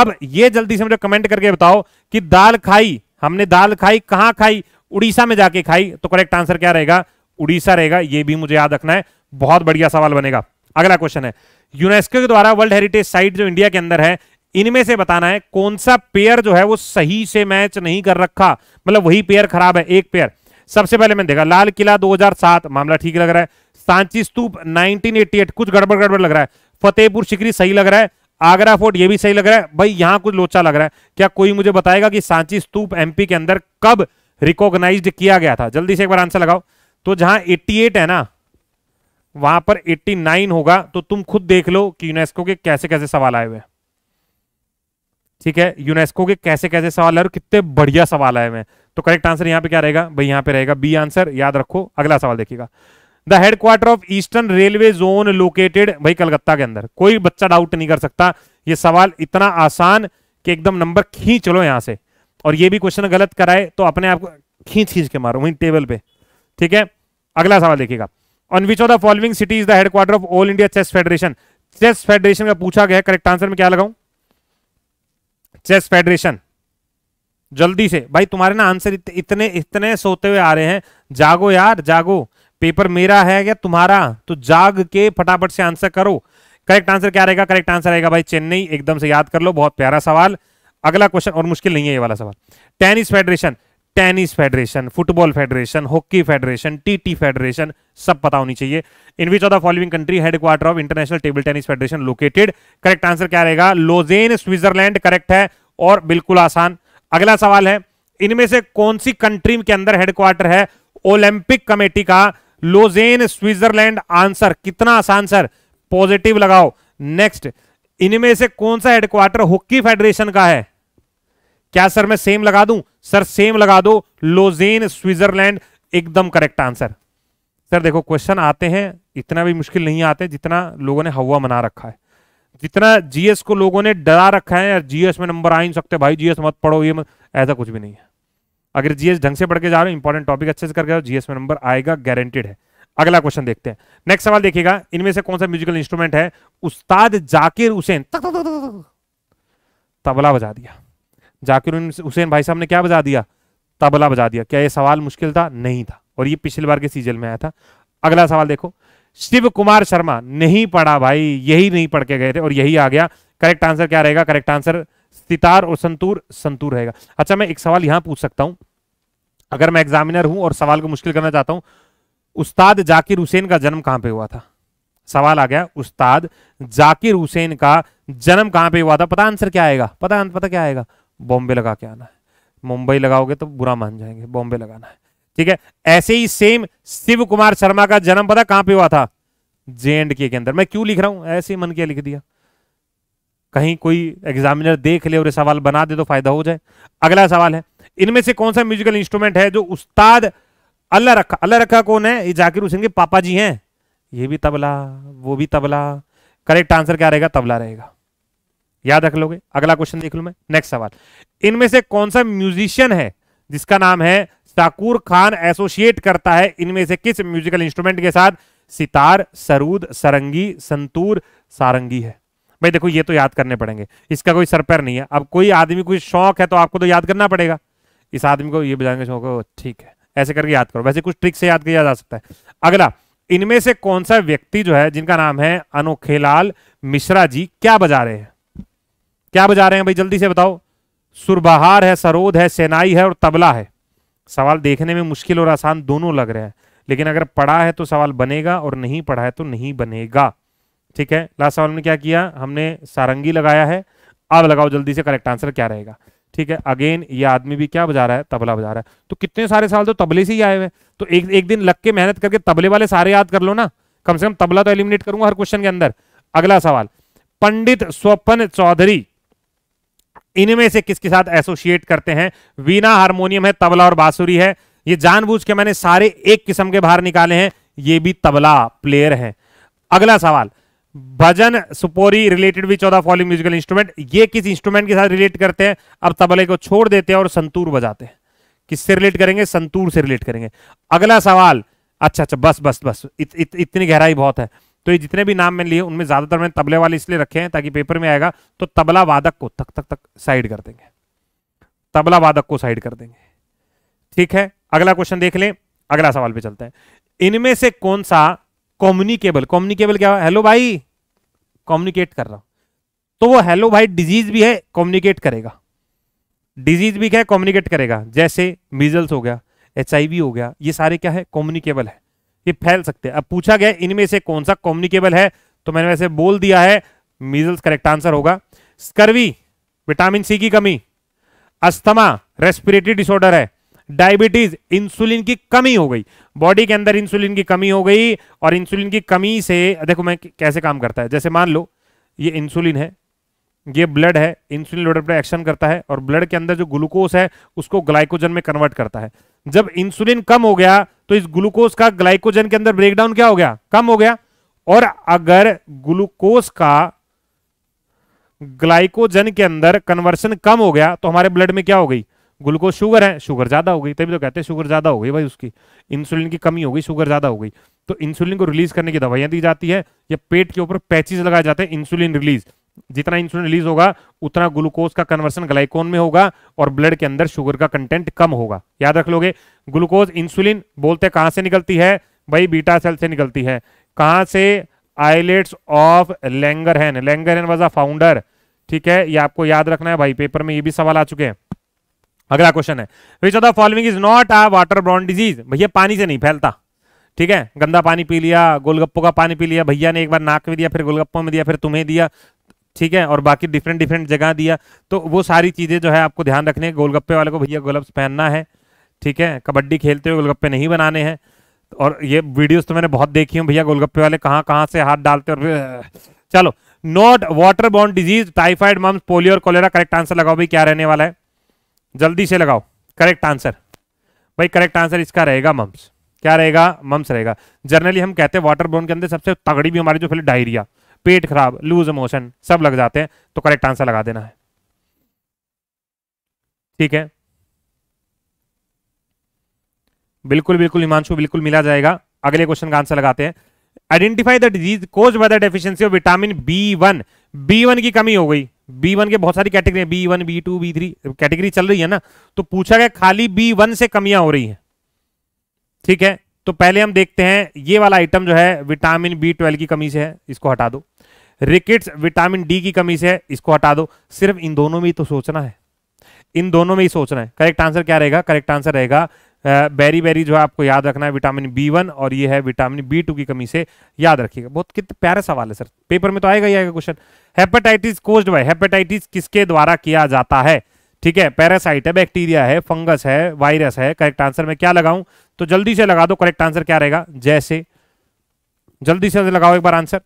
अब ये जल्दी से मुझे कमेंट करके बताओ कि दाल खाई हमने दाल खाई कहां खाई उड़ीसा में जाके खाई तो करेक्ट आंसर क्या रहेगा उड़ीसा रहेगा ये भी मुझे याद रखना है बहुत बढ़िया सवाल बनेगा अगला क्वेश्चन है यूनेस्को के द्वारा वर्ल्ड हेरिटेज साइट जो इंडिया के अंदर है इनमें से बताना है कौन सा पेयर जो है वो सही से मैच नहीं कर रखा मतलब वही पेयर खराब है एक पेयर सबसे पहले मैंने देखा लाल किला 2007 मामला ठीक लग रहा है सांची स्तूप 1988 कुछ गड़बड़ गड़बड़ लग रहा है फतेहपुर सिकरी सही लग रहा है आगरा फोर्ट ये भी सही लग रहा है भाई यहां कुछ लोचा लग रहा है क्या कोई मुझे बताएगा कि सांची स्तूप एमपी के अंदर कब रिकॉग्नाइज किया गया था जल्दी से एक बार आंसर लगाओ तो जहां 88 है ना वहां पर 89 होगा तो तुम खुद देख लो कि यूनेस्को के कैसे कैसे सवाल आए हुए हैं ठीक है यूनेस्को के कैसे कैसे सवाल है और कितने बढ़िया सवाल है मैं तो करेक्ट आंसर यहाँ पे क्या रहेगा भाई यहां पे रहेगा बी आंसर याद रखो अगला सवाल देखिएगा the headquarter of eastern railway zone located भाई कलकत्ता के अंदर कोई बच्चा डाउट नहीं कर सकता ये सवाल इतना आसान कि एकदम नंबर खींच लो यहां से और ये भी क्वेश्चन गलत कराए तो अपने आप को खींच खींच के मारो वहीं टेबल पे ठीक है अगला सवाल देखिएगा on which of the following city is the headquarter of all India chess federation chess federation का पूछा गया करेक्ट आंसर में क्या लगाऊं चेस फेडरेशन जल्दी से भाई तुम्हारे ना आंसर इत, इतने इतने सोते हुए आ रहे हैं जागो यार जागो पेपर मेरा है या तुम्हारा तो जाग के फटाफट से आंसर करो करेक्ट आंसर क्या रहेगा करेक्ट आंसर रहेगा भाई चेन्नई एकदम से याद कर लो बहुत प्यारा सवाल अगला क्वेश्चन और मुश्किल नहीं है ये वाला सवाल tennis federation tennis federation football federation hockey federation TT federation सब पता होनी चाहिए in which of the following country headquarter of international table tennis federation located correct answer क्या रहेगा लोजेन स्विट्जरलैंड करेक्ट है और बिल्कुल आसान अगला सवाल है इनमें से कौन सी कंट्री के अंदर हेडक्वार्टर है ओलंपिक कमेटी का लोजेन स्विट्जरलैंड आंसर कितना आसान सर पॉजिटिव लगाओ नेक्स्ट इनमें से कौन सा हेडक्वार्टर हॉकी फेडरेशन का है क्या सर मैं सेम लगा दूं सर सेम लगा दो लोजेन स्विट्जरलैंड एकदम करेक्ट आंसर सर देखो क्वेश्चन आते हैं इतना भी मुश्किल नहीं आते जितना लोगों ने हवा मना रखा है जितना जीएस को लोगों ने डरा रखा है यार जीएस में नंबर आ ही सकते भाई जीएस मत पढ़ो ये ऐसा कुछ भी नहीं है अगर जीएस ढंग से पढ़ के जा रहे हो इंपॉर्टेंट टॉपिक अच्छे से करके जीएस में नंबर आएगा गारंटेड है अगला क्वेश्चन देखते हैं नेक्स्ट सवाल देखिएगा इनमें से कौन सा म्यूजिकल इंस्ट्रूमेंट है उस्ताद जाकिर हुसैन तबला बजा दिया जाकिर हुसैन भाई साहब ने क्या बजा दिया तबला बजा दिया क्या ये सवाल मुश्किल था नहीं था और ये पिछले बार के सीजन में आया था अगला सवाल देखो शिव कुमार शर्मा नहीं पढ़ा भाई यही नहीं पढ़ के गए थे और यही आ गया करेक्ट आंसर क्या रहेगा करेक्ट आंसर सितार और संतूर संतूर रहेगा अच्छा मैं एक सवाल यहां पूछ सकता हूं अगर मैं एग्जामिनर हूं और सवाल को मुश्किल करना चाहता हूं उस्ताद जाकिर हुसैन का जन्म कहां पे हुआ था सवाल आ गया उस्ताद जाकिर हुसैन का जन्म कहां पे हुआ था पता आंसर क्या आएगा पता पता क्या आएगा बॉम्बे लगा के आना है मुंबई लगाओगे तो बुरा मान जाएंगे बॉम्बे लगाना है ठीक है ऐसे ही सेम शिव कुमार शर्मा का जन्म पता कहां पे हुआ था जे एंड के अंदर मैं क्यों लिख रहा हूं ऐसे ही मन के लिख दिया कहीं कोई एग्जामिनर देख ले और सवाल बना दे तो फायदा हो जाए अगला सवाल है इनमें से कौन सा म्यूजिकल इंस्ट्रूमेंट है जो उस्ताद अल्लाह रखा अल्लाह रखा कौन है ये जाकिर हुसैन के पापा जी हैं ये भी तबला वो भी तबला करेक्ट आंसर क्या रहेगा तबला रहेगा याद रख लोगे अगला क्वेश्चन देख लू मैं नेक्स्ट सवाल इनमें से कौन सा म्यूजिशियन है जिसका नाम है साकूर खान एसोसिएट करता है इनमें से किस म्यूजिकल इंस्ट्रूमेंट के साथ सितार सरूद सरंगी संतूर सारंगी है भाई देखो ये तो याद करने पड़ेंगे इसका कोई सर पैर नहीं है अब कोई आदमी कोई शौक है तो आपको तो याद करना पड़ेगा इस आदमी को ये बजाएंगे शौक ठीक है ऐसे करके याद करो वैसे कुछ ट्रिक से याद किया जा सकता है अगला इनमें से कौन सा व्यक्ति जो है जिनका नाम है अनोखेलाल मिश्रा जी क्या बजा रहे हैं क्या बजा रहे हैं भाई जल्दी से बताओ सुरबहार है सरोद है सेनाई है और तबला है सवाल देखने में मुश्किल और आसान दोनों लग रहे हैं लेकिन अगर पढ़ा है तो सवाल बनेगा और नहीं पढ़ा है तो नहीं बनेगा ठीक है लास्ट सवाल में क्या किया हमने सारंगी लगाया है अब लगाओ जल्दी से करेक्ट आंसर क्या रहेगा ठीक है अगेन ये आदमी भी क्या बजा रहा है तबला बजा रहा है तो कितने सारे साल तो तबले से ही आए हुए तो एक एक दिन लग के मेहनत करके तबले वाले सारे याद कर लो ना कम से कम तबला तो एलिमिनेट करूंगा हर क्वेश्चन के अंदर अगला सवाल पंडित स्वपन चौधरी इनमें से किसके साथ एसोसिएट करते हैं वीना हारमोनियम है तबला और बांसुरी है ये जानबूझ के मैंने सारे एक किस्म के बाहर निकाले हैं ये भी तबला प्लेयर है अगला सवाल Bhajan Sopori related which of the musical instrument ये किस इंस्ट्रूमेंट के साथ रिलेट करते हैं अब तबले को छोड़ देते हैं और संतूर बजाते हैं किससे रिलेट करेंगे संतूर से रिलेट करेंगे अगला सवाल अच्छा अच्छा बस बस बस इत, इत, इतनी गहराई बहुत है तो ये जितने भी नाम मैंने लिए उनमें ज्यादातर मैंने तबले वाले इसलिए रखे हैं ताकि पेपर में आएगा तो तबला वादक को तक तक तक साइड कर देंगे तबला वादक को साइड कर देंगे ठीक है अगला क्वेश्चन देख लें अगला सवाल पे चलता है इनमें से कौन सा कॉम्युनिकेबल कॉम्युनिकेबल क्या हेलो भाई कॉम्युनिकेट कर रहा हूं तो वो हेलो भाई डिजीज भी है कॉम्युनिकेट करेगा डिजीज भी क्या है कॉम्युनिकेट करेगा जैसे मिजल्स हो गया एच हो गया ये सारे क्या है कॉम्युनिकेबल है ये फैल सकते हैं अब पूछा गया इनमें से कौन सा कॉम्युनिकेबल है तो मैंने वैसे बोल दिया है मीजल्स करेक्ट आंसर होगा स्कर्वी विटामिन सी की कमी अस्थमा रेस्पिरेटरी डिसऑर्डर है डायबिटीज इंसुलिन की कमी हो गई बॉडी के अंदर इंसुलिन की कमी हो गई और इंसुलिन की कमी से देखो मैं कैसे काम करता है जैसे मान लो ये इंसुलिन है ये ब्लड है इंसुलिन लोडर पर एक्शन करता है और ब्लड के अंदर जो ग्लूकोज है उसको ग्लाइकोजन में कन्वर्ट करता है जब इंसुलिन कम हो गया तो इस ग्लूकोज का ग्लाइकोजन के अंदर ब्रेकडाउन क्या हो गया कम हो गया और अगर ग्लूकोज का ग्लाइकोजन के अंदर कन्वर्सन कम हो गया तो हमारे ब्लड में क्या हो गई ग्लूकोज शुगर है शुगर ज्यादा हो गई तभी तो कहते हैं शुगर ज्यादा हो गई भाई उसकी इंसुलिन की कमी हो गई शुगर ज्यादा हो गई तो इंसुलिन को रिलीज करने की दवाइयां दी जाती है या पेट के ऊपर पैचिस लगाए जाते हैं इंसुलिन रिलीज जितना इंसुलिन रिलीज होगा उतना ग्लूकोज का कन्वर्सन ग्लाइकोन में होगा और ब्लड के अंदर शुगर का कंटेंट कम होगा याद रख लोगे ग्लूकोज इंसुलिन बोलते कहां से निकलती है भाई बीटा सेल से निकलती है कहां से islets of Langerhans Langerhans was a founder ठीक है ये आपको याद रखना है भाई पेपर में ये भी सवाल आ चुके हैं अगला क्वेश्चन है which of the following is not a water borne disease भैया पानी से नहीं फैलता ठीक है गंदा पानी पी लिया गोलगप्पो का पानी पी लिया भैया ने एक बार नाक में दिया फिर गोलगप्पो में दिया फिर तुम्हें दिया ठीक है और बाकी डिफरेंट डिफरेंट जगह दिया तो वो सारी चीजें जो है आपको ध्यान रखने गोलगप्पे वाले को भैया गोलब्स पहनना है ठीक है कबड्डी खेलते हुए गोलगप्पे नहीं बनाने हैं और ये वीडियोस तो मैंने बहुत देखी हूँ भैया गोलगप्पे वाले कहाँ कहाँ से हाथ डालते और चलो नोट वाटर बॉन्ड डिजीज टाइफाइड मम्स पोलियो और कोलेरा करेक्ट आंसर लगाओ भाई क्या रहने वाला है जल्दी से लगाओ करेक्ट आंसर भाई करेक्ट आंसर इसका रहेगा मम्स क्या रहेगा मम्स रहेगा जनरली हम कहते हैं वाटर बॉन्ड के अंदर सबसे तगड़ी भी हमारी जो फिर डायरिया पेट खराब लूज मोशन सब लग जाते हैं तो करेक्ट आंसर लगा देना है ठीक है बिल्कुल बिल्कुल हिमांशु बिल्कुल मिला जाएगा अगले क्वेश्चन का आंसर लगाते हैं identify the disease cause by the deficiency of vitamin B one B one की कमी हो गई बी वन के बहुत सारी कैटेगरी है B one B two B three category चल रही है ना तो पूछा गया खाली बी वन से कमियां हो रही हैं ठीक है तो पहले हम देखते हैं ये वाला आइटम जो है विटामिन बी ट्वेल्व की कमी से है इसको हटा दो रिकेट्स विटामिन डी की कमी से है इसको हटा दो सिर्फ इन दोनों में ही तो सोचना है इन दोनों में ही सोचना है करेक्ट आंसर क्या रहेगा करेक्ट आंसर रहेगा बेरी बेरी जो है आपको याद रखना है विटामिन बी वन और ये है विटामिन बी टू की कमी से याद रखिएगा बहुत कितने प्यारे सवाल है सर पेपर में तो आएगा ही आएगा question hepatitis caused by hepatitis किसके द्वारा किया जाता है ठीक है पैरासाइट है बैक्टीरिया है फंगस है वायरस है करेक्ट आंसर में क्या लगाऊं तो जल्दी से लगा दो करेक्ट आंसर क्या रहेगा जैसे जल्दी से लगाओ एक बार आंसर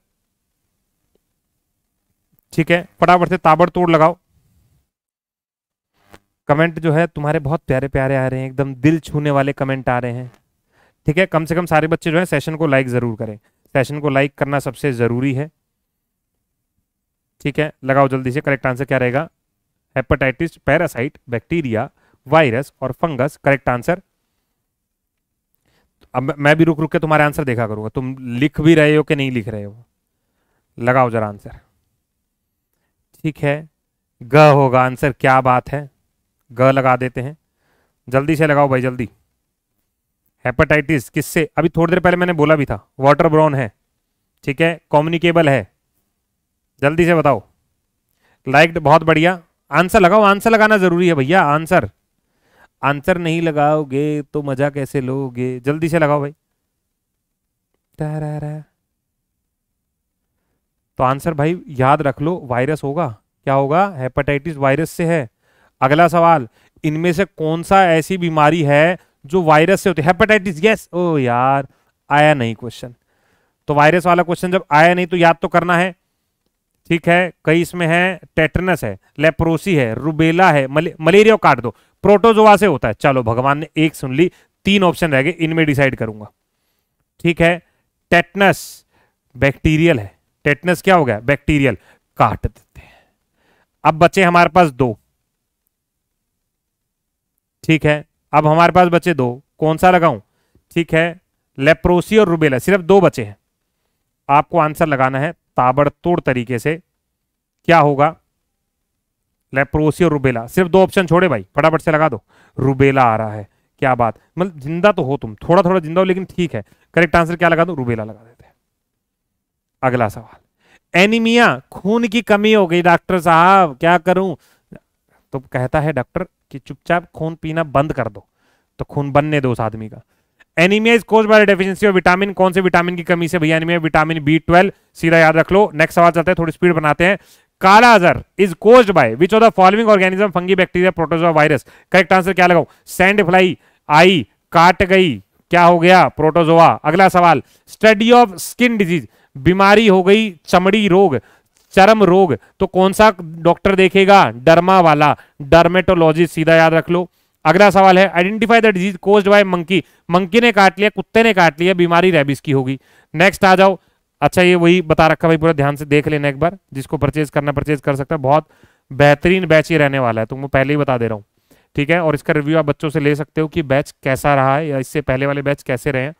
ठीक है फटाफट से ताबड़तोड़ लगाओ कमेंट जो है तुम्हारे बहुत प्यारे प्यारे आ रहे हैं एकदम दिल छूने वाले कमेंट आ रहे हैं ठीक है कम से कम सारे बच्चे जो है सेशन को लाइक ज़रूर करें सेशन को लाइक करना सबसे ज़रूरी है ठीक है लगाओ जल्दी से करेक्ट आंसर क्या रहेगा हेपेटाइटिस पैरासाइट बैक्टीरिया वायरस और फंगस करेक्ट आंसर अब मैं भी रुक रुक के तुम्हारे आंसर देखा करूंगा तुम लिख भी रहे हो कि नहीं लिख रहे हो लगाओ जरा आंसर ठीक है ग होगा आंसर क्या बात है ग लगा देते हैं जल्दी से लगाओ भाई जल्दी हेपेटाइटिस किससे अभी थोड़ी देर पहले मैंने बोला भी था वाटर ब्राउन है ठीक है कॉम्युनिकेबल है जल्दी से बताओ लाइक बहुत बढ़िया आंसर लगाओ आंसर लगाना जरूरी है भैया आंसर आंसर नहीं लगाओगे तो मजा कैसे लोगे जल्दी से लगाओ भाई तो आंसर भाई याद रख लो वायरस होगा क्या होगा हेपेटाइटिस वायरस से है अगला सवाल इनमें से कौन सा ऐसी बीमारी है जो वायरस से होती है हेपेटाइटिस यस ओ यार आया नहीं क्वेश्चन तो वायरस वाला क्वेश्चन जब आया नहीं तो याद तो करना है ठीक है कई इसमें है टेटनस है लेप्रोसी है रुबेला है मले, मलेरिया काट दो प्रोटोजोआ से होता है चलो भगवान ने एक सुन ली तीन ऑप्शन रह गए इनमें डिसाइड करूंगा ठीक है टेटनस बैक्टीरियल है टेटनस क्या हो गया बैक्टीरियल काट देते हैं अब बचे हमारे पास दो ठीक है अब हमारे पास बचे दो कौन सा लगाऊं ठीक है लेप्रोसी और रूबेला सिर्फ दो बचे हैं आपको आंसर लगाना है ताबड़तोड़ तरीके से क्या होगा लेप्रोसी और रूबेला सिर्फ दो ऑप्शन छोड़े भाई फटाफट से लगा दो रूबेला आ रहा है क्या बात मतलब जिंदा तो हो तुम थोड़ा थोड़ा जिंदा हो लेकिन ठीक है करेक्ट आंसर क्या लगा दो रूबेला लगा देते हैं अगला सवाल एनीमिया खून की कमी हो गई डॉक्टर साहब क्या करूं तो कहता है डॉक्टर कि चुपचाप खून पीना बंद कर दो तो खून बनने दो उस आदमी का anaemia is cause by deficiency of vitamin कौन से विटामिन की कमी से भैया एनीमिया विटामिन बी ट्वेल्व सीधा याद रख लो नेक्स्ट सवाल चलते हैं थोड़ी स्पीड बनाते हैं kala azar is cause by which of the following organism fungi bacteria protozoa virus correct answer क्या लगाऊ सैंड फ्लाई आई काट गई क्या हो गया प्रोटोजोआ अगला सवाल स्टडी ऑफ स्किन डिजीज बीमारी हो गई चमड़ी रोग चरम रोग तो कौन सा डॉक्टर देखेगा डर्मा वाला डर्मेटोलॉजी सीधा याद रख लो अगला सवाल है identify the disease caused by monkey monkey ने काट लिया कुत्ते ने काट लिया बीमारी रेबिस की होगी नेक्स्ट आ जाओ अच्छा ये वही बता रखा भाई पूरा ध्यान से देख लेना एक बार जिसको परचेज करना परचेज कर सकता है बहुत बेहतरीन बैच ही रहने वाला है तो मैं पहले ही बता दे रहा हूँ ठीक है और इसका रिव्यू आप बच्चों से ले सकते हो कि बैच कैसा रहा है या इससे पहले वाले बैच कैसे रहे हैं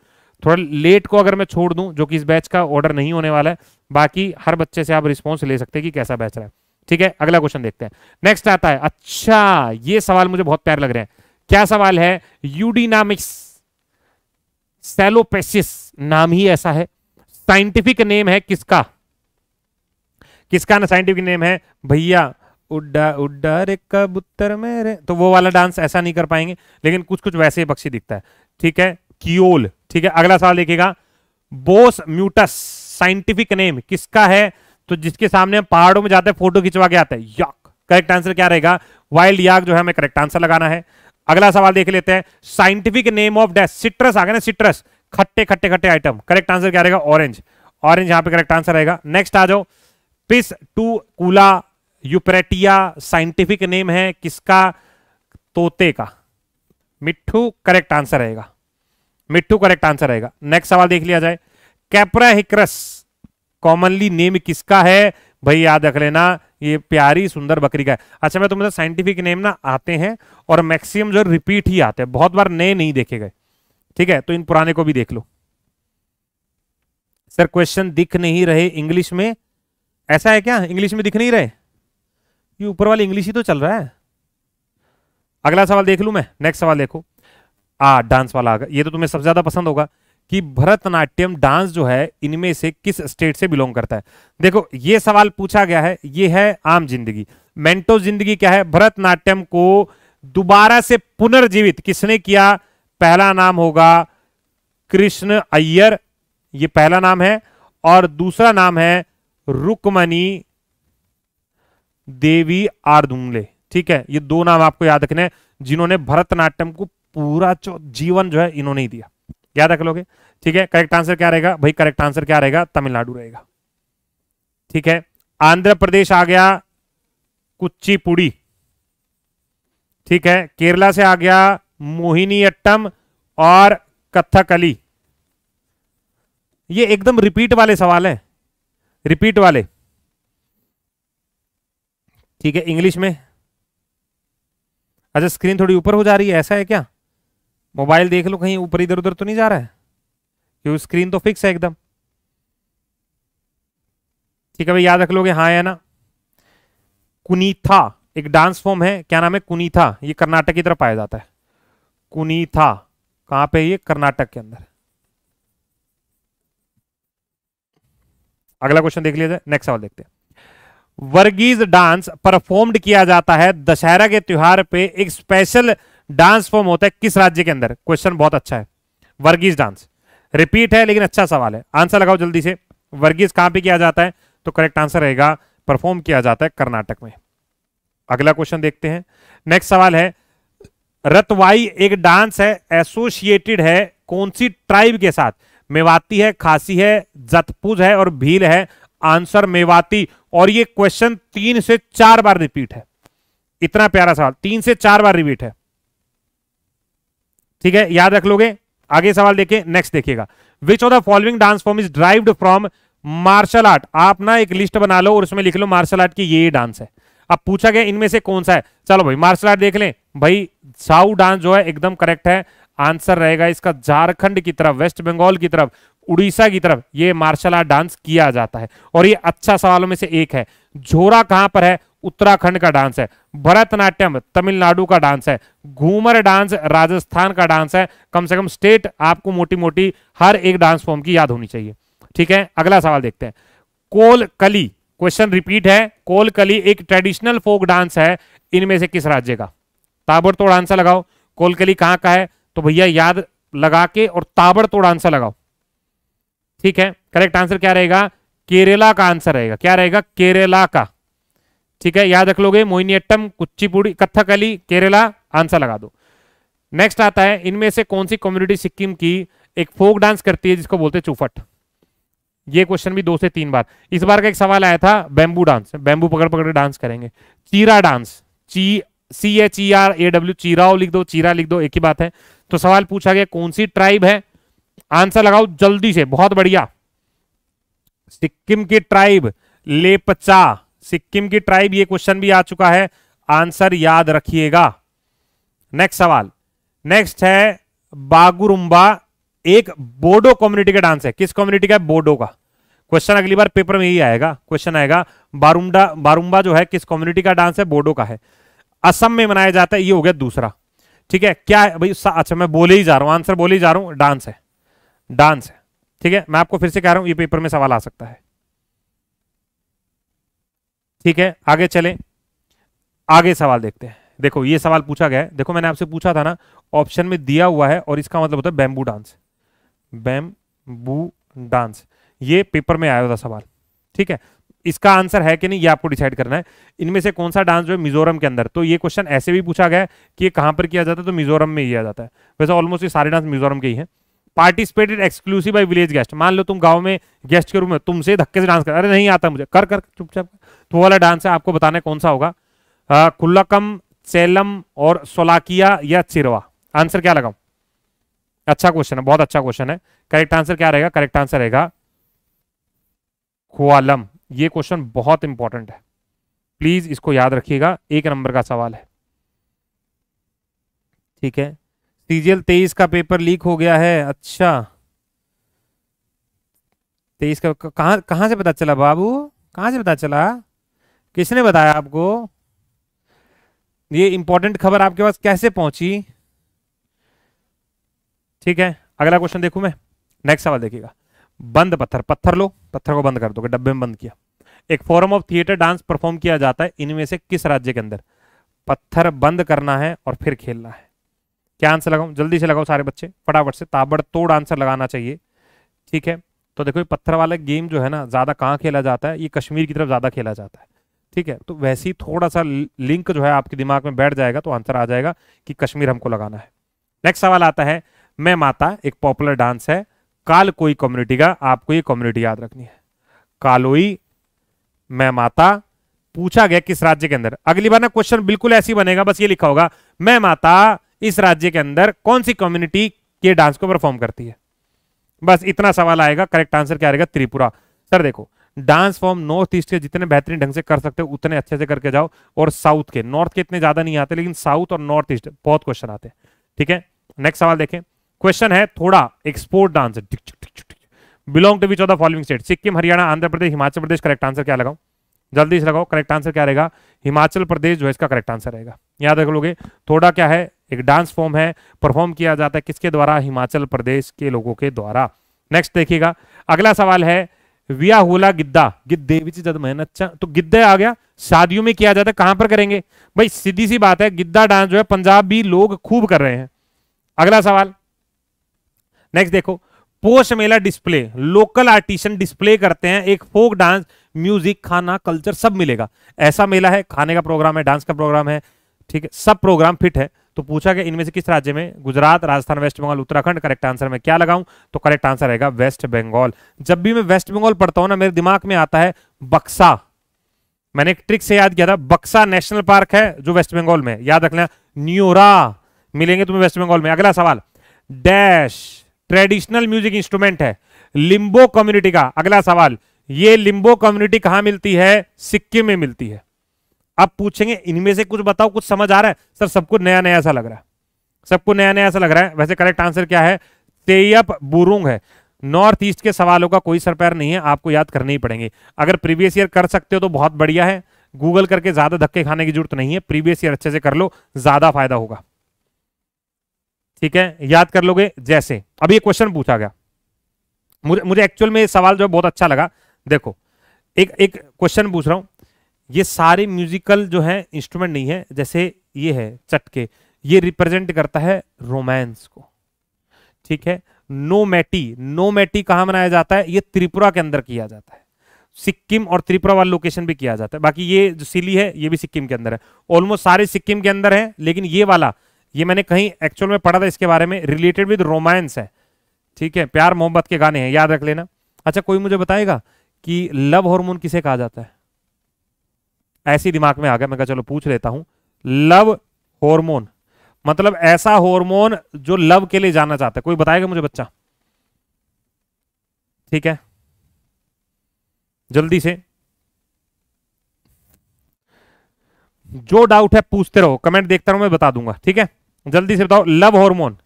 थोड़ा लेट को अगर मैं छोड़ दूं जो कि इस बैच का ऑर्डर नहीं होने वाला है बाकी हर बच्चे से आप रिस्पॉन्स ले सकते हैं कि कैसा बैच रहा है ठीक है अगला क्वेश्चन देखते हैं नेक्स्ट आता है अच्छा ये सवाल मुझे बहुत प्यार लग रहे हैं क्या सवाल है यूडीनामिक्स सेलोपेसिस नाम ही ऐसा है साइंटिफिक नेम है किसका किसका ना साइंटिफिक नेम है भैया उड्डा उड्डा रे कबूतर मेरे तो वो वाला डांस ऐसा नहीं कर पाएंगे लेकिन कुछ कुछ वैसे ही पक्षी दिखता है ठीक है कियोल ठीक है अगला सवाल देखिएगा बोस म्यूटस साइंटिफिक नेम किसका है तो जिसके सामने हम पहाड़ों में जाते हैं फोटो खिंचवा के आते हैं याक करेक्ट आंसर क्या रहेगा वाइल्ड याक जो है हमें करेक्ट आंसर लगाना है अगला सवाल देख लेते हैं साइंटिफिक नेम ऑफ डेस्ट सिट्रस आ गया ना सिट्रस खट्टे खट्टे खट्टे आइटम करेक्ट आंसर क्या रहेगा ऑरेंज ऑरेंज यहां पे करेक्ट आंसर रहेगा नेक्स्ट आ जाओ पिस टू कूला यूपरेटिया साइंटिफिक नेम है किसका तोते का मिट्ठू करेक्ट आंसर रहेगा मिट्ठू करेक्ट आंसर रहेगा नेक्स्ट सवाल देख लिया जाए कैपरा हिक्रस कॉमनली नेम किसका है भाई याद रख लेना ये प्यारी सुंदर बकरी का है अच्छा मैं तुम्हें साइंटिफिक तो नेम ना आते हैं और मैक्सिमम जो रिपीट ही आते हैं बहुत बार नए नहीं देखे गए ठीक है तो इन पुराने को भी देख लो सर क्वेश्चन दिख नहीं रहे इंग्लिश में ऐसा है क्या इंग्लिश में दिख नहीं रहे ये ऊपर वाली इंग्लिश ही तो चल रहा है अगला सवाल देख लू मैं नेक्स्ट सवाल देखो आ डांस वाला आगे ये तो तुम्हें सबसे ज्यादा पसंद होगा कि भरतनाट्यम डांस जो है इनमें से किस स्टेट से बिलोंग करता है देखो ये सवाल पूछा गया है ये है आम जिंदगी मेंटो जिंदगी क्या है भरतनाट्यम को दोबारा से पुनर्जीवित किसने किया पहला नाम होगा कृष्ण अय्यर ये पहला नाम है और दूसरा नाम है रुकमणी देवी आरदुमले ठीक है ये दो नाम आपको याद रखने जिन्होंने भरतनाट्यम को पूरा जीवन जो है इन्होंने ही दिया याद रख लोगे ठीक है करेक्ट आंसर क्या रहेगा भाई करेक्ट आंसर क्या रहेगा तमिलनाडु रहेगा ठीक है आंध्र प्रदेश आ गया कुच्चीपुड़ी ठीक है केरला से आ गया मोहिनीअट्टम और कथकली ये एकदम रिपीट वाले सवाल हैं रिपीट वाले ठीक है इंग्लिश में अच्छा स्क्रीन थोड़ी ऊपर हो जा रही है ऐसा है क्या मोबाइल देख लो कहीं ऊपर इधर उधर तो नहीं जा रहा है क्योंकि स्क्रीन तो फिक्स है एकदम ठीक है भाई याद रख लोगे हाँ है ना कुनीथा एक डांस फॉर्म है क्या नाम है कुनीथा ये कर्नाटक की तरफ पाया जाता है कुनीथा कहां पे ये कर्नाटक के अंदर अगला क्वेश्चन देख लिया जाए नेक्स्ट सवाल देखते हैं वर्गीज डांस परफॉर्म्ड किया जाता है दशहरा के त्योहार पे एक स्पेशल डांस फॉर्म होता है किस राज्य के अंदर क्वेश्चन बहुत अच्छा है वर्गीज डांस रिपीट है लेकिन अच्छा सवाल है आंसर लगाओ जल्दी से वर्गीज कहां पे किया जाता है तो करेक्ट आंसर रहेगा परफॉर्म किया जाता है कर्नाटक में अगला क्वेश्चन देखते हैं नेक्स्ट सवाल है रतवाई एक डांस है एसोसिएटेड है कौन सी ट्राइब के साथ मेवाती है खासी है जतपुज है और भील है आंसर मेवाती और ये क्वेश्चन तीन से चार बार रिपीट है इतना प्यारा सवाल तीन से चार बार रिपीट है ठीक है याद रख लोगे आगे सवाल देखिए नेक्स्ट देखिएगा which of the following dance form is derived from martial art आप ना एक लिस्ट बना लो और उसमें लिख लो मार्शल आर्ट की ये डांस है अब पूछा गया इनमें से कौन सा है चलो भाई मार्शल आर्ट देख लें भाई साउ डांस जो है एकदम करेक्ट है आंसर रहेगा इसका झारखंड की तरफ वेस्ट बंगाल की तरफ उड़ीसा की तरफ ये मार्शल आर्ट डांस किया जाता है और ये अच्छा सवालों में से एक है झोरा कहां पर है उत्तराखंड का डांस है भरतनाट्यम तमिलनाडु का डांस है घूमर डांस राजस्थान का डांस है कम से कम स्टेट आपको मोटी मोटी हर एक डांस फॉर्म की याद होनी चाहिए ठीक है अगला सवाल देखते हैं कोल कली क्वेश्चन रिपीट है कोल कली एक ट्रेडिशनल फोक डांस है इनमें से किस राज्य का ताबड़तोड़ आंसर लगाओ कोलकली कहां का है तो भैया याद लगा के और ताबड़तोड़ आंसर लगाओ ठीक है करेक्ट आंसर क्या रहेगा केरला का आंसर रहेगा क्या रहेगा केरला का ठीक है याद रख लोगे मोहिनीअट्टम कुच्चीपुड़ी कथकली केरला आंसर लगा दो नेक्स्ट आता है इनमें से कौन सी कम्युनिटी सिक्किम की एक फोक डांस करती है जिसको बोलते चुफट ये क्वेश्चन भी दो से तीन बार इस बार का एक सवाल आया था बैम्बू डांस बैम्बू पकड़ पकड़ डांस करेंगे चीरा डांस ची C H E R A W Cheraw लिख दो चीरा लिख दो एक ही बात है तो सवाल पूछा गया कौन सी ट्राइब है आंसर लगाओ जल्दी से बहुत बढ़िया सिक्किम की ट्राइब लेपचा सिक्किम की ट्राइब ये क्वेश्चन भी आ चुका है आंसर याद रखिएगा नेक्स्ट सवाल नेक्स्ट है बागुरुम्बा एक बोडो कम्युनिटी का डांस है किस कम्युनिटी का है बोडो का क्वेश्चन अगली बार पेपर में ही आएगा क्वेश्चन आएगा बारुम्डा बारुम्बा जो है किस कम्युनिटी का डांस है बोडो का है असम में मनाया जाता है ये हो गया दूसरा ठीक है क्या है भाई अच्छा मैं बोले ही जा रहा हूं आंसर बोले ही जा रहा हूं डांस है डांस है ठीक है मैं आपको फिर से कह रहा हूं ये पेपर में सवाल आ सकता है ठीक है आगे चले आगे सवाल देखते हैं देखो ये सवाल पूछा गया है देखो मैंने आपसे पूछा था ना ऑप्शन में दिया हुआ है और इसका मतलब होता है बैम्बू डांस बैम्बू डांस ये पेपर में आया था सवाल ठीक है इसका आंसर है कि नहीं ये आपको डिसाइड करना है इनमें से कौन सा डांस जो है मिजोरम के अंदर तो ये क्वेश्चन ऐसे भी पूछा गया है कि ये कहां पर किया जाता है तो मिजोरम में किया जाता है वैसे ऑलमोस्ट ये सारे डांस मिजोरम के ही हैं participated exclusive by village guest मान लो तुम गांव में गेस्ट के रूप में तुमसे धक्के से डांस कर अरे नहीं आता मुझे कर कर चुपचाप तो वाला डांस है आपको बताना कौन सा होगा खुल्लाकम चेलम और सोलाकिया या चिरवा आंसर क्या लगाऊ अच्छा क्वेश्चन है बहुत अच्छा क्वेश्चन है करेक्ट आंसर क्या रहेगा करेक्ट आंसर रहेगा कुआलम ये क्वेश्चन बहुत इंपॉर्टेंट है प्लीज इसको याद रखिएगा एक नंबर का सवाल है ठीक है टीजीएल तेईस का पेपर लीक हो गया है अच्छा तेईस का कहा कहाँ से पता चला बाबू कहां से पता चला किसने बताया आपको ये इंपॉर्टेंट खबर आपके पास कैसे पहुंची ठीक है अगला क्वेश्चन देखू मैं नेक्स्ट सवाल देखिएगा बंद पत्थर पत्थर लो पत्थर को बंद कर दो डब्बे में बंद किया एक form of theatre dance perform किया जाता है इनमें से किस राज्य के अंदर पत्थर बंद करना है और फिर खेलना है क्या आंसर लगाऊं जल्दी से लगाओ सारे बच्चे फटाफट से ताबड़तोड़ आंसर लगाना चाहिए ठीक है तो देखो ये पत्थर वाला गेम जो है ना ज़्यादा कहाँ खेला जाता है ये कश्मीर की तरफ ज़्यादा खेला जाता है ठीक है तो वैसे ही थोड़ा सा लिंक जो है आपके दिमाग में बैठ जाएगा तो आंसर आ जाएगा कि कश्मीर हमको लगाना है नेक्स्ट सवाल आता है मैं माता एक पॉपुलर डांस है काल कोई कम्युनिटी का आपको ये कम्युनिटी याद रखनी है कालोई मैं माता पूछा गया किस राज्य के अंदर अगली बार ना क्वेश्चन बिल्कुल ऐसी बनेगा बस ये लिखा होगा मैं माता इस राज्य के अंदर कौन सी कम्युनिटी के डांस को परफॉर्म करती है बस इतना सवाल आएगा करेक्ट आंसर क्या आएगा त्रिपुरा सर देखो डांस फॉर्म नॉर्थ ईस्ट के जितने बेहतरीन ढंग से कर सकते हो उतने अच्छे से करके जाओ और साउथ के नॉर्थ के इतने ज्यादा नहीं आते लेकिन साउथ और नॉर्थ ईस्ट बहुत क्वेश्चन आते हैं ठीक है नेक्स्ट सवाल देखें क्वेश्चन है थोड़ा export dance belong to which of the following state Sikkim Haryana Andhra Pradesh Himachal Pradesh correct answer क्या लगाओ जल्दी से लगाओ करेक्ट आंसर क्या रहेगा हिमाचल प्रदेश जो है इसका करेक्ट आंसर रहेगा याद रख लोगे थोड़ा क्या है एक डांस फॉर्म है परफॉर्म किया जाता है किसके द्वारा हिमाचल प्रदेश के लोगों के द्वारा नेक्स्ट देखिएगा अगला सवाल है विया होला गिद्दा गिद्दे मेहनत तो गिद्दे आ गया शादियों में किया जाता है कहां पर करेंगे भाई सीधी सी बात है गिद्दा डांस जो है पंजाबी लोग खूब कर रहे हैं अगला सवाल नेक्स्ट देखो Poush Mela display local artisan display करते हैं एक फोक डांस म्यूजिक खाना कल्चर सब मिलेगा ऐसा मेला है खाने का प्रोग्राम है डांस का प्रोग्राम है ठीक है सब प्रोग्राम फिट है तो पूछा गया इनमें से किस राज्य में Gujarat Rajasthan west Bengal Uttarakhand correct answer में क्या लगाऊं तो करेक्ट आंसर रहेगा वेस्ट बंगाल जब भी मैं वेस्ट बंगाल पढ़ता हूं ना मेरे दिमाग में आता है बक्सा मैंने एक ट्रिक से याद किया था बक्सा नेशनल पार्क है जो वेस्ट बंगाल में याद रखना न्यूरा मिलेंगे तुम्हें वेस्ट बंगाल में अगला सवाल डैश ट्रेडिशनल म्यूजिक इंस्ट्रूमेंट है लिम्बो कम्युनिटी का अगला सवाल ये लिम्बो कम्युनिटी कहां मिलती है सिक्किम में मिलती है आप पूछेंगे इनमें से कुछ बताओ कुछ समझ आ रहा है सर सबको नया नया सा लग रहा है सबको नया नया सा लग रहा है वैसे करेक्ट आंसर क्या है तेयप बुरुंग है नॉर्थ ईस्ट के सवालों का कोई सर पैर नहीं है आपको याद करने ही पड़ेंगे अगर प्रीवियस ईयर कर सकते हो तो बहुत बढ़िया है गूगल करके ज्यादा धक्के खाने की जरूरत नहीं है प्रीवियस ईयर अच्छे से कर लो ज्यादा फायदा होगा ठीक है याद कर लोगे जैसे अभी एक क्वेश्चन पूछा गया मुझे मुझे एक्चुअल में सवाल जो बहुत अच्छा लगा देखो एक एक क्वेश्चन पूछ रहा हूं ये सारे म्यूजिकल जो है इंस्ट्रूमेंट नहीं है जैसे ये है चटके ये रिप्रेजेंट करता है रोमांस को ठीक है नो मैटी कहा मनाया जाता है ये त्रिपुरा के अंदर किया जाता है सिक्किम और त्रिपुरा वाला लोकेशन भी किया जाता है बाकी ये जो सिली है ये भी सिक्किम के अंदर है ऑलमोस्ट सारे सिक्किम के अंदर है लेकिन ये वाला ये मैंने कहीं एक्चुअल में पढ़ा था इसके बारे में रिलेटेड विद रोमांस है ठीक है प्यार मोहब्बत के गाने हैं याद रख लेना अच्छा कोई मुझे बताएगा कि लव हॉर्मोन किसे कहा जाता है ऐसी दिमाग में आ गया मैं कहा चलो पूछ लेता हूं लव हार्मोन मतलब ऐसा हार्मोन जो लव के लिए जाना चाहता है कोई बताएगा मुझे बच्चा ठीक है जल्दी से जो डाउट है पूछते रहो कमेंट देखता रहो मैं बता दूंगा ठीक है जल्दी से बताओ लव हार्मोन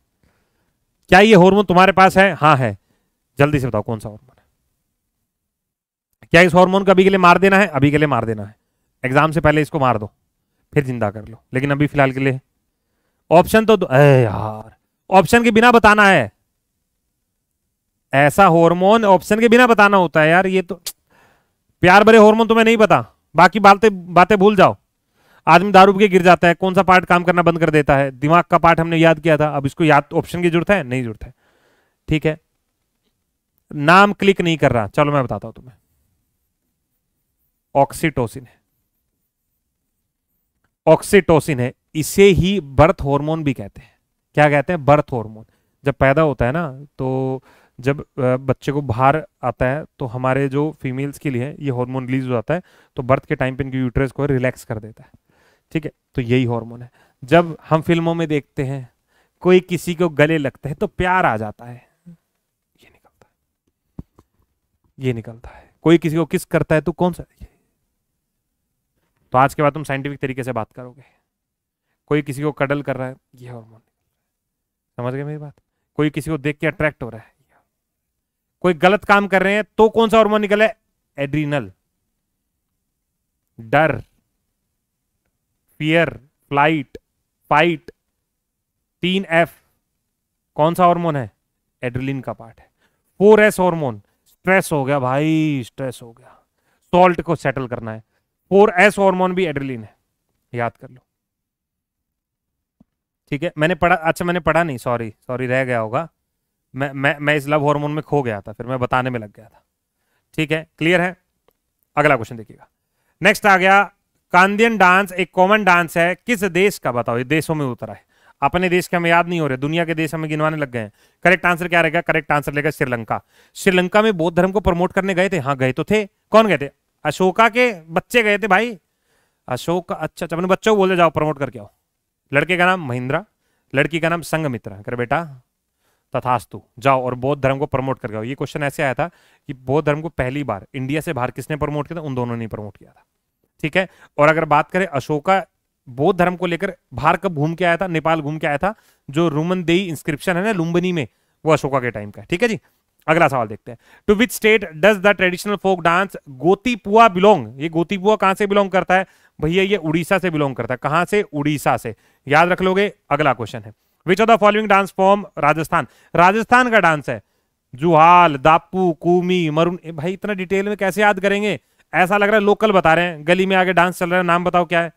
क्या ये हार्मोन तुम्हारे पास है हाँ है जल्दी से बताओ कौन सा हार्मोन है क्या इस हार्मोन को अभी के लिए मार देना है अभी के लिए मार देना है एग्जाम से पहले इसको मार दो फिर जिंदा कर लो लेकिन अभी फिलहाल के लिए ऑप्शन तो अरे यार ऑप्शन के बिना बताना है ऐसा हार्मोन ऑप्शन के बिना बताना होता है यार ये तो प्यार भरे हार्मोन तुम्हें नहीं पता बाकी बातें बातें भूल जाओ आदमी दारू के गिर जाता है कौन सा पार्ट काम करना बंद कर देता है दिमाग का पार्ट हमने याद किया था अब इसको याद ऑप्शन की जरूरत है नहीं जरूरत है ठीक है नाम क्लिक नहीं कर रहा चलो मैं बताता हूं तुम्हें ऑक्सीटोसिन है ऑक्सीटोसिन है इसे ही बर्थ हार्मोन भी कहते हैं क्या कहते हैं बर्थ हार्मोन जब पैदा होता है ना तो जब बच्चे को बाहर आता है तो हमारे जो फीमेल्स के लिए ये हार्मोन रिलीज हो जाता है तो बर्थ के टाइम पे इनके यूट्रस को रिलैक्स कर देता है ठीक है तो यही हार्मोन है जब हम फिल्मों में देखते हैं कोई किसी को गले लगता है तो प्यार आ जाता है ये निकलता है ये निकलता है कोई किसी को किस करता है तो कौन सा तो आज के बाद तुम साइंटिफिक तरीके से बात करोगे कोई किसी को कडल कर रहा है ये हॉर्मोन समझ गए मेरी बात कोई किसी को देख के अट्रैक्ट हो रहा है कोई गलत काम कर रहे हैं तो कौन सा हॉर्मोन निकले है एड्रीनल डर फियर फ्लाइट फाइट तीन एफ कौन सा हॉर्मोन है एड्रिलिन का पार्ट है फोर एस हॉर्मोन स्ट्रेस हो गया भाई स्ट्रेस हो गया सॉल्ट को सेटल करना है फोर एस हॉर्मोन भी एड्रेलिन है याद कर लो ठीक है मैंने पढ़ा अच्छा मैंने पढ़ा नहीं सॉरी सॉरी रह गया होगा मैं मैं मैं इस लव हार्मोन में खो गया था फिर मैं बताने में लग गया था ठीक है क्लियर है अगला क्वेश्चन देखिएगा नेक्स्ट आ गया कांदियन डांस एक कॉमन डांस है किस देश का बताओ ये देशों में उतरा है अपने देश के हमें याद नहीं हो रहे दुनिया के देश हमें गिनवाने लग गए हैं करेक्ट आंसर क्या रहेगा करेक्ट आंसर लेगा श्रीलंका श्रीलंका में बौद्ध धर्म को प्रमोट करने गए थे हाँ गए तो थे कौन गए थे अशोका के बच्चे गए थे भाई अशोक अच्छा अच्छा बच्चों को बोले जाओ प्रमोट करके आओ लड़के का नाम महिंद्रा लड़की का नाम संगमित्रा कर बेटा तथास्तु जाओ और बौद्ध धर्म को प्रमोट करके आओ ये क्वेश्चन ऐसे आया था कि बौद्ध धर्म को पहली बार इंडिया से बाहर किसने प्रमोट किया था उन दोनों ने प्रमोट किया था ठीक है और अगर बात करें अशोका बौद्ध धर्म को लेकर बाहर कब घूम के आया था नेपाल घूम के आया था जो रोमन देई इंस्क्रिप्शन है ना लुम्बनी में वो अशोका के टाइम का ठीक है जी अगला सवाल देखते हैं to which state does the traditional folk dance Gotipua belong ये गोतीपुआ कहां से बिलोंग करता है भैया ये उड़ीसा से बिलोंग करता है कहां से उड़ीसा से याद रख लोगे अगला क्वेश्चन है which of the following dance form Rajasthan Rajasthan का डांस है जुहाल दापू कूमी मरुन भाई इतना डिटेल में कैसे याद करेंगे ऐसा लग रहा है लोकल बता रहे हैं गली में आगे डांस चल रहा है नाम बताओ क्या है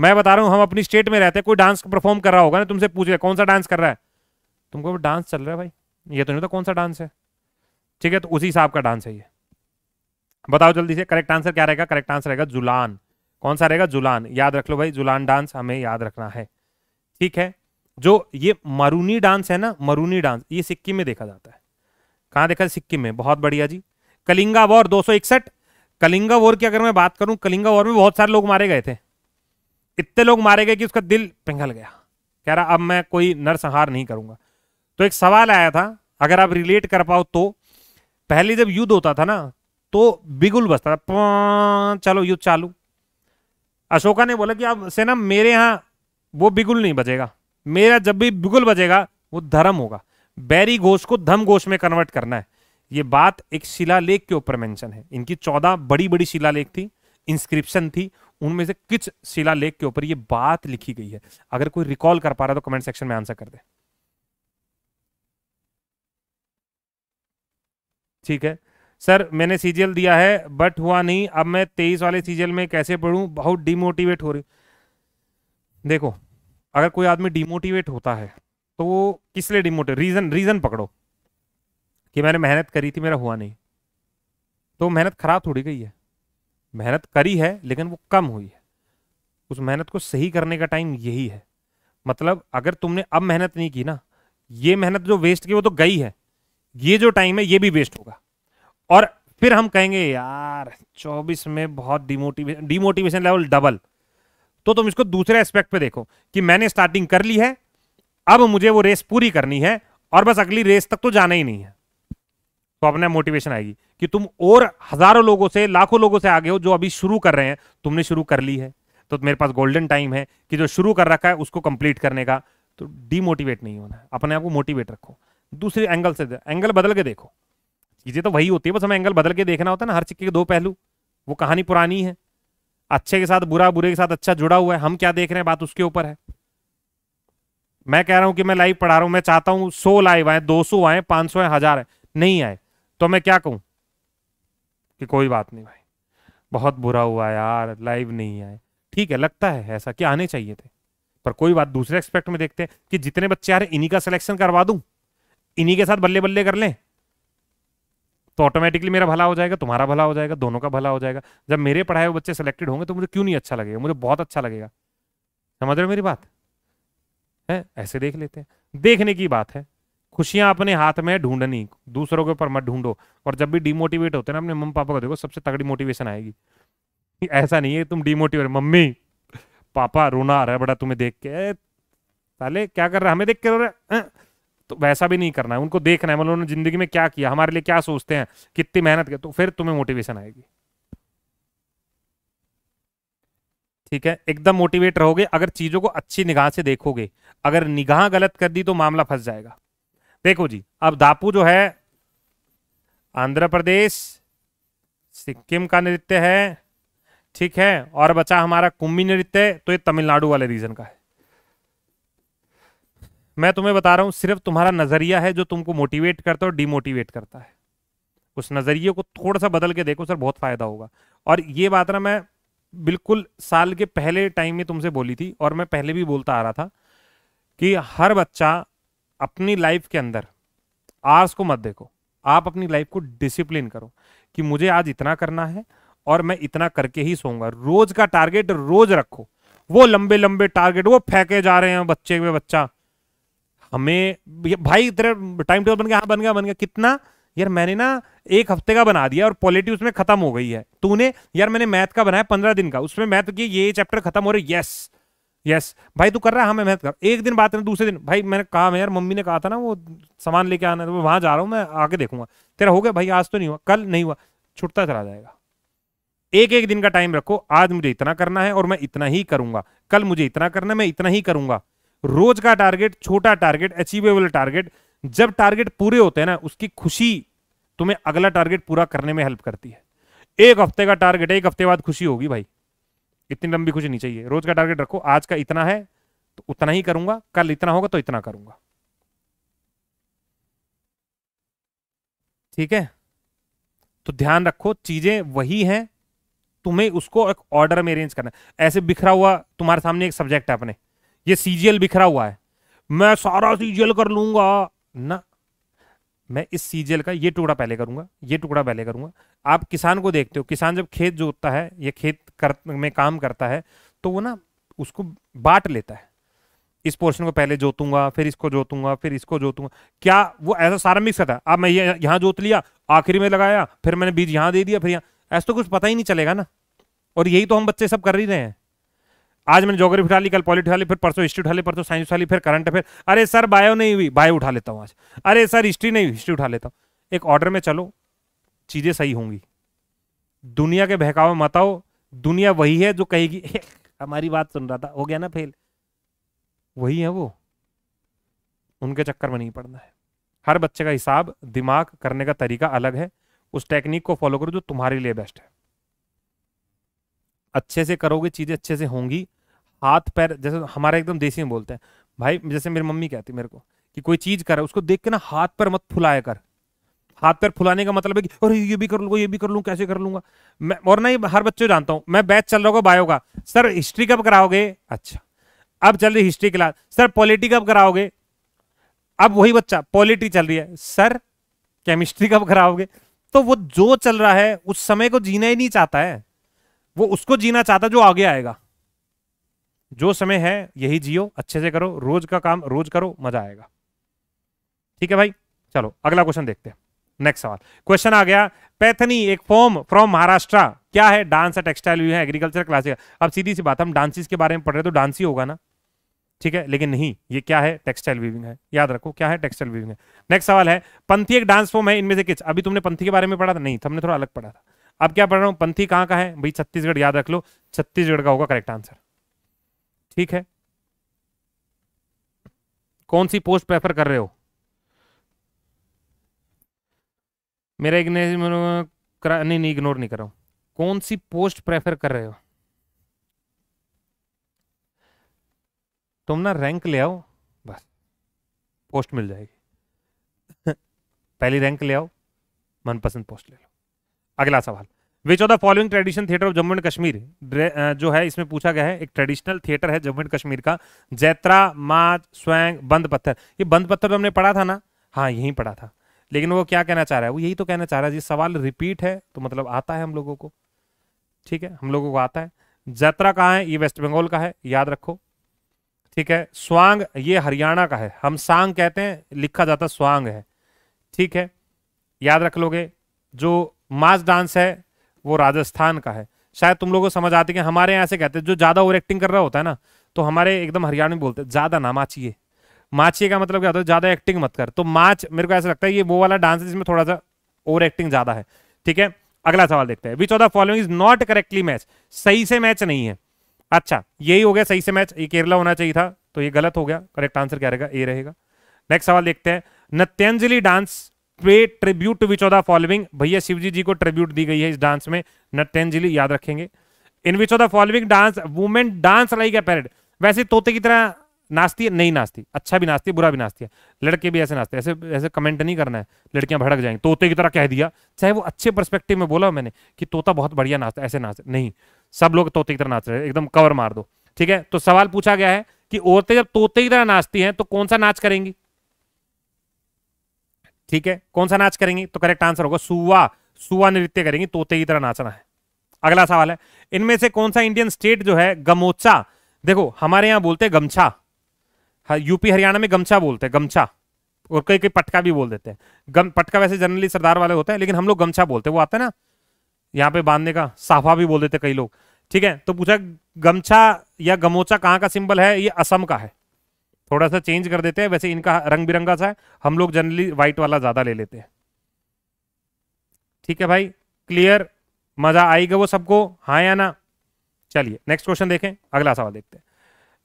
मैं बता रहा हूं हम अपनी स्टेट में रहते हैं कोई डांस परफॉर्म कर रहा होगा ना तुमसे पूछ रहे कौन सा डांस कर रहा है तुमको डांस चल रहा है भाई ये तो नहीं था कौन सा डांस है ठीक है तो उसी हिसाब का डांस है ये बताओ जल्दी से करेक्ट आंसर क्या रहेगा करेक्ट आंसर रहेगा जुलान कौन सा रहेगा जुलान याद रख लो भाई जुलान डांस हमें याद रखना है ठीक है जो ये मरूनी डांस है ना मरूनी डांस ये सिक्किम में देखा जाता है कहाँ देखा सिक्किम में बहुत बढ़िया जी कलिंगा वॉर दो कलिंगा वॉर की अगर मैं बात करूं कलिंगा वॉर में बहुत सारे लोग मारे गए थे इतने लोग मारे गए कि उसका दिल पिघल गया कह रहा अब मैं कोई नरसंहार नहीं करूंगा तो एक सवाल आया था अगर आप रिलेट कर पाओ तो पहले जब युद्ध होता था ना तो बिगुल बजता था चलो युद्ध चालू अशोका ने बोला कि अब सेना मेरे यहां वो बिगुल नहीं बजेगा मेरा जब भी बिगुल बजेगा वो धर्म होगा बैरी घोष को धम घोष में कन्वर्ट करना है ये बात एक शिलालेख के ऊपर मेंशन है इनकी चौदह बड़ी बड़ी शिलालेख थी इंस्क्रिप्शन थी उनमें से कुछ शिलालेख के ऊपर ये बात लिखी गई है अगर कोई रिकॉल कर पा रहा है तो कमेंट सेक्शन में आंसर कर दे ठीक है सर मैंने सीजियल दिया है बट हुआ नहीं अब मैं तेईस वाले सीजियल में कैसे पढ़ूँ बहुत डिमोटिवेट हो रही देखो अगर कोई आदमी डिमोटिवेट होता है तो वो किस लिए डिमोटिवेट रीज़न रीज़न पकड़ो कि मैंने मेहनत करी थी मेरा हुआ नहीं तो मेहनत खराब थोड़ी गई है मेहनत करी है लेकिन वो कम हुई है उस मेहनत को सही करने का टाइम यही है मतलब अगर तुमने अब मेहनत नहीं की ना ये मेहनत जो वेस्ट की वो तो गई है ये जो टाइम है ये भी वेस्ट होगा और फिर हम कहेंगे यार 24 में बहुत डिमोटिवेशन डिमोटिवेशन लेवल डबल तो तुम इसको दूसरे एस्पेक्ट पे देखो कि मैंने स्टार्टिंग कर ली है अब मुझे वो रेस पूरी करनी है और बस अगली रेस तक तो जाना ही नहीं है तो अपने मोटिवेशन आएगी कि तुम और हजारों लोगों से लाखों लोगों से आगे हो जो अभी शुरू कर रहे हैं तुमने शुरू कर ली है तो मेरे पास गोल्डन टाइम है कि जो शुरू कर रखा है उसको कंप्लीट करने का तो डीमोटिवेट नहीं होना अपने आप को मोटिवेट रखो दूसरे एंगल से एंगल बदल के देखो चीज़ें तो वही होती है बस हमें एंगल बदल के देखना होता है ना हर सिक्के के दो पहलू वो कहानी पुरानी है अच्छे के साथ बुरा बुरे के साथ अच्छा जुड़ा हुआ है हम क्या देख रहे हैं बात उसके ऊपर है मैं कह रहा हूं कि मैं लाइव पढ़ा रहा हूं मैं चाहता हूं सो लाइव आए दो सौ आए पांच सौ आए हजार आए नहीं आए तो मैं क्या कहूं कि कोई बात नहीं भाई बहुत बुरा हुआ यार लाइव नहीं आए ठीक है लगता है ऐसा कि आने चाहिए थे पर कोई बात दूसरे एक्सपेक्ट में देखते हैं कि जितने बच्चे आ रहे इन्हीं का सिलेक्शन करवा दूं इन्हीं के साथ बल्ले बल्ले कर लें तो ऑटोमेटिकली मेरा भला हो जाएगा तुम्हारा भला हो जाएगा दोनों का भला हो जाएगा जब मेरे पढ़ाए हुए बच्चे सेलेक्टेड होंगे तो मुझे क्यों नहीं अच्छा लगेगा मुझे बहुत अच्छा लगेगा समझ रहे हो मेरी बात है ऐसे देख लेते हैं देखने की बात है खुशियां अपने हाथ में ढूंढनी दूसरों के ऊपर मत ढूंढो और जब भी डिमोटिवेट होते हैं ना अपने मम्मी पापा को देखो सबसे तगड़ी मोटिवेशन आएगी ऐसा नहीं है तुम डिमोटिवेट मम्मी पापा रोना आ रहा है बड़ा तुम्हें देख के साले क्या कर रहा है हमें देख के रो रहा है अं, तो वैसा भी नहीं करना है उनको देखना है मतलब उन्होंने जिंदगी में क्या किया हमारे लिए क्या सोचते हैं कितनी मेहनत कर तो फिर तुम्हें मोटिवेशन आएगी ठीक है एकदम मोटिवेट रहोगे अगर चीजों को अच्छी निगाह से देखोगे अगर निगाह गलत कर दी तो मामला फंस जाएगा देखो जी अब दापू जो है आंध्र प्रदेश सिक्किम का नृत्य है ठीक है और बचा हमारा कुंभी नृत्य तो ये तमिलनाडु वाले रीजन का है मैं तुम्हें बता रहा हूं सिर्फ तुम्हारा नज़रिया है जो तुमको मोटिवेट करता है और डीमोटिवेट करता है उस नज़रिए को थोड़ा सा बदल के देखो सर बहुत फ़ायदा होगा और ये बात ना मैं बिल्कुल साल के पहले टाइम में तुमसे बोली थी और मैं पहले भी बोलता आ रहा था कि हर बच्चा अपनी लाइफ के अंदर आर्स को मत देखो आप अपनी लाइफ को डिसिप्लिन करो कि मुझे आज इतना करना है और मैं इतना करके ही सोऊंगा रोज का टारगेट रोज रखो वो लंबे लंबे टारगेट वो फेंके जा रहे हैं बच्चे में बच्चा हमें भाई तेरा टाइम टेबल बन गया हाँ बन गया बन गया कितना यार मैंने ना एक हफ्ते का बना दिया और पॉलिटी उसमें खत्म हो गई है तूने यार मैंने मैथ का बनाया पंद्रह दिन का उसमें मैथ की ये चैप्टर खत्म हो रही यस यस भाई तू कर रहा है हाँ मैं मेहनत कर एक दिन बात है दूसरे दिन भाई मैंने कहा मैं यार मम्मी ने कहा था ना वो सामान लेके आना तो वहां जा रहा हूँ मैं आके देखूंगा तेरा हो गया भाई आज तो नहीं हुआ कल नहीं हुआ छुटता चला जाएगा एक एक दिन का टाइम रखो आज मुझे इतना करना है और मैं इतना ही करूंगा कल मुझे इतना करना है मैं इतना ही करूंगा रोज का टारगेट छोटा टारगेट अचीवेबल टारगेट जब टारगेट पूरे होते हैं ना उसकी खुशी तुम्हें अगला टारगेट पूरा करने में हेल्प करती है एक हफ्ते का टारगेट एक हफ्ते बाद खुशी होगी भाई इतनी लंबी खुशी नहीं चाहिए रोज का टारगेट रखो आज का इतना है तो उतना ही करूंगा कल इतना होगा तो इतना करूंगा ठीक है तो ध्यान रखो चीजें वही हैं तुम्हें उसको एक ऑर्डर में अरेंज करना ऐसे बिखरा हुआ तुम्हारे सामने एक सब्जेक्ट है अपने ये सीजीएल बिखरा हुआ है मैं सारा सीजीएल कर लूंगा ना मैं इस सीजीएल का ये टुकड़ा पहले करूंगा ये टुकड़ा पहले करूंगा आप किसान को देखते हो किसान जब खेत जोतता है या खेत कर में काम करता है तो वो ना उसको बांट लेता है इस पोर्शन को पहले जोतूंगा फिर इसको जोतूंगा फिर इसको जोतूंगा क्या वो ऐसा सारा मिक्स करता है अब मैं ये यहाँ जोत लिया आखिरी में लगाया फिर मैंने बीज यहाँ दे दिया फिर यहाँ ऐसा तो कुछ पता ही नहीं चलेगा ना और यही तो हम बच्चे सब कर ही रहे हैं आज मैंने जोग्राफी उठा ली कल पॉलिट उठा ली फिर परसों हिस्ट्री उठा ली परसों साइंस उठा ली फिर करंट अफेयर अरे सर बायो नहीं हुई बायो उठा लेता हूँ आज अरे सर हिस्ट्री नहीं हिस्ट्री उठा लेता हूँ एक ऑर्डर में चलो चीज़ें सही होंगी दुनिया के बहकावे मत आओ दुनिया वही है जो कहेगी हमारी बात सुन रहा था हो गया ना फेल वही है वो उनके चक्कर में नहीं पड़ना है हर बच्चे का हिसाब दिमाग करने का तरीका अलग है उस टेक्निक को फॉलो करो जो तुम्हारे लिए बेस्ट है अच्छे से करोगे चीज़ें अच्छे से होंगी हाथ पैर जैसे हमारे एकदम देसी में बोलते हैं भाई जैसे मेरी मम्मी कहती मेरे को कि कोई चीज़ कर उसको देख के ना हाथ पर मत फुलाया कर हाथ पैर फुलाने का मतलब है कि और ये भी कर लूंगा ये भी कर लूँ कैसे कर लूंगा मैं और ना ये हर बच्चे जानता हूँ मैं बैच चल रहा होगा बायो का सर हिस्ट्री कब कराओगे अच्छा अब चल रही हिस्ट्री क्लास सर पॉलिटी कब कराओगे अब वही बच्चा पॉलिटी चल रही है सर केमिस्ट्री कब कराओगे तो वो जो चल रहा है उस समय को जीना ही नहीं चाहता है वो उसको जीना चाहता जो आगे आएगा जो समय है यही जियो अच्छे से करो रोज का काम रोज करो मजा आएगा ठीक है भाई चलो अगला क्वेश्चन देखते हैं नेक्स्ट सवाल क्वेश्चन आ गया पैथनी एक फॉर्म फ्रॉम महाराष्ट्र क्या है डांस है टेक्सटाइल है एग्रीकल्चर क्लासिक अब सीधी सी बात हम डांसिस के बारे में पढ़ रहे तो डांस ही होगा ना ठीक है लेकिन नहीं ये क्या है टेक्सटाइल वीविंग है याद रखो क्या है टेक्सटाइल वीविंग है नेक्स्ट सवाल है पंथी एक डांस फॉर्म है इनमें से किस अभी तुमने पंथी के बारे में पढ़ा था नहीं तुमने थोड़ा अलग पढ़ा था अब क्या पढ़ रहा हूं पंथी कहां का है भाई छत्तीसगढ़ याद रख लो छत्तीसगढ़ का होगा करेक्ट आंसर ठीक है कौन सी पोस्ट प्रेफर कर रहे हो मेरा इग्नोर नहीं नहीं इग्नोर नहीं कर रहा हूं कौन सी पोस्ट प्रेफर कर रहे हो तुम ना रैंक ले आओ बस पोस्ट मिल जाएगी *laughs* पहली रैंक ले आओ मनपसंद पोस्ट ले लो अगला सवाल which of the following traditional theatre of Jammu and Kashmir जो है इसमें पूछा गया है एक ट्रेडिशनल थिएटर है जम्मू एंड कश्मीर का जैत्रा माज स्वैंग बंद पत्थर ये बंद पत्थर तो हमने पढ़ा था ना हाँ यहीं पढ़ा था लेकिन वो क्या कहना चाह रहा है वो यही तो कहना चाह रहा है ये सवाल रिपीट है तो मतलब आता है हम लोगों को ठीक है हम लोगों को आता है जैत्रा कहाँ है ये वेस्ट बंगाल का है याद रखो ठीक है स्वांग ये हरियाणा का है हम सांग कहते हैं लिखा जाता स्वांग है ठीक है याद रख लोगे जो मास डांस है वो राजस्थान का है शायद तुम लोगों को समझ आती है कि हमारे यहाँ से कहते हैं जो ज़्यादा ओवर एक्टिंग कर रहा होता है ना तो हमारे एकदम हरियाणा में बोलते हैं ज़्यादा ना माचिए माचिए का मतलब क्या होता है ज़्यादा एक्टिंग मत कर तो माच मेरे को ऐसा लगता है ये वो वाला डांस है जिसमें थोड़ा सा ओवर एक्टिंग ज़्यादा है ठीक है अगला सवाल देखते हैं which of the following is not correctly match सही से मैच नहीं है अच्छा यही हो गया सही से मैच ये केरला होना चाहिए था तो ये गलत हो गया करेक्ट आंसर क्या रहेगा ए रहेगा नेक्स्ट सवाल देखते हैं Natyanjali dance pay tribute to which of the following भैया शिवजी जी को ट्रिब्यूट दी गई है इस डांस में नृत्यंजलि याद रखेंगे in which of the following dance women dance like a parade वैसे तोते की तरह नाचती है नहीं नाचती अच्छा भी नाचती है बुरा भी नाचती है लड़के भी ऐसे नाचते हैं ऐसे ऐसे कमेंट नहीं करना है लड़कियां भड़क जाएंगी तोते की तरह कह दिया चाहे वो अच्छे परस्पेक्टिव में बोला मैंने कि तोता बहुत बढ़िया नाचता ऐसे नाच नहीं सब लोग तोते की तरह नाच रहे हैं एकदम कवर मार दो ठीक है तो सवाल पूछा गया है कि औरतें जब तोते की तरह नाचती हैं तो कौन सा नाच करेंगी ठीक है कौन सा नाच करेंगी तो करेक्ट आंसर होगा सुवा सुवा नृत्य करेंगी तोते की तरह नाचना है अगला सवाल है इनमें से कौन सा इंडियन स्टेट जो है गमोचा देखो हमारे यहाँ बोलते हैं गमछा यूपी हरियाणा में गमछा बोलते हैं गमछा और कई कई पटका भी बोल देते हैं गम पटका वैसे जनरली सरदार वाले होते हैं लेकिन हम लोग गमछा बोलते हैं वो आता है ना यहाँ पे बांधने का साफा भी बोल देते कई लोग ठीक है तो पूछा गमछा या गमोचा कहाँ का सिंबल है ये असम का है थोड़ा सा चेंज कर देते हैं वैसे इनका रंग बिरंगा सा है हम लोग जनरली व्हाइट वाला ज़्यादा ले लेते हैं ठीक है भाई क्लियर मज़ा आएगा वो सबको हाँ या ना चलिए नेक्स्ट क्वेश्चन देखें अगला सवाल देखते हैं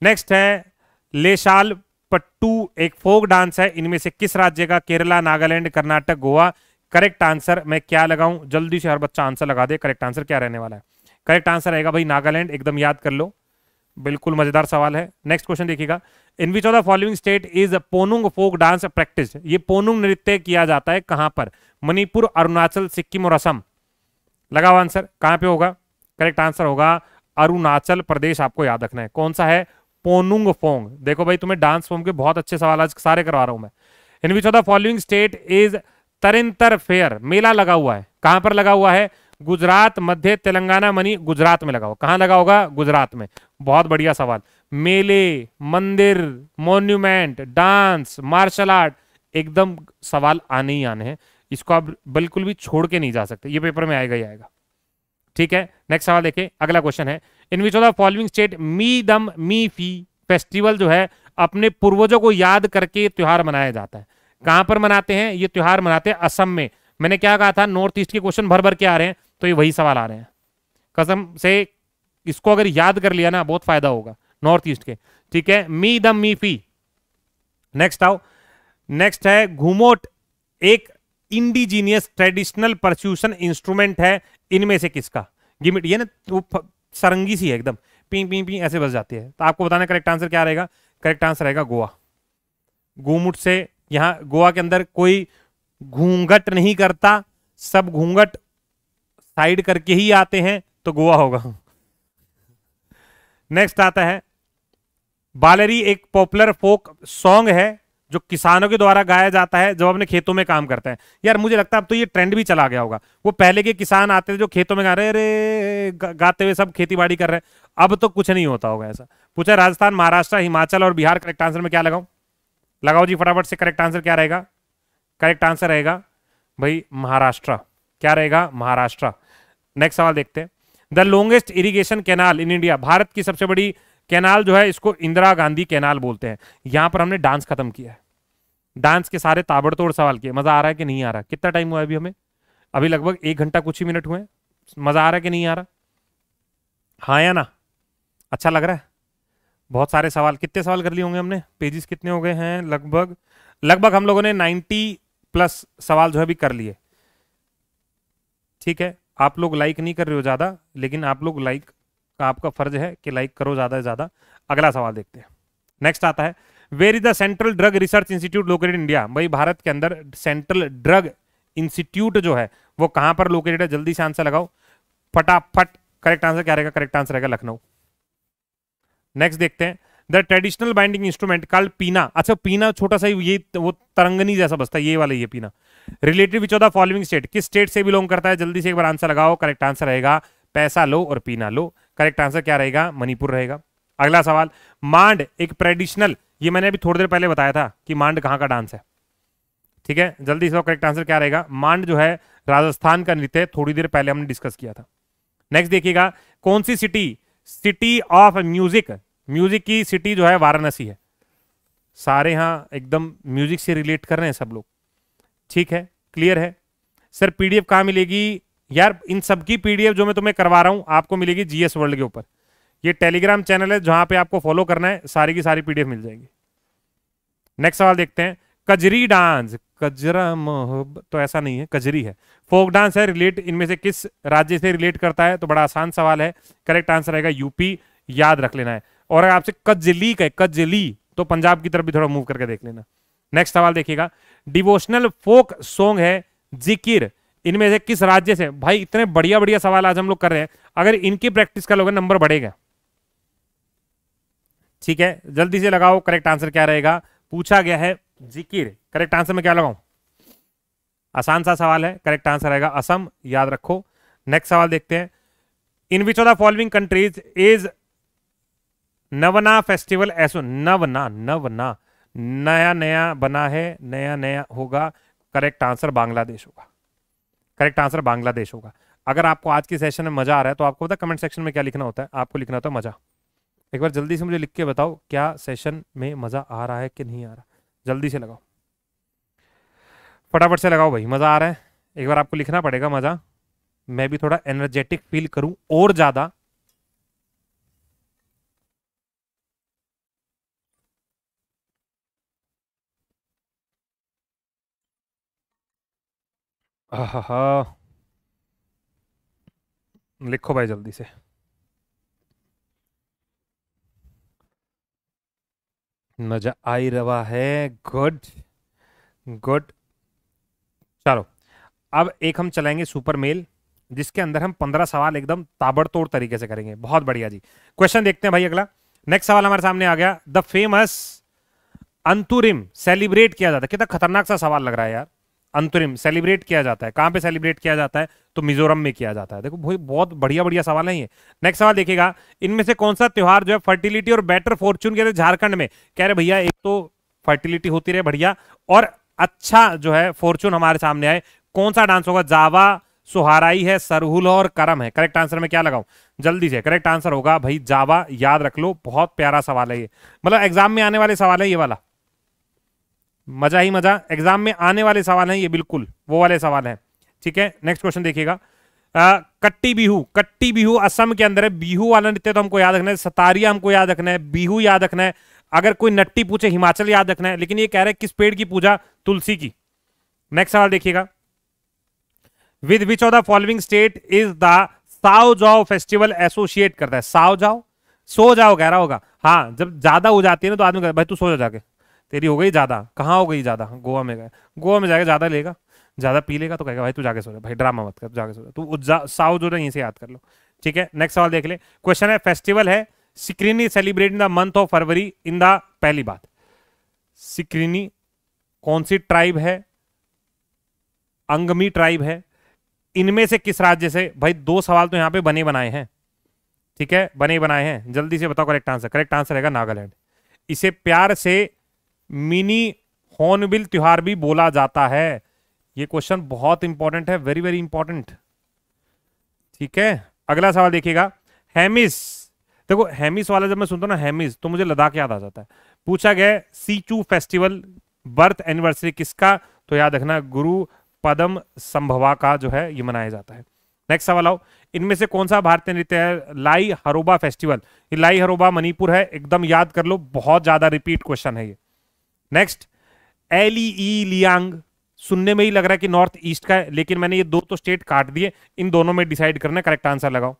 नेक्स्ट है लेशाल पट्टू एक फोक डांस है इनमें से किस राज्य का केरला नागालैंड कर्नाटक गोवा करेक्ट आंसर मैं क्या लगाऊं जल्दी से हर बच्चा आंसर लगा दे करेक्ट आंसर क्या रहने वाला है करेक्ट आंसर रहेगा भाई नागालैंड एकदम याद कर लो बिल्कुल मजेदार सवाल है नेक्स्ट क्वेश्चन देखिएगा in which of the following state is Ponung folk dance practice ये पोनुंग नृत्य किया जाता है कहां पर मणिपुर अरुणाचल सिक्किम और असम लगा हुआ आंसर कहां पे होगा करेक्ट आंसर होगा अरुणाचल प्रदेश आपको याद रखना है कौन सा है पोनुंग फोंग देखो भाई तुम्हें डांस फॉर्म के बहुत अच्छे सवाल आज सारे करवा रहा हूं मैं in which of the following state is Tarnetar fair मेला लगा हुआ है कहां पर लगा हुआ है गुजरात मध्य तेलंगाना मनी गुजरात में लगा हुआ कहां लगा होगा गुजरात में बहुत बढ़िया सवाल मेले मंदिर मोन्यूमेंट डांस मार्शल आर्ट एकदम सवाल आने ही आने हैं इसको आप बिल्कुल भी छोड़ के नहीं जा सकते ये पेपर में आएगा ही आएगा ठीक है नेक्स्ट सवाल देखिए अगला क्वेश्चन है in which of the following state Me Dam Me fee festival जो है अपने पूर्वजों को याद करके त्यौहार मनाया जाता है कहां पर मनाते हैं ये त्यौहार मनाते हैं असम में मैंने क्या कहा था नॉर्थ ईस्ट के क्वेश्चन भर भर के आ रहे हैं तो ये वही सवाल आ रहे हैं कसम से इसको अगर याद कर लिया ना बहुत फायदा होगा नॉर्थ ईस्ट के ठीक है मी द मी फी नेक्स्ट आओ नेक्स्ट है घुमोट एक इंडिजीनियस ट्रेडिशनल परस्यूशन इंस्ट्रूमेंट है इनमें से किसका गिमिट ये ना वो सरंगी सी है एकदम पी पी पी ऐसे बस जाती है तो आपको बताना करेक्ट आंसर क्या रहेगा करेक्ट आंसर रहेगा गोवा घूमट से यहां गोवा के अंदर कोई घूंघट नहीं करता सब घूंघट साइड करके ही आते हैं तो गोवा होगा नेक्स्ट आता है बालेरी एक पॉपुलर फोक सॉन्ग है जो किसानों के द्वारा गाया जाता है जब अपने खेतों में काम करते हैं यार मुझे लगता है अब तो ये ट्रेंड भी चला गया होगा वो पहले के किसान आते थे जो खेतों में गा रहे अरे गाते हुए सब खेती बाड़ी कर रहे हैं अब तो कुछ नहीं होता होगा ऐसा पूछा राजस्थान महाराष्ट्र हिमाचल और बिहार करेक्ट आंसर में क्या लगाऊ लगाओ जी फटाफट से करेक्ट आंसर क्या रहेगा करेक्ट आंसर रहेगा भाई महाराष्ट्र क्या रहेगा महाराष्ट्र नेक्स्ट सवाल देखते हैं the longest irrigation canal in India Bharat की सबसे बड़ी कैनाल जो है इसको इंदिरा गांधी कैनाल बोलते हैं यहां पर हमने डांस खत्म किया है डांस के सारे ताबड़तोड़ सवाल किए मजा आ रहा है कि नहीं आ रहा कितना टाइम हुआ अभी हमें अभी लगभग एक घंटा कुछ ही मिनट हुए मजा आ रहा है कि नहीं आ रहा हाँ या ना अच्छा लग रहा है बहुत सारे सवाल कितने सवाल कर लिए होंगे हमने पेजेस कितने हो गए हैं लगभग लगभग हम लोगों ने 90 प्लस सवाल जो है भी कर लिए ठीक है आप लोग लाइक नहीं कर रहे हो ज़्यादा लेकिन आप लोग लाइक का आपका फर्ज है कि लाइक करो ज़्यादा से ज़्यादा अगला सवाल देखते हैं नेक्स्ट आता है where is the central drug research institute located India भाई भारत के अंदर सेंट्रल ड्रग इंस्टीट्यूट जो है वो कहाँ पर लोकेटेड है जल्दी से आंसर लगाओ फटाफट करेक्ट आंसर क्या रहेगा करेक्ट आंसर रहेगा लखनऊ नेक्स्ट देखते हैं द ट्रेडिशनल बाइंडिंग इंस्ट्रूमेंट कल पीना अच्छा पीना छोटा सा ये तो वो तरंगनी जैसा बसता है ये वाला ये पीना related which of the following state किस स्टेट से बिलोंग करता है जल्दी से एक बार आंसर लगाओ करेक्ट आंसर रहेगा पैसा लो और पीना लो करेक्ट आंसर क्या रहेगा मणिपुर रहेगा अगला सवाल मांड एक ट्रेडिशनल ये मैंने अभी थोड़ी देर पहले बताया था कि मांड कहाँ का डांस है ठीक है जल्दी से करेक्ट आंसर क्या रहेगा मांड जो है राजस्थान का नृत्य थोड़ी देर पहले हमने डिस्कस किया था नेक्स्ट देखिएगा कौन सी city city of music music की सिटी जो है वाराणसी है सारे यहां एकदम म्यूजिक से रिलेट कर रहे हैं सब लोग ठीक है क्लियर है सर पीडीएफ कहाँ मिलेगी यार इन सबकी पीडीएफ जो मैं तुम्हें करवा रहा हूँ आपको मिलेगी जीएस वर्ल्ड के ऊपर ये टेलीग्राम चैनल है जहां पे आपको फॉलो करना है सारी की सारी पीडीएफ मिल जाएगी नेक्स्ट सवाल देखते हैं कजरी डांस कजरा मोहब तो ऐसा नहीं है कजरी है फोक डांस है रिलेट इनमें से किस राज्य से रिलेट करता है तो बड़ा आसान सवाल है करेक्ट आंसर रहेगा यूपी याद रख लेना है और अगर आपसे कजली का कजली तो पंजाब की तरफ भी थोड़ा मूव करके देख लेना नेक्स्ट सवाल देखिएगा डिवोशनल फोक सॉन्ग है जिकिर इनमें से किस राज्य से भाई इतने बढ़िया बढ़िया सवाल आज हम लोग कर रहे हैं अगर इनकी प्रैक्टिस कर लोगे नंबर बढ़ेगा ठीक है जल्दी से लगाओ करेक्ट आंसर क्या रहेगा पूछा गया है जिकिर करेक्ट आंसर में क्या लगाऊ आसान सा सवाल है करेक्ट आंसर रहेगा असम याद रखो नेक्स्ट सवाल देखते हैं in which of the following countries is नवना फेस्टिवल एसो नवना नवना नया नया बना है नया नया होगा करेक्ट आंसर बांग्लादेश होगा करेक्ट आंसर बांग्लादेश होगा अगर आपको आज की सेशन में मजा आ रहा है तो आपको पता कमेंट सेक्शन में क्या लिखना होता है आपको लिखना होता है मजा एक बार जल्दी से मुझे लिख के बताओ क्या सेशन में मजा आ रहा है कि नहीं आ रहा जल्दी से लगाओ फटाफट से लगाओ भाई मजा आ रहा है एक बार आपको लिखना पड़ेगा मजा मैं भी थोड़ा एनर्जेटिक फील करूं और ज्यादा हाँ लिखो भाई जल्दी से नजर आई रहा है गुड गुड चलो अब एक हम चलाएंगे सुपर मेल जिसके अंदर हम पंद्रह सवाल एकदम ताबड़तोड़ तरीके से करेंगे बहुत बढ़िया जी क्वेश्चन देखते हैं भाई अगला नेक्स्ट सवाल हमारे सामने आ गया द फेमस अंतुरिम सेलिब्रेट किया जाता है कितना खतरनाक सा सवाल लग रहा है यार अंतरिम सेलिब्रेट किया जाता है कहां पे सेलिब्रेट किया जाता है तो मिजोरम में किया जाता है देखो भाई बहुत बढ़िया बढ़िया सवाल है ये नेक्स्ट सवाल देखिएगा इनमें से कौन सा त्यौहार जो है फर्टिलिटी और बेटर फॉर्चून के झारखंड में कह रहे भैया एक तो फर्टिलिटी होती रहे बढ़िया और अच्छा जो है फॉर्चून हमारे सामने आए कौन सा डांस होगा जावा सुहाराई है सरहुल और करम है करेक्ट आंसर में क्या लगाऊं जल्दी से करेक्ट आंसर होगा भाई जावा याद रख लो बहुत प्यारा सवाल है ये मतलब एग्जाम में आने वाले सवाल है ये वाला मजा ही मजा एग्जाम में आने वाले सवाल हैं ये बिल्कुल वो वाले सवाल हैं ठीक है नेक्स्ट क्वेश्चन देखिएगा कट्टी बिहू कट्टी बिहू असम के अंदर है बिहू वाला नृत्य तो हमको याद रखना है सतारिया हमको याद रखना है बिहू याद रखना है अगर कोई नट्टी पूछे हिमाचल याद रखना है लेकिन ये कह रहे हैं किस पेड़ की पूजा तुलसी की नेक्स्ट सवाल देखिएगा with which of the following state is the साओ जाओ फेस्टिवल एसोसिएट करता है साओ जाओ सो जाओ कह रहा होगा हाँ जब ज्यादा हो जाती है ना तो आदमी भाई तू सो जा जाके तेरी हो गई ज़्यादा कहाँ हो गई ज़्यादा गोवा में गए गोवा में जाके ज़्यादा लेगा ज़्यादा पी लेगा तो कहेगा भाई तू जाके सो भाई ड्रामा मत कर जाके सो तू साउथ जो यहीं से याद कर लो ठीक है नेक्स्ट सवाल देख ले क्वेश्चन है फेस्टिवल है Sekrenyi celebrate in the month of फरवरी इन द पहली बात सिक्रीनी कौन सी ट्राइब है अंगमी ट्राइब है इनमें से किस राज्य से भाई दो सवाल तो यहां पे बने बनाए हैं ठीक है बने बनाए हैं जल्दी से बताओ करेक्ट आंसर करेक्ट आंसर रहेगा नागालैंड इसे प्यार से मिनी हॉर्नबिल त्योहार भी बोला जाता है ये क्वेश्चन बहुत इंपॉर्टेंट है वेरी वेरी इंपॉर्टेंट ठीक है अगला सवाल देखिएगा हेमिस देखो हैमिस वाला जब मैं सुनता हूँ ना हेमिस तो मुझे लद्दाख याद आ जाता है पूछा गया सीचू फेस्टिवल बर्थ एनिवर्सरी किसका तो याद रखना गुरु पदम संभवा का जो है ये मनाया जाता है नेक्स्ट सवाल आओ इनमें से कौन सा भारतीय नृत्य है लाई हरोबा फेस्टिवल ये लाई हरोबा मणिपुर है एकदम याद कर लो बहुत ज्यादा रिपीट क्वेश्चन है ये नेक्स्ट एली ई लियांग सुनने में ही लग रहा है कि नॉर्थ ईस्ट का है लेकिन मैंने ये दो तो स्टेट काट दिए इन दोनों में डिसाइड करना करेक्ट आंसर लगाओ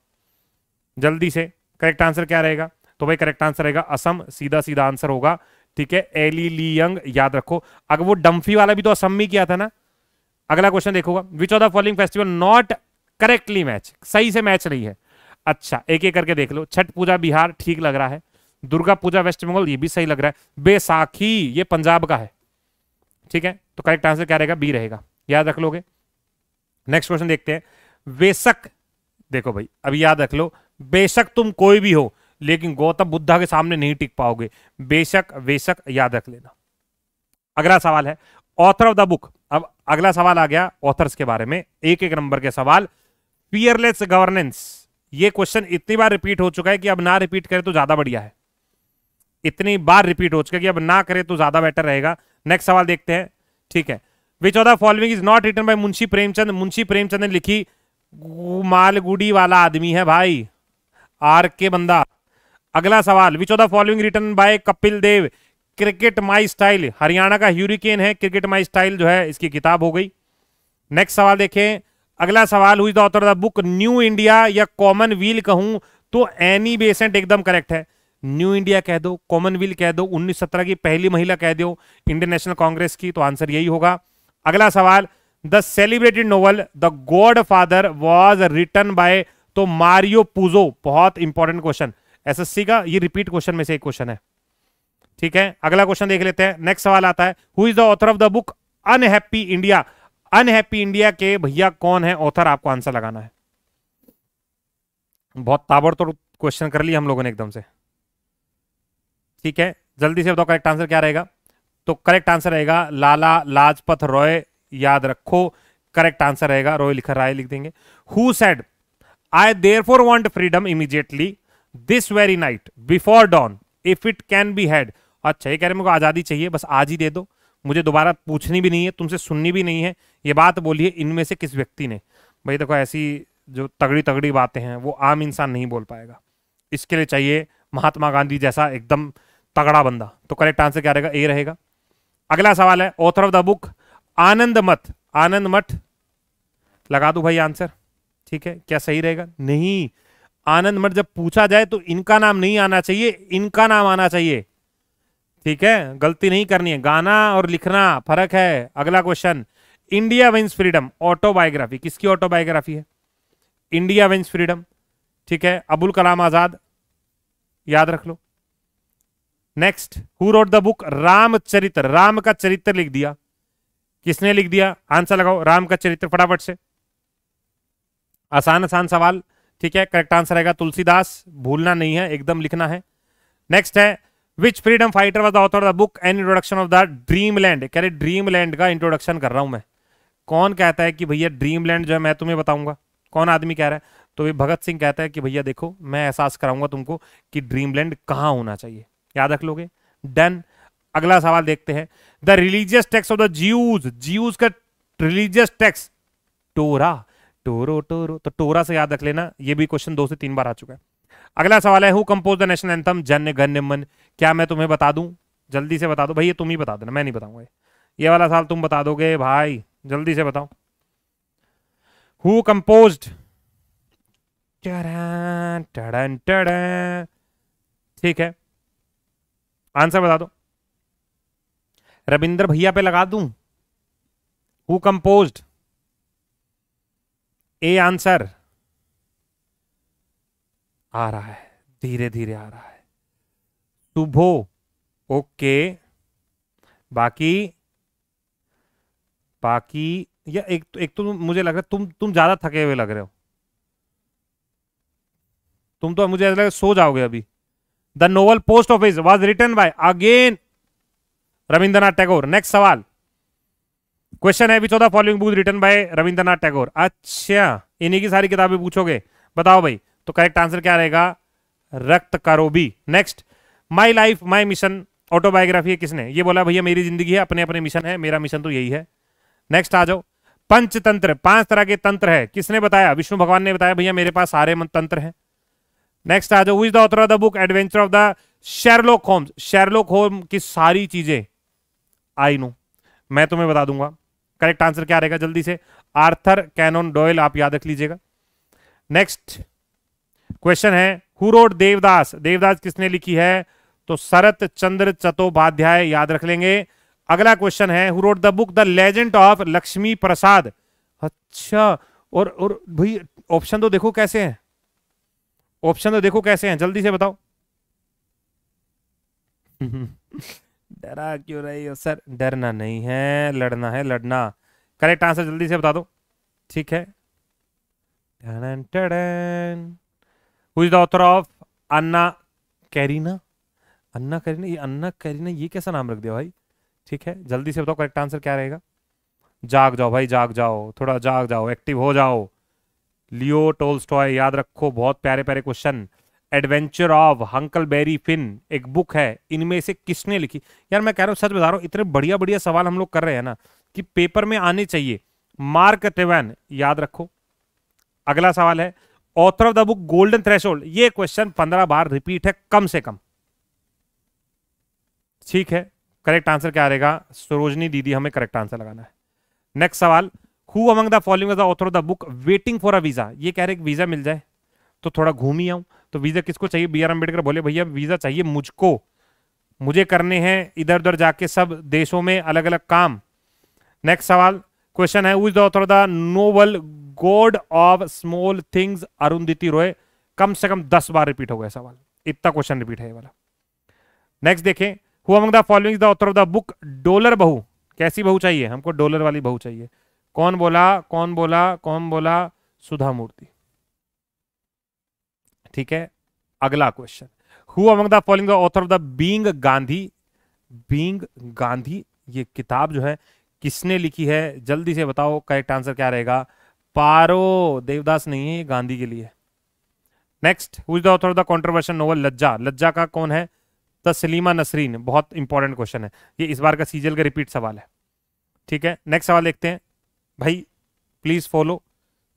जल्दी से करेक्ट आंसर क्या रहेगा तो भाई करेक्ट आंसर रहेगा असम सीधा सीधा आंसर होगा ठीक है एली लियंग e e याद रखो अगर वो डम्फी वाला भी तो असम में किया था ना अगला क्वेश्चन देखोगा which of the following festival not correctly match सही से मैच नहीं है अच्छा एक एक करके देख लो छठ पूजा बिहार ठीक लग रहा है दुर्गा पूजा वेस्ट बंगाल ये भी सही लग रहा है बेसाखी ये पंजाब का है ठीक है तो करेक्ट आंसर क्या रहेगा बी रहेगा याद रख लोगे नेक्स्ट क्वेश्चन देखते हैं बेशक देखो भाई अभी याद रख लो बेशक तुम कोई भी हो लेकिन गौतम बुद्धा के सामने नहीं टिक पाओगे बेशक वेशक याद रख लेना अगला सवाल है ऑथर ऑफ द बुक अब अगला सवाल आ गया ऑथर्स के बारे में एक एक नंबर के सवाल पियरलेस गवर्नेंस ये क्वेश्चन इतनी बार रिपीट हो चुका है कि अब ना रिपीट करें तो ज्यादा बढ़िया है इतनी बार रिपीट हो चुका कि अब ना करे तो ज्यादा बेटर रहेगा नेक्स्ट सवाल देखते हैं ठीक है which of the following is not written by Munshi Premchand Munshi Premchand ने लिखी मालगुडी वाला आदमी है भाई आर के बंदा अगला सवाल which of the following written by Kapil Dev cricket my style Haryana का ह्यूरिकेन है क्रिकेट माई स्टाइल जो है इसकी किताब हो गई नेक्स्ट सवाल देखें अगला सवाल who the author the book New India या कॉमन व्हील कहूं तो एनी बेसेंट एकदम करेक्ट है न्यू इंडिया कह दो कॉमनवेल्थ कह दो 1917 की पहली महिला कह दो इंडियन नेशनल कांग्रेस की तो आंसर यही होगा अगला सवाल the celebrated novel the Godfather was written by तो मारियो पुजो बहुत इंपॉर्टेंट क्वेश्चन एसएससी का ये रिपीट क्वेश्चन में से एक क्वेश्चन है ठीक है अगला क्वेश्चन देख लेते हैं नेक्स्ट सवाल आता है who is the author of the book unhappy India unhappy India के भैया कौन है ऑथर आपको आंसर लगाना है बहुत ताबड़तोड़ क्वेश्चन कर लिया हम लोगों ने एकदम से ठीक है जल्दी से बताओ करेक्ट आंसर क्या रहेगा तो करेक्ट आंसर रहेगा लाला लाजपत रॉय याद रखो करेक्ट आंसर रहेगा रॉय लिखा राय लिख देंगे who said I therefore want freedom immediately this very night before dawn if it can be had अच्छा ये कह रहे मेरे को आज़ादी चाहिए बस आज ही दे दो मुझे दोबारा पूछनी भी नहीं है तुमसे सुननी भी नहीं है ये बात बोलिए इनमें से किस व्यक्ति ने भाई देखो ऐसी जो तगड़ी तगड़ी बातें हैं वो आम इंसान नहीं बोल पाएगा इसके लिए चाहिए महात्मा गांधी जैसा एकदम तगड़ा बंदा तो करेक्ट आंसर क्या रहेगा ए रहेगा अगला सवाल है author of the book Anand Math Anand मठ लगा दू भाई आंसर ठीक है क्या सही रहेगा नहीं आनंद मठ जब पूछा जाए तो इनका नाम नहीं आना चाहिए इनका नाम आना चाहिए ठीक है गलती नहीं करनी है गाना और लिखना फर्क है अगला question India wins freedom autobiography किसकी ऑटोबायोग्राफी है इंडिया विंस फ्रीडम ठीक है अबुल कलाम आजाद याद रख लो next who wrote the book Ramcharitra Ram का चरित्र लिख दिया किसने लिख दिया आंसर लगाओ राम का चरित्र फटाफट से आसान आसान सवाल ठीक है करेक्ट आंसर रहेगा तुलसीदास भूलना नहीं है एकदम लिखना है नेक्स्ट है which freedom fighter was the author the book and introduction of the dream land कह रहे ड्रीम लैंड का इंट्रोडक्शन कर रहा हूं मैं कौन कहता है कि भैया ड्रीम लैंड जो है मैं तुम्हें बताऊंगा कौन आदमी कह रहा है तो भगत सिंह कहता है कि भैया देखो मैं एहसास कराऊंगा तुमको कि ड्रीम लैंड कहाँ होना चाहिए याद रख लोगे डन अगला सवाल देखते हैं the religious text of the Jews Jews का religious text Torah Torah Torah तो टोरा से याद रख लेना ये भी क्वेश्चन दो से तीन बार आ चुका है अगला सवाल है who compose the national anthem Jana Gana मन क्या मैं तुम्हें बता दूं जल्दी से बता दो भाई ये तुम ही बता देना मैं नहीं बताऊंगा ये वाला सवाल तुम बता दोगे भाई जल्दी से बताओ हु कंपोज ठीक है आंसर बता दो रविंद्र भैया पे लगा दूं हु कंपोज ए आंसर आ रहा है धीरे धीरे आ रहा है शुभो ओके बाकी बाकी या एक तो एक तो मुझे लग रहा है तुम तुम ज्यादा थके हुए लग रहे हो तुम तो मुझे ऐसा लग रहा है सो जाओगे अभी the novel post office was written by again Rabindranath Tagore next सवाल क्वेश्चन है which of the following book written by Rabindranath Tagore अच्छा इन्हीं की सारी किताबें पूछोगे बताओ भाई तो करेक्ट आंसर क्या रहेगा Raktakarabi next my life my mission autobiography है किसने ये बोला भैया मेरी जिंदगी है अपने अपने मिशन है मेरा मिशन तो यही है नेक्स्ट आ जाओ पंचतंत्र पांच तरह के तंत्र है किसने बताया विष्णु भगवान ने बताया भैया मेरे पास सारे तंत्र हैं नेक्स्ट आ जाओ who the author of the book adventure of the Sherlock Holmes Sherlock होम की सारी चीजें आई नो मैं तुम्हें बता दूंगा करेक्ट आंसर क्या रहेगा जल्दी से आर्थर कैनोन डोयल आप याद रख लीजिएगा नेक्स्ट क्वेश्चन है हु रोड देवदास देवदास किसने लिखी है तो शरत चंद्र चतोपाध्याय याद रख लेंगे अगला क्वेश्चन है who wrote the book the legend of Lakshmi Prasad अच्छा और और भाई ऑप्शन तो देखो कैसे हैं ऑप्शन तो देखो कैसे हैं जल्दी से बताओ डरा क्यों रही हो सर डरना नहीं है लड़ना है लड़ना करेक्ट आंसर जल्दी से बता दो ठीक है author of Anna Karenina Anna Karenina ये अन्ना करीना ये कैसा नाम रख दिया भाई ठीक है जल्दी से बताओ करेक्ट आंसर क्या रहेगा जाग जाओ भाई जाग जाओ थोड़ा जाग जाओ एक्टिव हो जाओ लियो टोल्स्टॉय याद रखो बहुत प्यारे प्यारे question adventure of Huckleberry Finn एक बुक है इनमें से किसने लिखी यार मैं कह रहा हूँ सच बता रहा हूँ इतने बढ़िया बढ़िया सवाल हम लोग कर रहे हैं ना कि पेपर में आने चाहिए मार्क टेवन याद रखो अगला सवाल है author of the book golden threshold ये क्वेश्चन पंद्रह बार रिपीट है कम से कम ठीक है करेक्ट आंसर क्या रहेगा सरोजनी दीदी हमें करेक्ट आंसर लगाना है नेक्स्ट सवाल who among the following the author of the book waiting for a visa ये कह रहे वीजा मिल जाए तो थोड़ा घूम ही आऊं तो वीजा किसको चाहिए बी आर अम्बेडकर बोले भैया वीजा चाहिए मुझको मुझे करने हैं इधर उधर जाके सब देशों में अलग अलग काम नेक्स्ट सवाल क्वेश्चन है the author of the novel God of Small Things Arundhati Roy कम से कम दस बार रिपीट हो गया सवाल इतना क्वेश्चन रिपीट है ये वाला नेक्स्ट देखें who among the following the author of the book dollar Bahu कैसी बहू चाहिए हमको डॉलर वाली बहू चाहिए कौन बोला कौन बोला कौन बोला सुधा मूर्ति ठीक है अगला question who among the following the author of the being Gandhi being Gandhi ये किताब जो है किसने लिखी है जल्दी से बताओ करेक्ट आंसर क्या रहेगा पारो देवदास नहीं है गांधी के लिए next who is the author of the controversial novel Lajja Lajja का कौन है द सलीमा नसरीन बहुत इंपॉर्टेंट क्वेश्चन है ये इस बार का सीजल का रिपीट सवाल है ठीक है नेक्स्ट सवाल देखते हैं भाई प्लीज फॉलो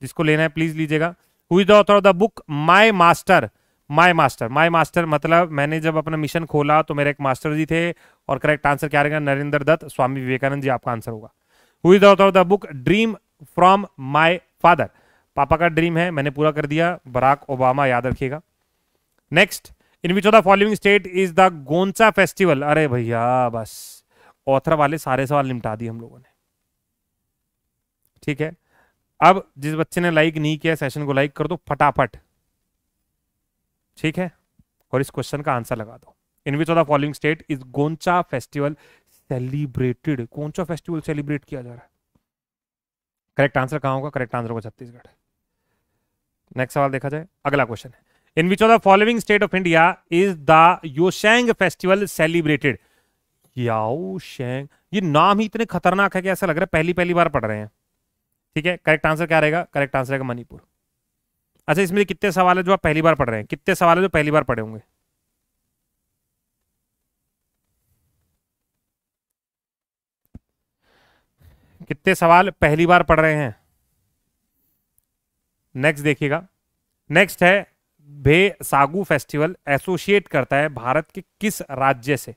जिसको लेना है प्लीज लीजिएगा who is the author of the book my master my master my master मतलब मैंने जब अपना मिशन खोला तो मेरे एक मास्टर जी थे और करेक्ट आंसर क्या रहेगा नरेंद्र दत्त स्वामी विवेकानंद जी आपका आंसर होगा who is the author of the book dream from my father पापा का ड्रीम है मैंने पूरा कर दिया बराक ओबामा याद रखिएगा next in which of the following state is the Goncha festival अरे भैया बस ऑथर वाले सारे सवाल निपटा दिए हम लोगों ने ठीक है अब जिस बच्चे ने लाइक नहीं किया सेशन को लाइक कर दो फटाफट ठीक है और इस क्वेश्चन का आंसर लगा दो in which of the following state is Goncha festival celebrated कौन सा फेस्टिवल सेलिब्रेट किया जा रहा है करेक्ट आंसर कहा होगा करेक्ट आंसर होगा छत्तीसगढ़ नेक्स्ट सवाल देखा जाए अगला क्वेश्चन है in which of the following state of India is the Yaoshang festival celebrated शेंग ये नाम ही इतने खतरनाक है कि ऐसा लग रहा है पहली पहली बार पढ़ रहे हैं ठीक है करेक्ट आंसर क्या रहेगा करेक्ट आंसर रहेगा मणिपुर अच्छा इसमें कितने सवाल है जो आप पहली बार पढ़ रहे हैं कितने सवाल है जो पहली बार पढ़े होंगे कितने सवाल पहली बार पढ़ रहे हैं नेक्स्ट देखिएगा नेक्स्ट है बेसागू फेस्टिवल एसोसिएट करता है भारत के किस राज्य से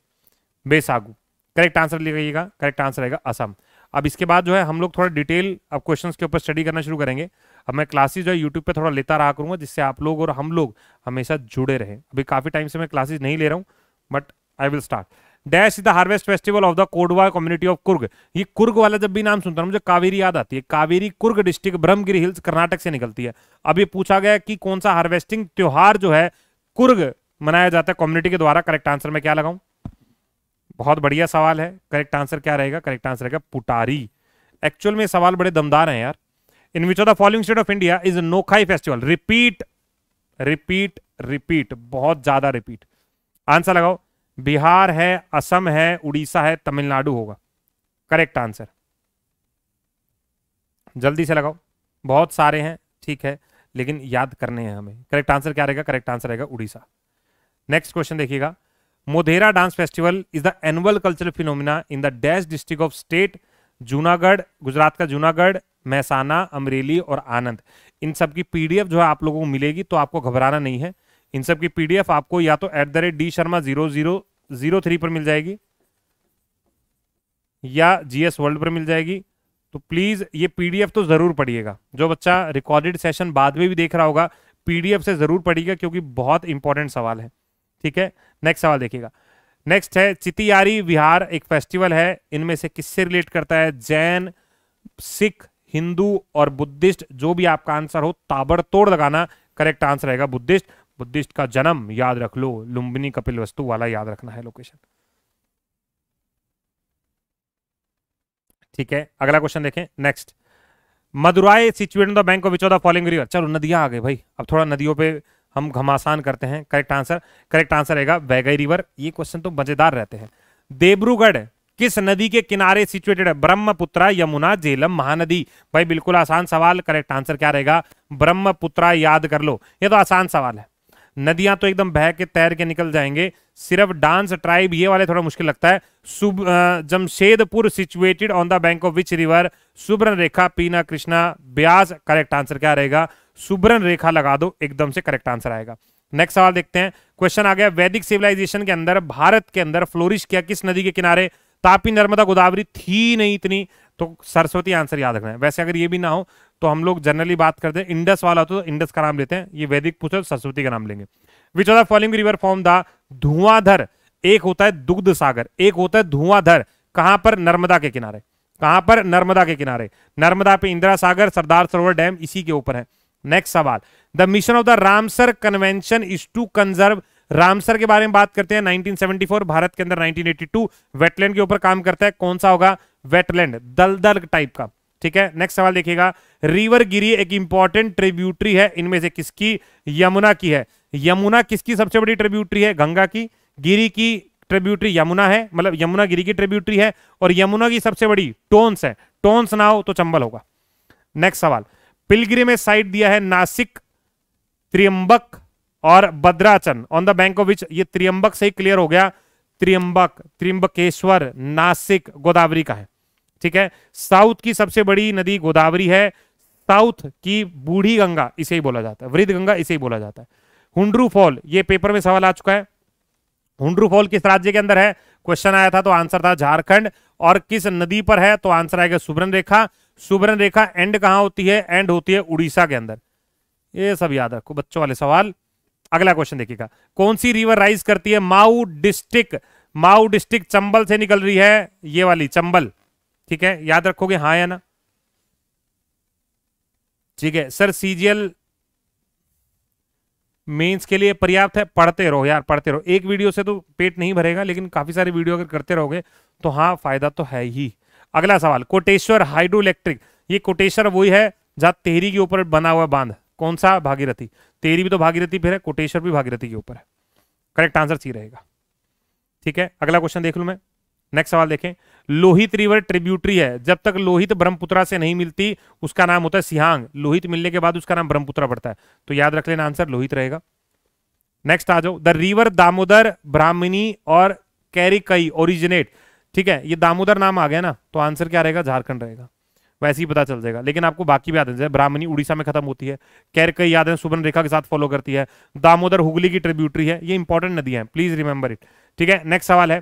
बेसागू करेक्ट आंसर लिखिएगा करेक्ट आंसर रहेगा असम अब इसके बाद जो है हम लोग थोड़ा डिटेल अब क्वेश्चन के ऊपर स्टडी करना शुरू करेंगे अब मैं क्लासेज जो है यूट्यूब पर थोड़ा लेता रहा करूँगा जिससे आप लोग और हम लोग हमेशा जुड़े रहें अभी काफ़ी टाइम से मैं क्लासेज नहीं ले रहा हूँ but I will start dash is the harvest festival of the Kodava community of Coorg ये कुर्ग वाला जब भी नाम सुनता हूँ मुझे कावेरी याद आती है कावेरी कुर्ग डिस्ट्रिक्ट ब्रह्मगिरी हिल्स कर्नाटक से निकलती है अब ये पूछा गया कि कौन सा हार्वेस्टिंग त्योहार जो है कुर्ग मनाया जाता है कम्युनिटी के द्वारा करेक्ट आंसर में क्या लगाऊं बहुत बढ़िया सवाल है करेक्ट आंसर क्या रहेगा करेक्ट आंसर रहेगा पुटारी एक्चुअल में सवाल बड़े दमदार हैं यार in which of the following state of India is Nuakhai festival repeat repeat repeat बहुत ज्यादा रिपीट आंसर लगाओ बिहार है असम है उड़ीसा है तमिलनाडु होगा करेक्ट आंसर जल्दी से लगाओ बहुत सारे हैं ठीक है लेकिन याद करने हैं हमें करेक्ट आंसर क्या रहेगा करेक्ट आंसर रहेगा उड़ीसा नेक्स्ट क्वेश्चन देखिएगा Modhera dance festival is the annual cultural phenomena in the dash district of state Junagadh Gujarat का जूनागढ़ महसाना अमरेली और आनंद इन सब की पीडीएफ जो है आप लोगों को मिलेगी तो आपको घबराना नहीं है इन सब की पीडीएफ आपको या तो at the rate D Sharma zero zero zero three पर मिल जाएगी या जीएस वर्ल्ड पर मिल जाएगी तो प्लीज़ ये पीडीएफ तो ज़रूर पढ़िएगा जो बच्चा रिकॉर्डेड सेशन बाद में भी देख रहा होगा पीडीएफ से ज़रूर पढ़िएगा क्योंकि बहुत इंपॉर्टेंट सवाल है ठीक है नेक्स्ट सवाल देखिएगा नेक्स्ट है चितियारी विहार एक फेस्टिवल है इनमें से किससे रिलेट करता है जैन सिख हिंदू और बुद्धिस्ट जो भी आपका आंसर हो ताबड़तोड़ लगाना करेक्ट आंसर रहेगा बुद्धिस्ट बुद्धिस्ट का जन्म याद रख लो लुम्बिनी कपिल वस्तु वाला याद रखना है लोकेशन ठीक है अगला क्वेश्चन देखें next Madurai situated the bank of which of the following river चलो नदियां आ गई भाई अब थोड़ा नदियों पे हम घमासान करते हैं करेक्ट आंसर करेक्ट आंसर रहेगा वैगई रिवर ये क्वेश्चन तो मजेदार रहते हैं देब्रूगढ़ किस नदी के किनारे सिचुएटेड है ब्रह्मपुत्रा यमुना जेलम महानदी भाई बिल्कुल आसान सवाल करेक्ट आंसर क्या रहेगा ब्रह्मपुत्रा याद कर लो ये तो आसान सवाल है नदियां तो एकदम बह के तैर के निकल जाएंगे सिर्फ डांस ट्राइब ये वाले थोड़ा मुश्किल लगता है सुब Jamshedpur situated on the bank of which river Subarnarekha पीना कृष्णा ब्यास करेक्ट आंसर क्या रहेगा सुब्रन रेखा लगा दो एकदम से करेक्ट आंसर आएगा नेक्स्ट सवाल देखते हैं क्वेश्चन आ गया वैदिक सिविलाइजेशन के अंदर भारत के अंदर फ्लोरिश किया किस नदी के किनारे तापी नर्मदा गोदावरी थी नहीं इतनी तो सरस्वती आंसर याद रखना है वैसे अगर ये भी ना हो तो हम लोग जनरली बात करते हैं इंडस वाला तो इंडस का नाम लेते हैं ये वैदिक पूछे सरस्वती का नाम लेंगे which of the following river form the Dhuandhar एक होता है दुग्ध सागर एक होता है धुआंधर कहां पर नर्मदा के किनारे कहां पर नर्मदा के किनारे नर्मदा पे इंदिरा सागर सरदार सरोवर डैम इसी के ऊपर है नेक्स्ट सवाल the mission of the Ramsar convention is to conserve Ramsar के बारे में बात करते हैं 1974 भारत के अंदर 1982 वेटलैंड के ऊपर काम करता है कौन सा होगा वेटलैंड दलदल टाइप का ठीक है नेक्स्ट सवाल देखिएगा रिवर गिरी एक इंपॉर्टेंट ट्रिब्यूटरी है इनमें से किसकी यमुना की है यमुना किसकी सबसे बड़ी ट्रिब्यूटरी है गंगा की गिरी की ट्रिब्यूटरी यमुना है मतलब यमुना गिरी की ट्रिब्यूटरी है और यमुना की सबसे बड़ी टोन्स है टोन्स ना हो तो चंबल होगा नेक्स्ट सवाल में साइट दिया है नासिक त्रियंबक और Bhadrachalam on the bank of which ये त्रियंबक से ही क्लियर हो गया त्रियंबक त्रियंबकेश्वर नासिक गोदावरी का है ठीक है साउथ की सबसे बड़ी नदी गोदावरी है साउथ की बूढ़ी गंगा इसे ही बोला जाता है वृद्ध गंगा इसे ही बोला जाता है हुंड्रू फॉल ये पेपर में सवाल आ चुका है हुंड्रू फॉल किस राज्य के अंदर है क्वेश्चन आया था तो आंसर था झारखंड और किस नदी पर है तो आंसर आएगा सुबरन रेखा सुबरन रेखा एंड कहाँ होती है एंड होती है उड़ीसा के अंदर ये सब याद रखो बच्चों वाले सवाल अगला क्वेश्चन देखिएगा कौन सी रिवर राइज करती है माऊ डिस्ट्रिक्ट माऊ डिस्ट्रिक्ट चंबल से निकल रही है ये वाली चंबल ठीक है याद रखोगे हाँ या ना ठीक है सर सीजीएल मेंस के लिए पर्याप्त है पढ़ते रहो यार पढ़ते रहो एक वीडियो से तो पेट नहीं भरेगा लेकिन काफी सारी वीडियो अगर करते रहोगे तो हाँ फायदा तो है ही अगला सवाल कोटेश्वर हाइड्रो इलेक्ट्रिक ये कोटेश्वर वही है जहां तेहरी के ऊपर बना हुआ बांध कौन सा भागीरथी तेहरी भी तो भागीरथी फिर है कोटेश्वर भी भागीरथी के ऊपर है करेक्ट आंसर सी रहेगा ठीक है अगला क्वेश्चन देख लू मैं नेक्स्ट सवाल देखें लोहित रिवर ट्रिब्यूटरी है जब तक लोहित ब्रह्मपुत्रा से नहीं मिलती उसका नाम होता है सिहांग लोहित मिलने के बाद उसका नाम ब्रह्मपुत्रा पड़ता है तो याद रख लेना आंसर लोहित रहेगा नेक्स्ट आ जाओ द रिवर दामोदर ब्राह्मणी और कैरिकई ओरिजिनेट ठीक है ये दामोदर नाम आ गया ना तो आंसर क्या रहेगा झारखंड रहेगा वैसे ही पता चल जाएगा लेकिन आपको बाकी भी याद है ब्राह्मणी उड़ीसा में खत्म होती है कैर कई याद है सुबन रेखा के साथ फॉलो करती है दामोदर हुगली की ट्रिब्यूटरी है ये इंपॉर्टेंट नदी है प्लीज रिमेंबर इट ठीक है नेक्स्ट सवाल है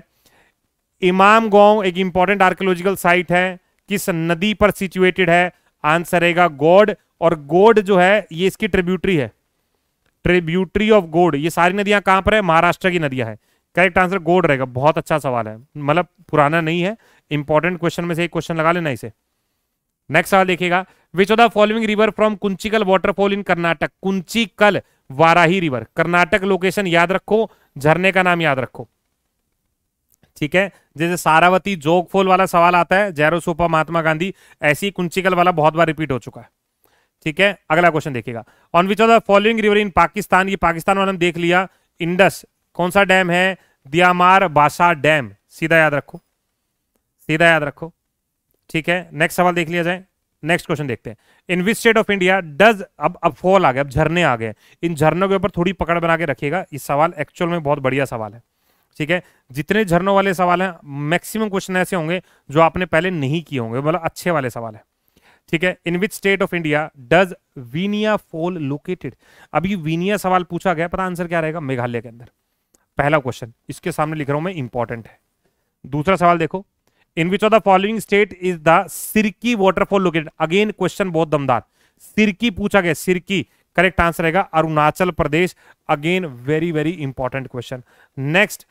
इमाम गांव एक इंपॉर्टेंट आर्कियोलॉजिकल साइट है किस नदी पर सिचुएटेड है आंसर रहेगा गोड और गोड जो है ये इसकी ट्रिब्यूटरी है ट्रिब्यूटरी ऑफ गोड ये सारी नदियां कहां पर है महाराष्ट्र की नदियां है करेक्ट आंसर गोड रहेगा बहुत अच्छा सवाल है मतलब पुराना नहीं है इंपॉर्टेंट क्वेश्चन में से एक क्वेश्चन लगा लेना इसे नेक्स्ट सवाल देखिएगा which of the following river from Kunchikal waterfall in Karnataka Kunchikal Varahi river Karnataka location याद रखो झरने का नाम याद रखो ठीक है जैसे सारावती जोग फोल वाला सवाल आता है सोपा महात्मा गांधी ऐसी कुंचिकल वाला बहुत बार रिपीट हो चुका है ठीक है अगला क्वेश्चन देखिएगा on which of the following river in Pakistan ये पाकिस्तान वाला देख लिया इंडस कौन सा डैम है दियामार बासा डैम सीधा याद रखो सीधा याद रखो ठीक है नेक्स्ट सवाल देख लिया जाए नेक्स्ट क्वेश्चन देखते हैं in which state of India does अब अब फॉल आ गए अब झरने आ गए इन झरनों के ऊपर थोड़ी पकड़ बना के रखिएगा इस सवाल एक्चुअल में बहुत बढ़िया सवाल है ठीक है जितने झरनों वाले सवाल हैं मैक्सिमम क्वेश्चन ऐसे होंगे जो आपने पहले नहीं किए होंगे मतलब अच्छे वाले सवाल है ठीक है in which state of India does वीनिया फॉल लोकेटेड अभी वीनिया सवाल पूछा गया पता आंसर क्या रहेगा मेघालय के अंदर पहला क्वेश्चन इसके सामने लिख रहा हूं मैं इंपॉर्टेंट है दूसरा सवाल देखो in which of the following state is the Sirki waterfall located again question बहुत दमदार सिरकी पूछा गया सिरकी करेक्ट आंसर रहेगा Arunachal Pradesh again very very important question next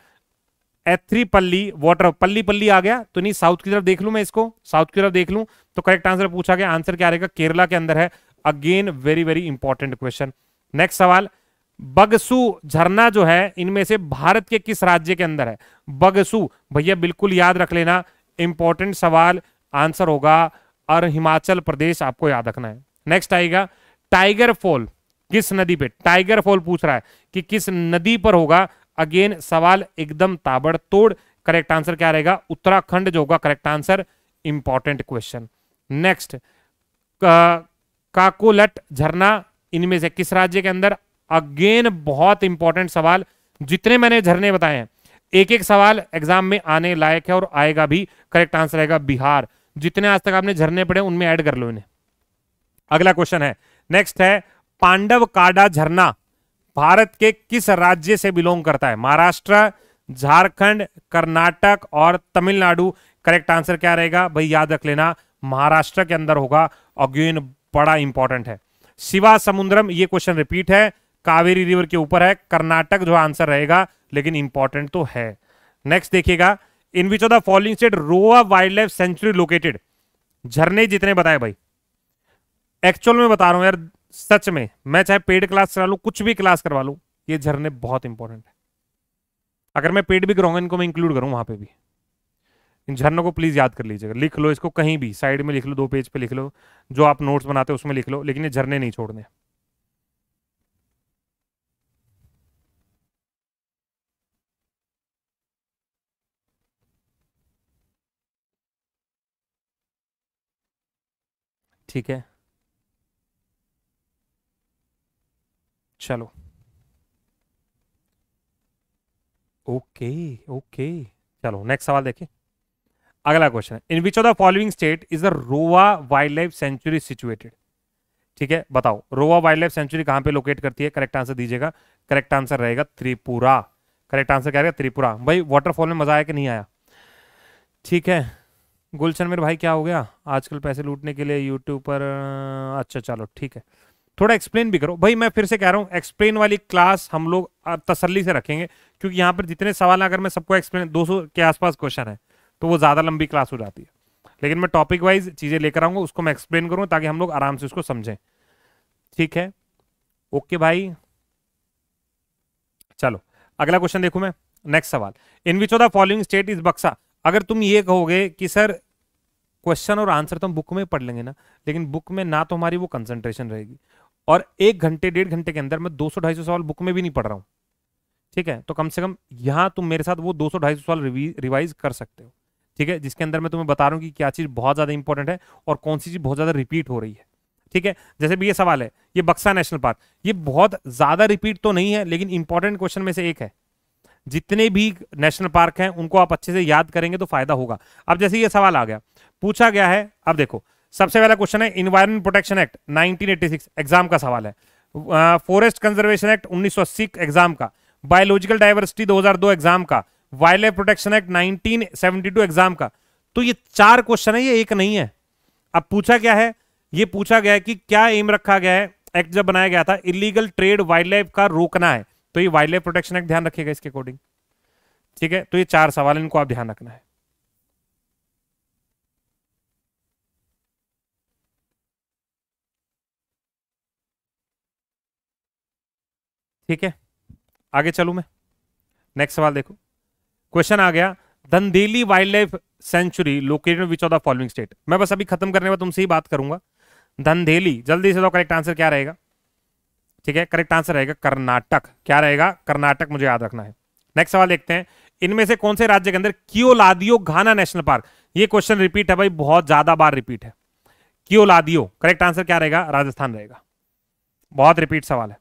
Athirappilly water पल्ली पल्ली आ गया तो नहीं साउथ की तरफ देख लू मैं इसको साउथ की तरफ देख लू तो करेक्ट आंसर पूछा गया आंसर क्या रहेगा केरला के अंदर है again very very important question next सवाल बगसु झरना जो है इनमें से भारत के किस राज्य के अंदर है बगसु भैया बिल्कुल याद रख लेना इंपॉर्टेंट सवाल आंसर होगा और हिमाचल प्रदेश आपको याद रखना है नेक्स्ट आएगा टाइगर फॉल किस नदी पे टाइगर फॉल पूछ रहा है कि किस नदी पर होगा अगेन सवाल एकदम ताबड़तोड़ करेक्ट आंसर क्या रहेगा उत्तराखंड जो होगा correct answer important question next Kakolat झरना इनमें से किस राज्य के अंदर अगेन बहुत इंपॉर्टेंट सवाल जितने मैंने झरने बताए हैं एक एक सवाल एग्जाम में आने लायक है और आएगा भी करेक्ट आंसर रहेगा बिहार जितने आज तक आपने झरने पड़े उनमें ऐड कर लो इन्हें अगला क्वेश्चन है नेक्स्ट है पांडव काडा झरना भारत के किस राज्य से बिलोंग करता है महाराष्ट्र झारखंड कर्नाटक और तमिलनाडु करेक्ट आंसर क्या रहेगा भाई याद रख लेना महाराष्ट्र के अंदर होगा अगेन बड़ा इंपॉर्टेंट है शिवा समुद्रम ये क्वेश्चन रिपीट है कावेरी रिवर के ऊपर है कर्नाटक जो आंसर रहेगा लेकिन इंपॉर्टेंट तो है नेक्स्ट देखिएगा in which of the following state Rowa wildlife sanctuary located झरने जितने बताए भाई एक्चुअल में बता रहा हूं यार सच में मैं चाहे पेड क्लास करा लू कुछ भी क्लास करवा लू ये झरने बहुत इंपॉर्टेंट है अगर मैं पेड भी करूंगा इनको मैं इंक्लूड करूं वहां पे भी इन झरनों को प्लीज़ याद कर लीजिएगा लिख लो इसको कहीं भी साइड में लिख लो दो पेज पे लिख लो जो आप नोट्स बनाते हो उसमें लिख लो लेकिन ये झरने नहीं छोड़ने ठीक है चलो ओके ओके चलो नेक्स्ट सवाल देखिए अगला क्वेश्चन है in which of the following state is the Rowa wildlife sanctuary situated ठीक है बताओ रोवा वाइल्ड लाइफ सेंचुरी कहां पे लोकेट करती है करेक्ट आंसर दीजिएगा करेक्ट आंसर रहेगा त्रिपुरा करेक्ट आंसर क्या रहेगा त्रिपुरा भाई वाटरफॉल में मजा आया कि नहीं आया ठीक है गुलशन मेरे भाई क्या हो गया आजकल पैसे लूटने के लिए यूट्यूब पर अच्छा चलो ठीक है थोड़ा एक्सप्लेन भी करो भाई मैं फिर से कह रहा हूँ एक्सप्लेन वाली क्लास हम लोग तसली से रखेंगे क्योंकि यहाँ पर जितने सवाल अगर मैं सबको एक्सप्लेन दो सौ के आसपास क्वेश्चन है तो वो ज़्यादा लंबी क्लास हो जाती है लेकिन मैं टॉपिक वाइज चीज़ें लेकर आऊँगा उसको मैं एक्सप्लेन करूँ ताकि हम लोग आराम से उसको समझें ठीक है ओके भाई चलो अगला क्वेश्चन देखूँ मैं नेक्स्ट सवाल in which of the following state is Buxa अगर तुम ये कहोगे कि सर क्वेश्चन और आंसर तो हम बुक में पढ़ लेंगे ना लेकिन बुक में ना तो हमारी वो कंसंट्रेशन रहेगी और एक घंटे डेढ़ घंटे के अंदर मैं दो सौ ढाई सौ सवाल बुक में भी नहीं पढ़ रहा हूँ ठीक है तो कम से कम यहाँ तुम मेरे साथ वो दो सौ ढाई सौ सवाल रिवाइज कर सकते हो ठीक है जिसके अंदर मैं तुम्हें बता रहा हूँ कि क्या चीज़ बहुत ज़्यादा इंपॉर्टेंट है और कौन सी चीज़ बहुत ज़्यादा रिपीट हो रही है ठीक है जैसे भी ये सवाल है ये बक्सा नेशनल पार्क ये बहुत ज़्यादा रिपीट तो नहीं है लेकिन इंपॉर्टेंट क्वेश्चन में से एक है जितने भी नेशनल पार्क हैं उनको आप अच्छे से याद करेंगे तो फायदा होगा अब जैसे ये सवाल आ गया पूछा गया है अब देखो सबसे पहला क्वेश्चन है इन्वायरमेंट प्रोटेक्शन एक्ट 1986 एग्जाम का सवाल है फॉरेस्ट कंजर्वेशन एक्ट 1980 एग्जाम का बायोलॉजिकल डाइवर्सिटी 2002 एग्जाम का wildlife protection act 1972 exam का तो ये चार क्वेश्चन है ये एक नहीं है अब पूछा क्या है ये पूछा गया है कि क्या एम रखा गया है एक्ट जब बनाया गया था इलीगल ट्रेड वाइल्ड लाइफ का रोकना है तो ये वाइल्ड लाइफ प्रोटेक्शन एक्ट ध्यान रखिएगा इसके अकॉर्डिंग ठीक है तो ये चार सवाल इनको आप ध्यान रखना है ठीक है आगे चलू मैं नेक्स्ट सवाल देखो क्वेश्चन आ गया Dandeli wildlife sanctuary located which of the following state मैं बस अभी खत्म करने में तुमसे ही बात करूंगा धनदेली जल्दी से तो करेक्ट आंसर क्या रहेगा ठीक है करेक्ट आंसर रहेगा कर्नाटक क्या रहेगा कर्नाटक मुझे याद रखना है नेक्स्ट सवाल देखते हैं इनमें से कौन से राज्य के अंदर क्योलादियो घाना नेशनल पार्क ये क्वेश्चन रिपीट है भाई बहुत ज्यादा बार रिपीट है क्योलादियो करेक्ट आंसर क्या रहेगा राजस्थान रहेगा बहुत रिपीट सवाल है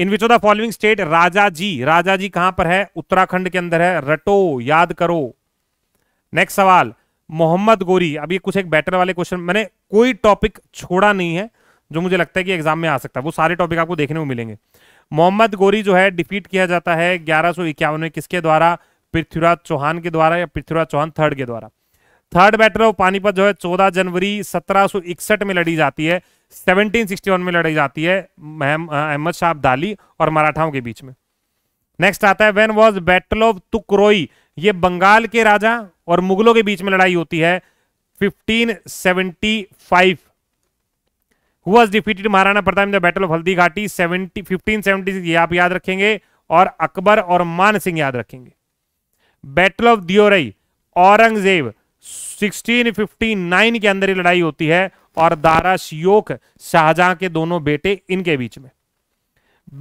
in which of the following state Rajaji Rajaji कहां पर है उत्तराखंड के अंदर है रटो याद करो नेक्स्ट सवाल मोहम्मद गोरी अब ये कुछ एक बैटर वाले क्वेश्चन मैंने कोई टॉपिक छोड़ा नहीं है जो मुझे लगता है कि एग्जाम में आ सकता है वो सारे टॉपिक आपको देखने को मिलेंगे मोहम्मद गोरी जो है डिफीट किया जाता है ग्यारह में किसके द्वारा पृथ्वीराज चौहान के द्वारा या पृथ्वीराज चौहान थर्ड के द्वारा थर्ड बैटल ऑफ पानीपत जो है चौदह जनवरी सत्रह में लड़ी जाती है 1761 में लड़ी जाती है अहमद शाह अब्दाली और मराठाओं के बीच में नेक्स्ट आता है when was battle of Tukaroi ये बंगाल के राजा और मुगलों के बीच में लड़ाई होती है 1575 हुआ defeated Maharana Pratap in the battle of Haldighati seventy ये आप याद रखेंगे और अकबर और मान सिंह याद रखेंगे बैटल ऑफ दियोरई औरंगजेब 1659 के अंदर ही लड़ाई होती है और दारा शियोक शाहजहां के दोनों बेटे इनके बीच में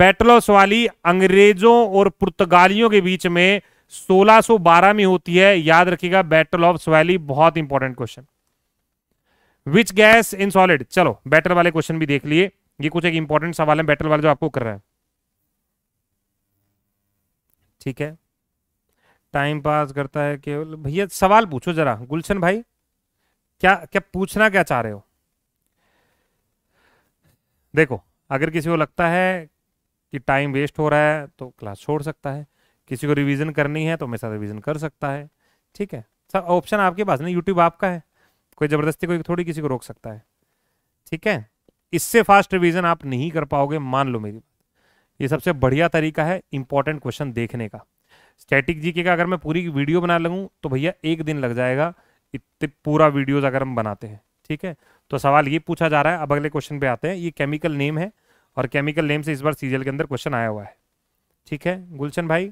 बैटल ऑफ सवाली अंग्रेजों और पुर्तगालियों के बीच में 1612 में होती है याद रखिएगा बैटल ऑफ सवाली बहुत important question which gas in solid चलो बैटल वाले क्वेश्चन भी देख लिए ये कुछ एक इंपॉर्टेंट सवाल है बैटल वाले जो आपको कर रहा है ठीक है टाइम पास करता है केवल भैया सवाल पूछो जरा गुलशन भाई क्या क्या पूछना क्या चाह रहे हो देखो अगर किसी को लगता है कि टाइम वेस्ट हो रहा है तो क्लास छोड़ सकता है किसी को रिवीजन करनी है तो मेरे साथ रिवीजन कर सकता है ठीक है सब ऑप्शन आपके पास नहीं यूट्यूब आपका है कोई ज़बरदस्ती कोई थोड़ी किसी को रोक सकता है ठीक है इससे फास्ट रिवीजन आप नहीं कर पाओगे मान लो मेरी बात ये सबसे बढ़िया तरीका है इंपॉर्टेंट क्वेश्चन देखने का स्टैटिक जीके का अगर मैं पूरी वीडियो बना लगूँ तो भैया एक दिन लग जाएगा इतने पूरा वीडियोज अगर हम बनाते हैं ठीक है तो सवाल ये पूछा जा रहा है अब अगले क्वेश्चन पे आते हैं ये केमिकल नेम है और केमिकल नेम से इस बार सीजल के अंदर क्वेश्चन आया हुआ है ठीक है गुलशन भाई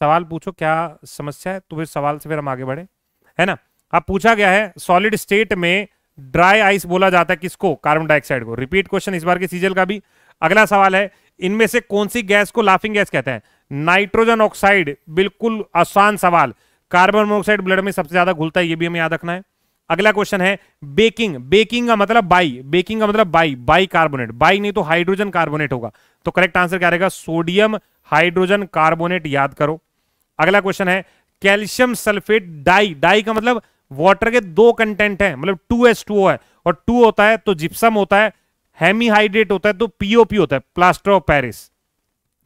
सवाल पूछो क्या समस्या है तो फिर सवाल से फिर हम आगे बढ़े है ना अब पूछा गया है सॉलिड स्टेट में ड्राई आइस बोला जाता है किसको कार्बन डाइऑक्साइड को रिपीट क्वेश्चन इस बार के सीजल का भी अगला सवाल है इनमें से कौन सी गैस को लाफिंग गैस कहते हैं नाइट्रोजन ऑक्साइड बिल्कुल आसान सवाल कार्बन मोनोक्साइड ब्लड में सबसे ज्यादा घुलता है ये भी हमें याद रखना है अगला क्वेश्चन है बेकिंग बेकिंग का मतलब बाई बेकिंग का मतलब बाई बाई कार्बोनेट बाई नहीं तो हाइड्रोजन कार्बोनेट होगा तो करेक्ट आंसर क्या रहेगा सोडियम हाइड्रोजन कार्बोनेट याद करो अगला क्वेश्चन है कैल्शियम सल्फेट डाई डाई का मतलब वाटर के दो कंटेंट है मतलब टू एस टू है और टू होता है तो जिप्सम होता है हेमीहाइड्रेट होता है तो पीओपी होता है plaster of Paris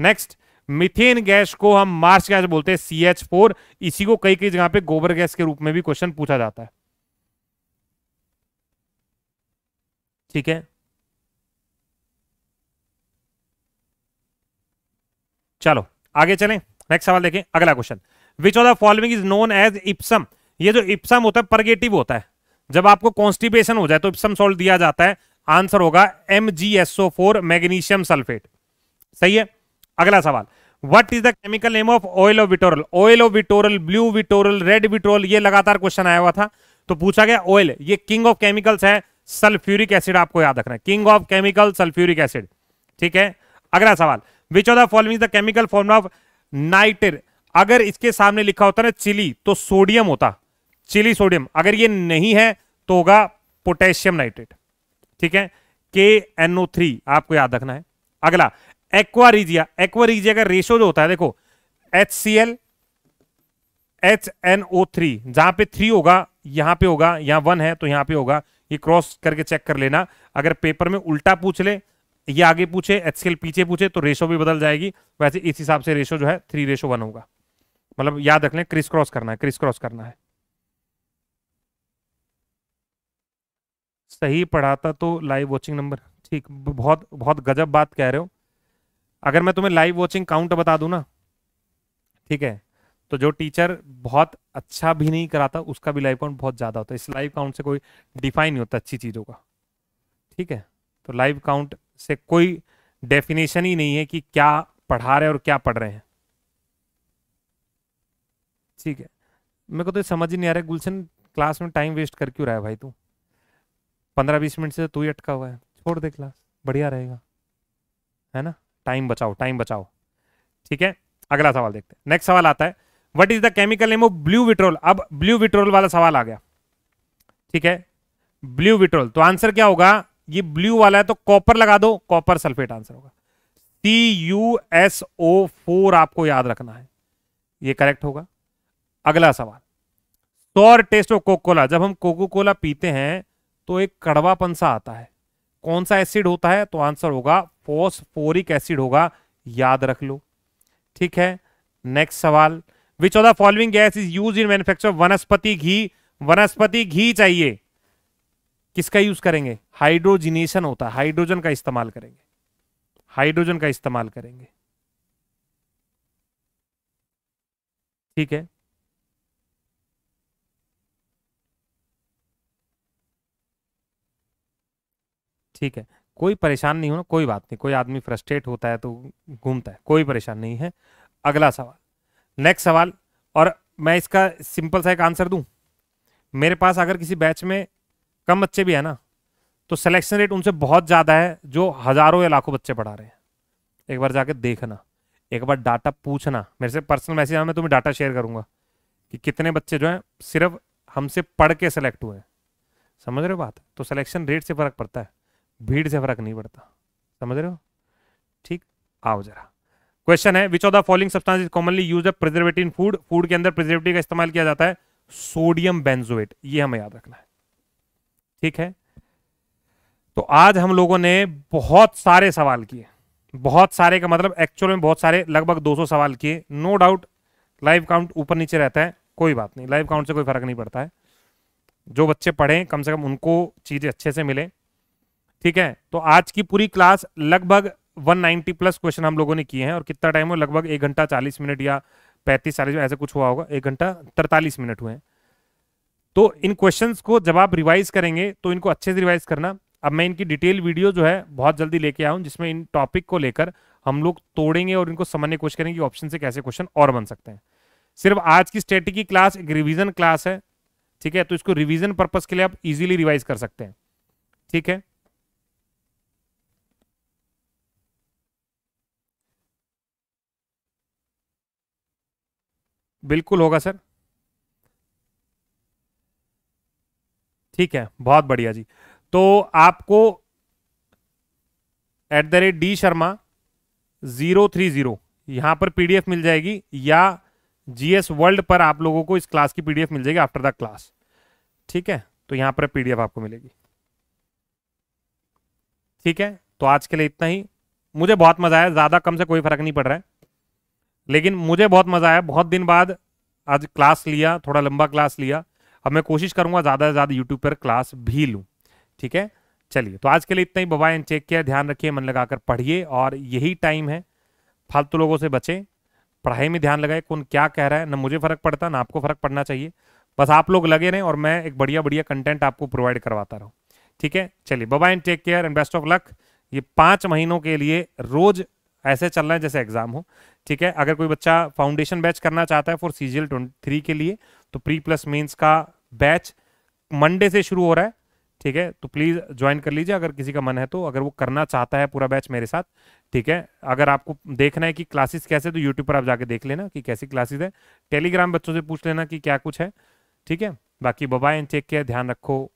next methane gas को हम मार्स गैस बोलते हैं सी एच फोर इसी को कई कई जगह पे गोबर गैस के रूप में भी क्वेश्चन पूछा जाता है ठीक है चलो आगे चलें नेक्स्ट सवाल देखें अगला question which of the following is known as Epsom ये जो इप्सम होता है परगेटिव होता है जब आपको कॉन्स्टिपेशन हो जाए तो इप्सम सॉल्ट दिया जाता है आंसर होगा M G S O four magnesium sulphate सही है अगला सवाल what is the chemical name of oil of vitriol oil of vitriol blue vitriol red vitriol ये लगातार क्वेश्चन आया हुआ था तो पूछा गया ऑयल ये किंग ऑफ केमिकल्स है सल्फ्यूरिक एसिड आपको याद रखना है king of chemical sulphuric acid ठीक है अगला सवाल which of the following the chemical form of nitre अगर इसके सामने लिखा होता ना चिली तो सोडियम होता चिली सोडियम अगर ये नहीं है तो होगा पोटेशियम नाइट्रेट ठीक है के आपको याद रखना है अगला एक्वारीजिया एक्वारीजिया का रेशो जो होता है देखो H C L H N O three जहां पे थ्री होगा यहां पे होगा यहां वन है तो यहां पे होगा ये क्रॉस करके चेक कर लेना अगर पेपर में उल्टा पूछ ले ये आगे पूछे एच पीछे पूछे तो रेशो भी बदल जाएगी वैसे इस हिसाब से रेशो जो है थ्री रेशो वन होगा मतलब याद रख लें क्रिस क्रॉस करना है क्रिस क्रॉस करना है सही पढ़ाता तो लाइव वॉचिंग नंबर ठीक बहुत बहुत गजब बात कह रहे हो अगर मैं तुम्हें लाइव वॉचिंग काउंट बता दू ना ठीक है तो जो टीचर बहुत अच्छा भी नहीं कराता उसका भी लाइव काउंट बहुत ज़्यादा होता है इस लाइव काउंट से कोई डिफाइन नहीं होता अच्छी चीज़ों का ठीक है तो लाइव काउंट से कोई डेफिनेशन ही नहीं है कि क्या पढ़ा रहे हैं और क्या पढ़ रहे हैं ठीक है मेरे को तो समझ ही नहीं आ रहा है गुलशन क्लास में टाइम वेस्ट कर क्यों रहा है भाई तू पंद्रह बीस मिनट से तो तू ही अटका हुआ है छोड़ दे क्लास बढ़िया रहेगा है ना टाइम बचाओ टाइम बचाओ ठीक है अगला सवाल देखते हैं नेक्स्ट सवाल आता है what is the chemical name of blue vitriol अब ब्लू विट्रोल वाला सवाल आ गया ठीक है ब्लू विट्रोल तो आंसर क्या होगा ये ब्लू वाला है तो कॉपर लगा दो कॉपर सल्फेट आंसर होगा C U S O four आपको याद रखना है ये करेक्ट होगा अगला सवाल सौर टेस्ट ऑफ कोकोला जब हम कोको कोला पीते हैं तो एक कड़वापन सा आता है कौन सा एसिड होता है तो आंसर होगा फोस्फोरिक एसिड होगा याद रख लो ठीक है नेक्स्ट सवाल which of the following gas is use in manufacture vanaspati ghee वनस्पति घी चाहिए किसका यूज करेंगे हाइड्रोजिनेशन होता है हाइड्रोजन का इस्तेमाल करेंगे हाइड्रोजन का इस्तेमाल करेंगे ठीक है ठीक है कोई परेशान नहीं हो कोई बात नहीं कोई आदमी फ्रस्ट्रेट होता है तो घूमता है कोई परेशान नहीं है अगला सवाल नेक्स्ट सवाल और मैं इसका सिंपल सा एक आंसर दूं मेरे पास अगर किसी बैच में कम बच्चे भी है ना तो सिलेक्शन रेट उनसे बहुत ज़्यादा है जो हज़ारों या लाखों बच्चे पढ़ा रहे हैं एक बार जाके देखना एक बार डाटा पूछना मेरे से पर्सनल मैसेज आना मैं तुम्हें डाटा शेयर करूंगा कि कितने बच्चे जो हैं सिर्फ हमसे पढ़ के सेलेक्ट हुए हैं समझ रहे हो बात तो सिलेक्शन रेट से फ़र्क पड़ता है भीड़ से फर्क नहीं पड़ता समझ रहे हो ठीक आओ जरा क्वेश्चन है which of the following substance is commonly use a preservative in food food के अंदर प्रिजर्वेटिव का इस्तेमाल किया जाता है सोडियम बेंजोएट ये हमें याद रखना है ठीक है तो आज हम लोगों ने बहुत सारे सवाल किए बहुत सारे का मतलब एक्चुअल में बहुत सारे लगभग 200 सवाल किए नो डाउट लाइव काउंट ऊपर नीचे रहता है कोई बात नहीं लाइव काउंट से कोई फर्क नहीं पड़ता है जो बच्चे पढ़ें कम से कम उनको चीज़ें अच्छे से मिलें ठीक है तो आज की पूरी क्लास लगभग 190 प्लस क्वेश्चन हम लोगों ने किए हैं और कितना टाइम हो लगभग एक घंटा चालीस मिनट या पैंतीस चालीस ऐसा कुछ हुआ होगा एक घंटा तरतालीस मिनट हुए हैं तो इन क्वेश्चन को जब आप रिवाइज करेंगे तो इनको अच्छे से रिवाइज करना अब मैं इनकी डिटेल वीडियो जो है बहुत जल्दी लेके आऊँ जिसमें इन टॉपिक को लेकर हम लोग तोड़ेंगे और इनको समझने की कोशिश करेंगे ऑप्शन से कैसे क्वेश्चन और बन सकते हैं सिर्फ आज की स्टेटिक की क्लास एक रिविजन क्लास है ठीक है तो इसको रिविजन पर्पज के लिए आप इजीली रिवाइज कर सकते हैं ठीक है बिल्कुल होगा सर ठीक है बहुत बढ़िया जी तो आपको at the rate D Sharma zero three zero यहां पर पीडीएफ मिल जाएगी या जीएस वर्ल्ड पर आप लोगों को इस क्लास की पीडीएफ मिल जाएगी आफ्टर द क्लास ठीक है तो यहां पर पीडीएफ आपको मिलेगी ठीक है तो आज के लिए इतना ही मुझे बहुत मजा आया ज्यादा कम से कोई फर्क नहीं पड़ रहा है लेकिन मुझे बहुत मज़ा आया बहुत दिन बाद आज क्लास लिया थोड़ा लंबा क्लास लिया अब मैं कोशिश करूंगा ज़्यादा से ज़्यादा यूट्यूब पर क्लास भी लूँ ठीक है चलिए तो आज के लिए इतना ही बबाई एंड चेक किया ध्यान रखिए मन लगाकर पढ़िए और यही टाइम है फालतू लोगों से बचें पढ़ाई में ध्यान लगाए कौन क्या कह रहा है ना मुझे फ़र्क पड़ता ना आपको फ़र्क पड़ना चाहिए बस आप लोग लगे रहें और मैं एक बढ़िया बढ़िया कंटेंट आपको प्रोवाइड करवाता रहूँ ठीक है चलिए bye bye and take care and best of luck ये पाँच महीनों के लिए रोज़ ऐसे चलना है जैसे एग्जाम हो ठीक है अगर कोई बच्चा फाउंडेशन बैच करना चाहता है फॉर सी जी थ्री के लिए तो प्री प्लस मेन्स का बैच मंडे से शुरू हो रहा है ठीक है तो प्लीज़ ज्वाइन कर लीजिए अगर किसी का मन है तो अगर वो करना चाहता है पूरा बैच मेरे साथ ठीक है अगर आपको देखना है कि क्लासेस कैसे तो यूट्यूब पर आप जाके देख लेना कि कैसी क्लासेस है टेलीग्राम बच्चों से पूछ लेना कि क्या कुछ है ठीक है बाकी बबाई एंड टेक केयर ध्यान रखो